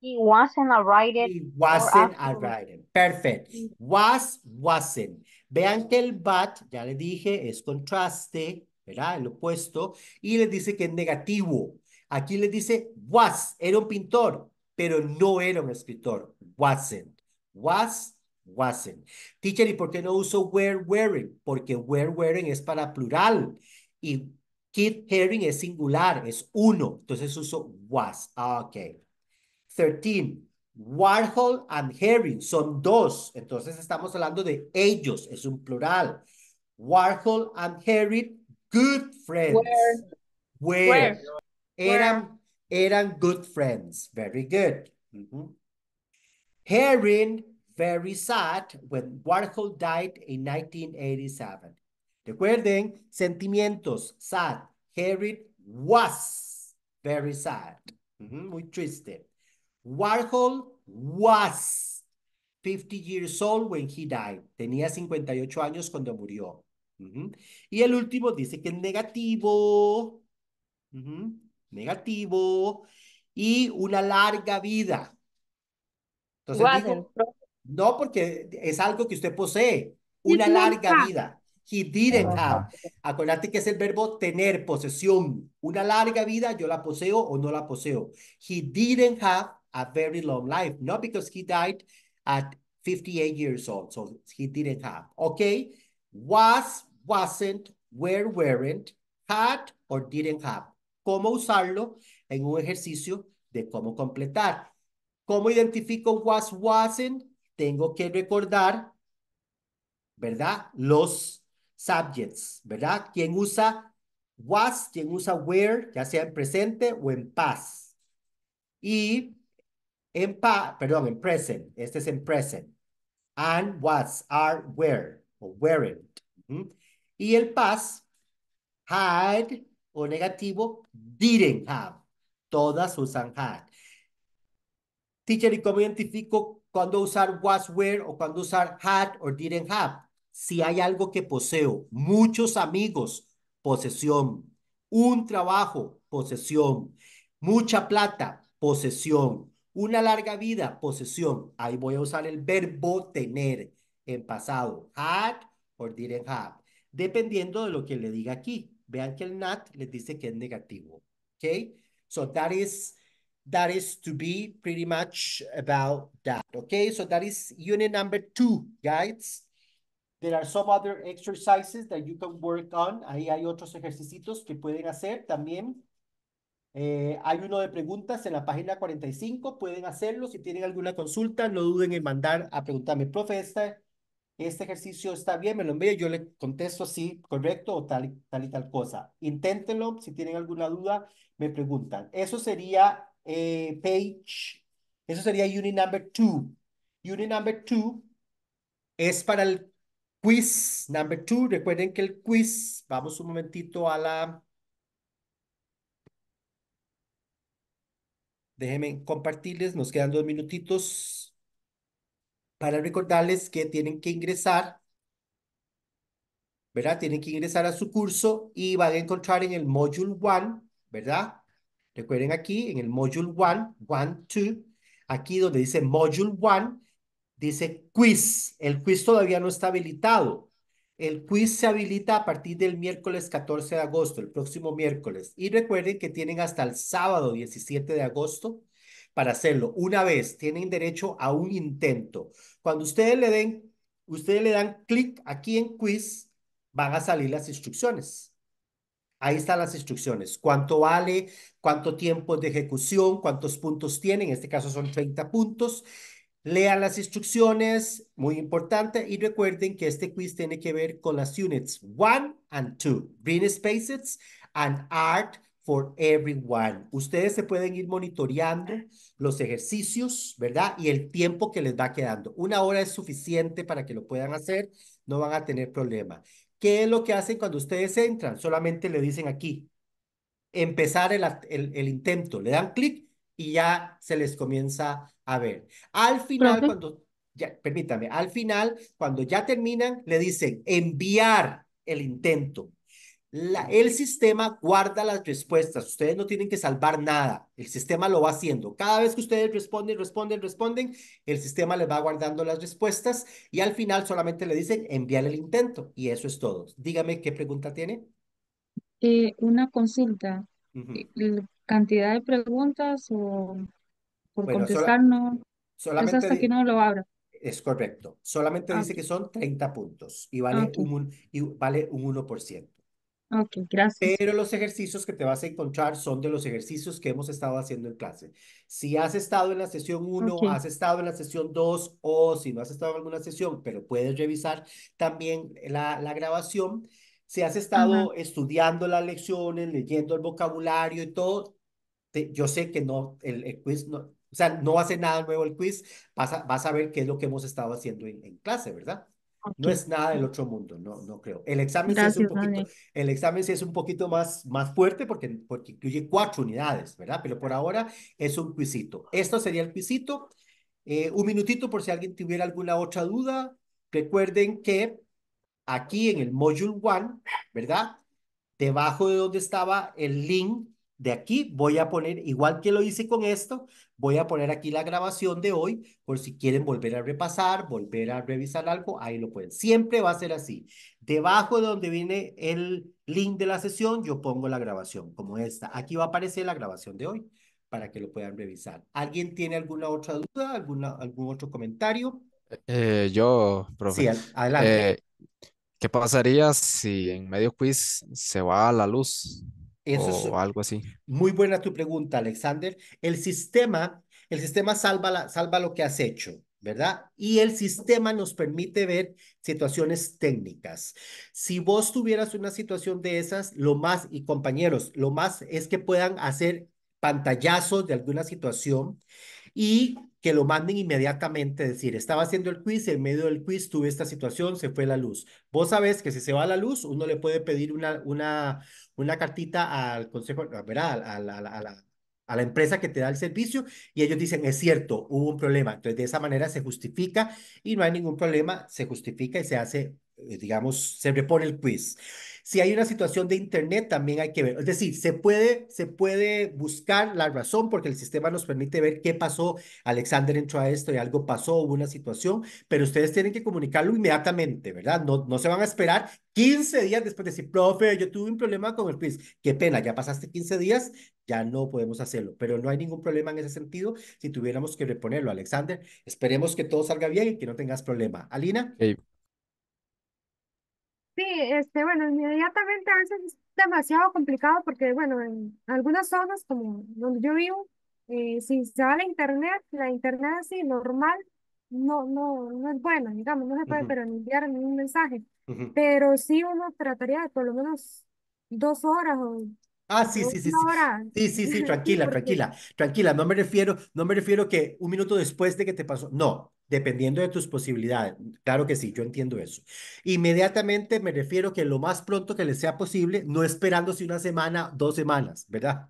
he wasn't a writer. He wasn't a writer. Perfect. Was, wasn't. Vean que el but, ya le dije, es contraste. ¿verdad? El opuesto, y les dice que es negativo. Aquí les dice was, era un pintor, pero no era un escritor. Wasn't. Was, wasn't. Teacher, ¿y por qué no uso were wearing? Porque were wearing es para plural y kid, Herring es singular, es uno. Entonces uso was. Ah, okay ok. 13. Warhol and Herring son dos. Entonces estamos hablando de ellos, es un plural. Warhol and Herring Good friends. Eran, eran good friends. Very good. Mm-hmm. very sad when Warhol died in 1987. Recuerden, sentimientos, sad. Herring was very sad. Mm-hmm, muy triste. Warhol was 50 years old when he died. Tenía 58 años cuando murió. Y el último dice que es negativo. Negativo. Y una larga vida. Entonces no, porque es algo que usted posee. Una larga vida. He didn't have. Acuérdate que es el verbo tener, posesión. Una larga vida, yo la poseo o no la poseo. He didn't have a very long life. No because he died at 58 years old. So he didn't have. Okay. Was wasn't, were, weren't, had or didn't have. Cómo usarlo en un ejercicio de cómo completar. ¿Cómo identifico was, wasn't? Tengo que recordar, ¿verdad? Los subjects, ¿verdad? ¿Quién usa was, quién usa were, ya sea en presente o en past. Y en pa, perdón, en present, este es en present. And was, are, were, o weren't. Y el past, had o negativo, didn't have. Todas usan had. Teacher, ¿y cómo identifico cuándo usar was, were o cuando usar had o didn't have? Si hay algo que poseo, muchos amigos, posesión. Un trabajo, posesión. Mucha plata, posesión. Una larga vida, posesión. Ahí voy a usar el verbo tener en pasado. Had or didn't have dependiendo de lo que le diga aquí. Vean que el Nat les dice que es negativo. Okay? So that is that is to be pretty much about that. Okay, so that is unit number two, guys. There are some other exercises that you can work on. Ahí hay otros ejercicios que pueden hacer también. Eh, hay uno de preguntas en la página 45. Pueden hacerlo. Si tienen alguna consulta, no duden en mandar a preguntarme, profe, este ejercicio está bien, me lo envía, yo le contesto así, correcto o tal, tal y tal cosa. Inténtenlo, si tienen alguna duda, me preguntan. Eso sería eh, page, eso sería unit number two. Unit number two es para el quiz number two. Recuerden que el quiz, vamos un momentito a la... Déjenme compartirles, nos quedan dos minutitos para recordarles que tienen que ingresar, ¿verdad? Tienen que ingresar a su curso y van a encontrar en el Module 1, ¿verdad? Recuerden aquí, en el Module 1, 1, 2, aquí donde dice Module 1, dice quiz. El quiz todavía no está habilitado. El quiz se habilita a partir del miércoles 14 de agosto, el próximo miércoles. Y recuerden que tienen hasta el sábado 17 de agosto para hacerlo. Una vez tienen derecho a un intento. Cuando ustedes le den, ustedes le dan clic aquí en quiz, van a salir las instrucciones. Ahí están las instrucciones. ¿Cuánto vale? ¿Cuánto tiempo de ejecución? ¿Cuántos puntos tienen, En este caso son 30 puntos. Lean las instrucciones, muy importante, y recuerden que este quiz tiene que ver con las units 1 and 2, green spaces and art for everyone. Ustedes se pueden ir monitoreando los ejercicios, ¿verdad? Y el tiempo que les va quedando. Una hora es suficiente para que lo puedan hacer, no van a tener problema. ¿Qué es lo que hacen cuando ustedes entran? Solamente le dicen aquí, empezar el, el, intento, le dan clic y ya se les comienza a ver. Al final, cuando, ya, permítame, al final, cuando ya terminan, le dicen enviar el intento el sistema guarda las respuestas. Ustedes no tienen que salvar nada. El sistema lo va haciendo. Cada vez que ustedes responden, responden, responden, el sistema les va guardando las respuestas y al final solamente le dicen enviar el intento. Y eso es todo. Dígame qué pregunta tiene. Eh, una consulta. Eh, ¿Cantidad de preguntas o por contestar no? Pues solamente hasta que no lo abra. Es correcto. Solamente dice que son 30 puntos y vale, un, y vale un 1%. Ok, gracias. Pero los ejercicios que te vas a encontrar son de los ejercicios que hemos estado haciendo en clase. Si has estado en la sesión 1, has estado en la sesión 2 o si no has estado en alguna sesión, pero puedes revisar también la, la grabación. Si has estado estudiando las lecciones, leyendo el vocabulario y todo, yo sé que no, el, quiz no, o sea, no hace nada nuevo el quiz, vas a, vas a ver qué es lo que hemos estado haciendo en clase, ¿verdad? No es nada del otro mundo, no, no creo. El examen, sí es, un poquito, el examen es un poquito más, más fuerte porque, porque incluye cuatro unidades, ¿verdad? Pero por ahora es un quisito Esto sería el quisito eh, un minutito por si alguien tuviera alguna otra duda. Recuerden que aquí en el Module 1, ¿verdad? Debajo de donde estaba el link de aquí voy a poner, igual que lo hice con esto, voy a poner aquí la grabación de hoy por si quieren volver a repasar, volver a revisar algo, ahí lo pueden. Siempre va a ser así. Debajo de donde viene el link de la sesión, yo pongo la grabación como esta. Aquí va a aparecer la grabación de hoy para que lo puedan revisar. ¿Alguien tiene alguna otra duda, alguna, algún otro comentario? Eh, yo, profe. Sí, adelante. Eh, ¿Qué pasaría si en medio quiz se va a la luz? o algo así. Muy buena tu pregunta, Alexander. El sistema, el sistema salva, salva lo que has hecho, ¿verdad? Y el sistema nos permite ver situaciones técnicas. Si vos tuvieras una situación de esas, lo más, y compañeros, lo más es que puedan hacer pantallazos de alguna situación y que lo manden inmediatamente, decir, estaba haciendo el quiz, en medio del quiz tuve esta situación, se fue la luz. Vos sabés que si se va la luz, uno le puede pedir una, una, una cartita al consejo, A, la, a, la, a, a la empresa que te da el servicio y ellos dicen, es cierto, hubo un problema. Entonces, de esa manera se justifica y no hay ningún problema, se justifica y se hace, eh, digamos, se repone el quiz. Si hay una situación de Internet, también hay que ver. Es decir, se puede, se puede buscar la razón porque el sistema nos permite ver qué pasó. Alexander entró a esto y algo pasó, hubo una situación, pero ustedes tienen que comunicarlo inmediatamente, ¿verdad? No, no se van a esperar 15 días después de decir, profe, yo tuve un problema con el quiz. Qué pena, ya pasaste 15 días, ya no podemos hacerlo, pero no hay ningún problema en ese sentido si tuviéramos que reponerlo, Alexander. Esperemos que todo salga bien y que no tengas problema. Alina. Sí, este, bueno, inmediatamente a veces es demasiado complicado porque, bueno, en algunas zonas como donde yo vivo, eh, si se va la internet, la internet así normal, no, no, no es buena, digamos, no se puede, pero enviar ningún mensaje. Pero sí uno trataría de por lo menos dos horas o, Ah, sí, sí, sí, sí. Sí, sí, tranquila, tranquila, tranquila. No me refiero, no me refiero que un minuto después de que te pasó. No dependiendo de tus posibilidades. Claro que sí, yo entiendo eso. Inmediatamente me refiero que lo más pronto que le sea posible, no esperándose una semana, dos semanas, ¿verdad?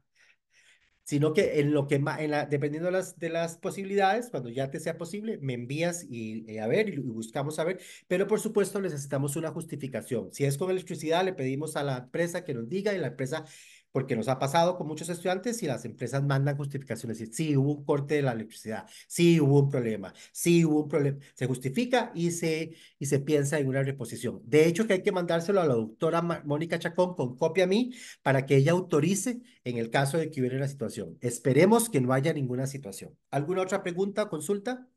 Sino que en lo que en dependiendo de las, posibilidades, cuando ya te sea posible, me envías y eh, a ver y, buscamos a ver. Pero por supuesto necesitamos una justificación. Si es con electricidad, le pedimos a la empresa que nos diga y la empresa porque nos ha pasado con muchos estudiantes y las empresas mandan justificaciones, decir, sí, hubo un corte de la electricidad, sí, hubo un problema, sí, hubo un problema, se justifica y se, y se piensa en una reposición. De hecho, que hay que mandárselo a la doctora Mónica Chacón con copia a mí para que ella autorice en el caso de que hubiera una situación. Esperemos que no haya ninguna situación. ¿Alguna otra pregunta o consulta?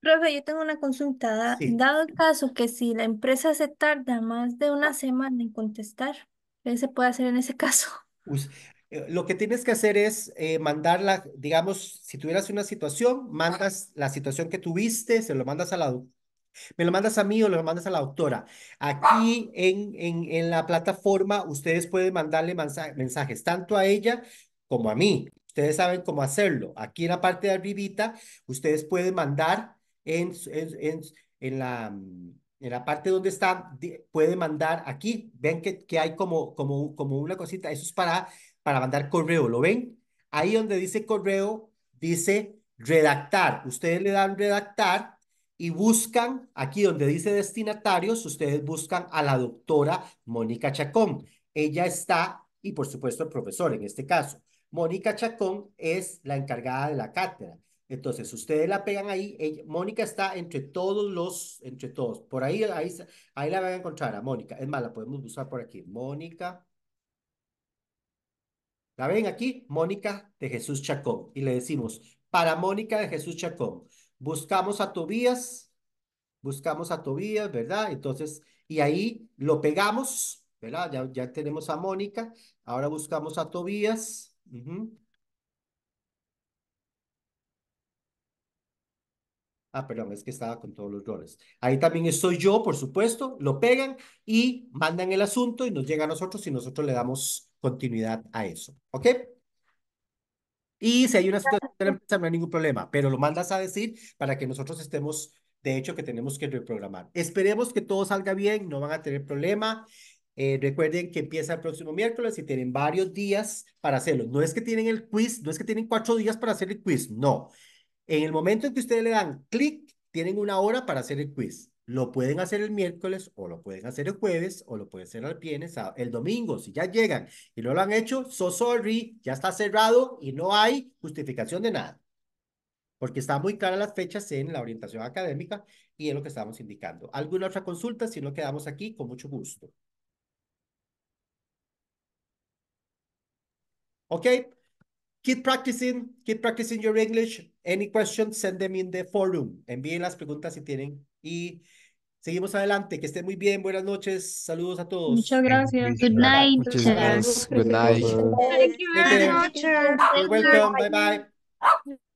Profe, yo tengo una consulta. Dado el caso que si la empresa se tarda más de una semana en contestar, ¿Qué se puede hacer en ese caso? Eh, lo que tienes que hacer es eh, mandarla, digamos, si tuvieras una situación, mandas la situación que tuviste, se lo mandas a la, me lo mandas a mí o lo mandas a la doctora. Aquí en, en, la plataforma ustedes pueden mandarle mensajes tanto a ella como a mí. Ustedes saben cómo hacerlo. Aquí en la parte de arribita, ustedes pueden mandar en, en la mm, en la parte donde está, puede mandar aquí, ven que, hay como, una cosita, eso es para, para mandar correo, ¿lo ven? Ahí donde dice correo, dice redactar. Ustedes le dan redactar y buscan, aquí donde dice destinatarios, ustedes buscan a la doctora Mónica Chacón. Ella está, y por supuesto el profesor en este caso. Mónica Chacón es la encargada de la cátedra. Entonces, ustedes la pegan ahí. Mónica está entre todos los, entre todos. Por ahí, ahí, ahí la van a encontrar a Mónica. Es más, la podemos buscar por aquí. Mónica. La ven aquí, Mónica de Jesús Chacón. Y le decimos, para Mónica de Jesús Chacón, buscamos a Tobías, buscamos a Tobías, ¿verdad? Entonces, y ahí lo pegamos, ¿verdad? Ya, ya tenemos a Mónica. Ahora buscamos a Tobías. Ah, perdón, es que estaba con todos los roles. Ahí también estoy yo, por supuesto, lo pegan y mandan el asunto y nos llega a nosotros y nosotros le damos continuidad a eso. ¿Ok? Y si hay una situación la no hay ningún problema, pero lo mandas a decir para que nosotros estemos, de hecho, que tenemos que reprogramar. Esperemos que todo salga bien, no van a tener problema. Eh, recuerden que empieza el próximo miércoles y tienen varios días para hacerlo. No es que tienen el quiz, no es que tienen cuatro días para hacer el quiz, no. En el momento en que ustedes le dan clic, tienen una hora para hacer el quiz. Lo pueden hacer el miércoles o lo pueden hacer el jueves o lo pueden hacer al viernes, el domingo. Si ya llegan y no lo han hecho, so sorry, ya está cerrado y no hay justificación de nada. Porque están muy claras las fechas en la orientación académica y en lo que estamos indicando. ¿Alguna otra consulta? Si no, quedamos aquí con mucho gusto. Ok. Keep practicing. Keep practicing your English. Any questions, send them in the forum. Envíen las preguntas si tienen. Y seguimos adelante. Que estén muy bien. Buenas noches. Saludos a todos. Muchas gracias. Good night. Muchas gracias. Good night. Thank you very much. You're welcome. Bye bye.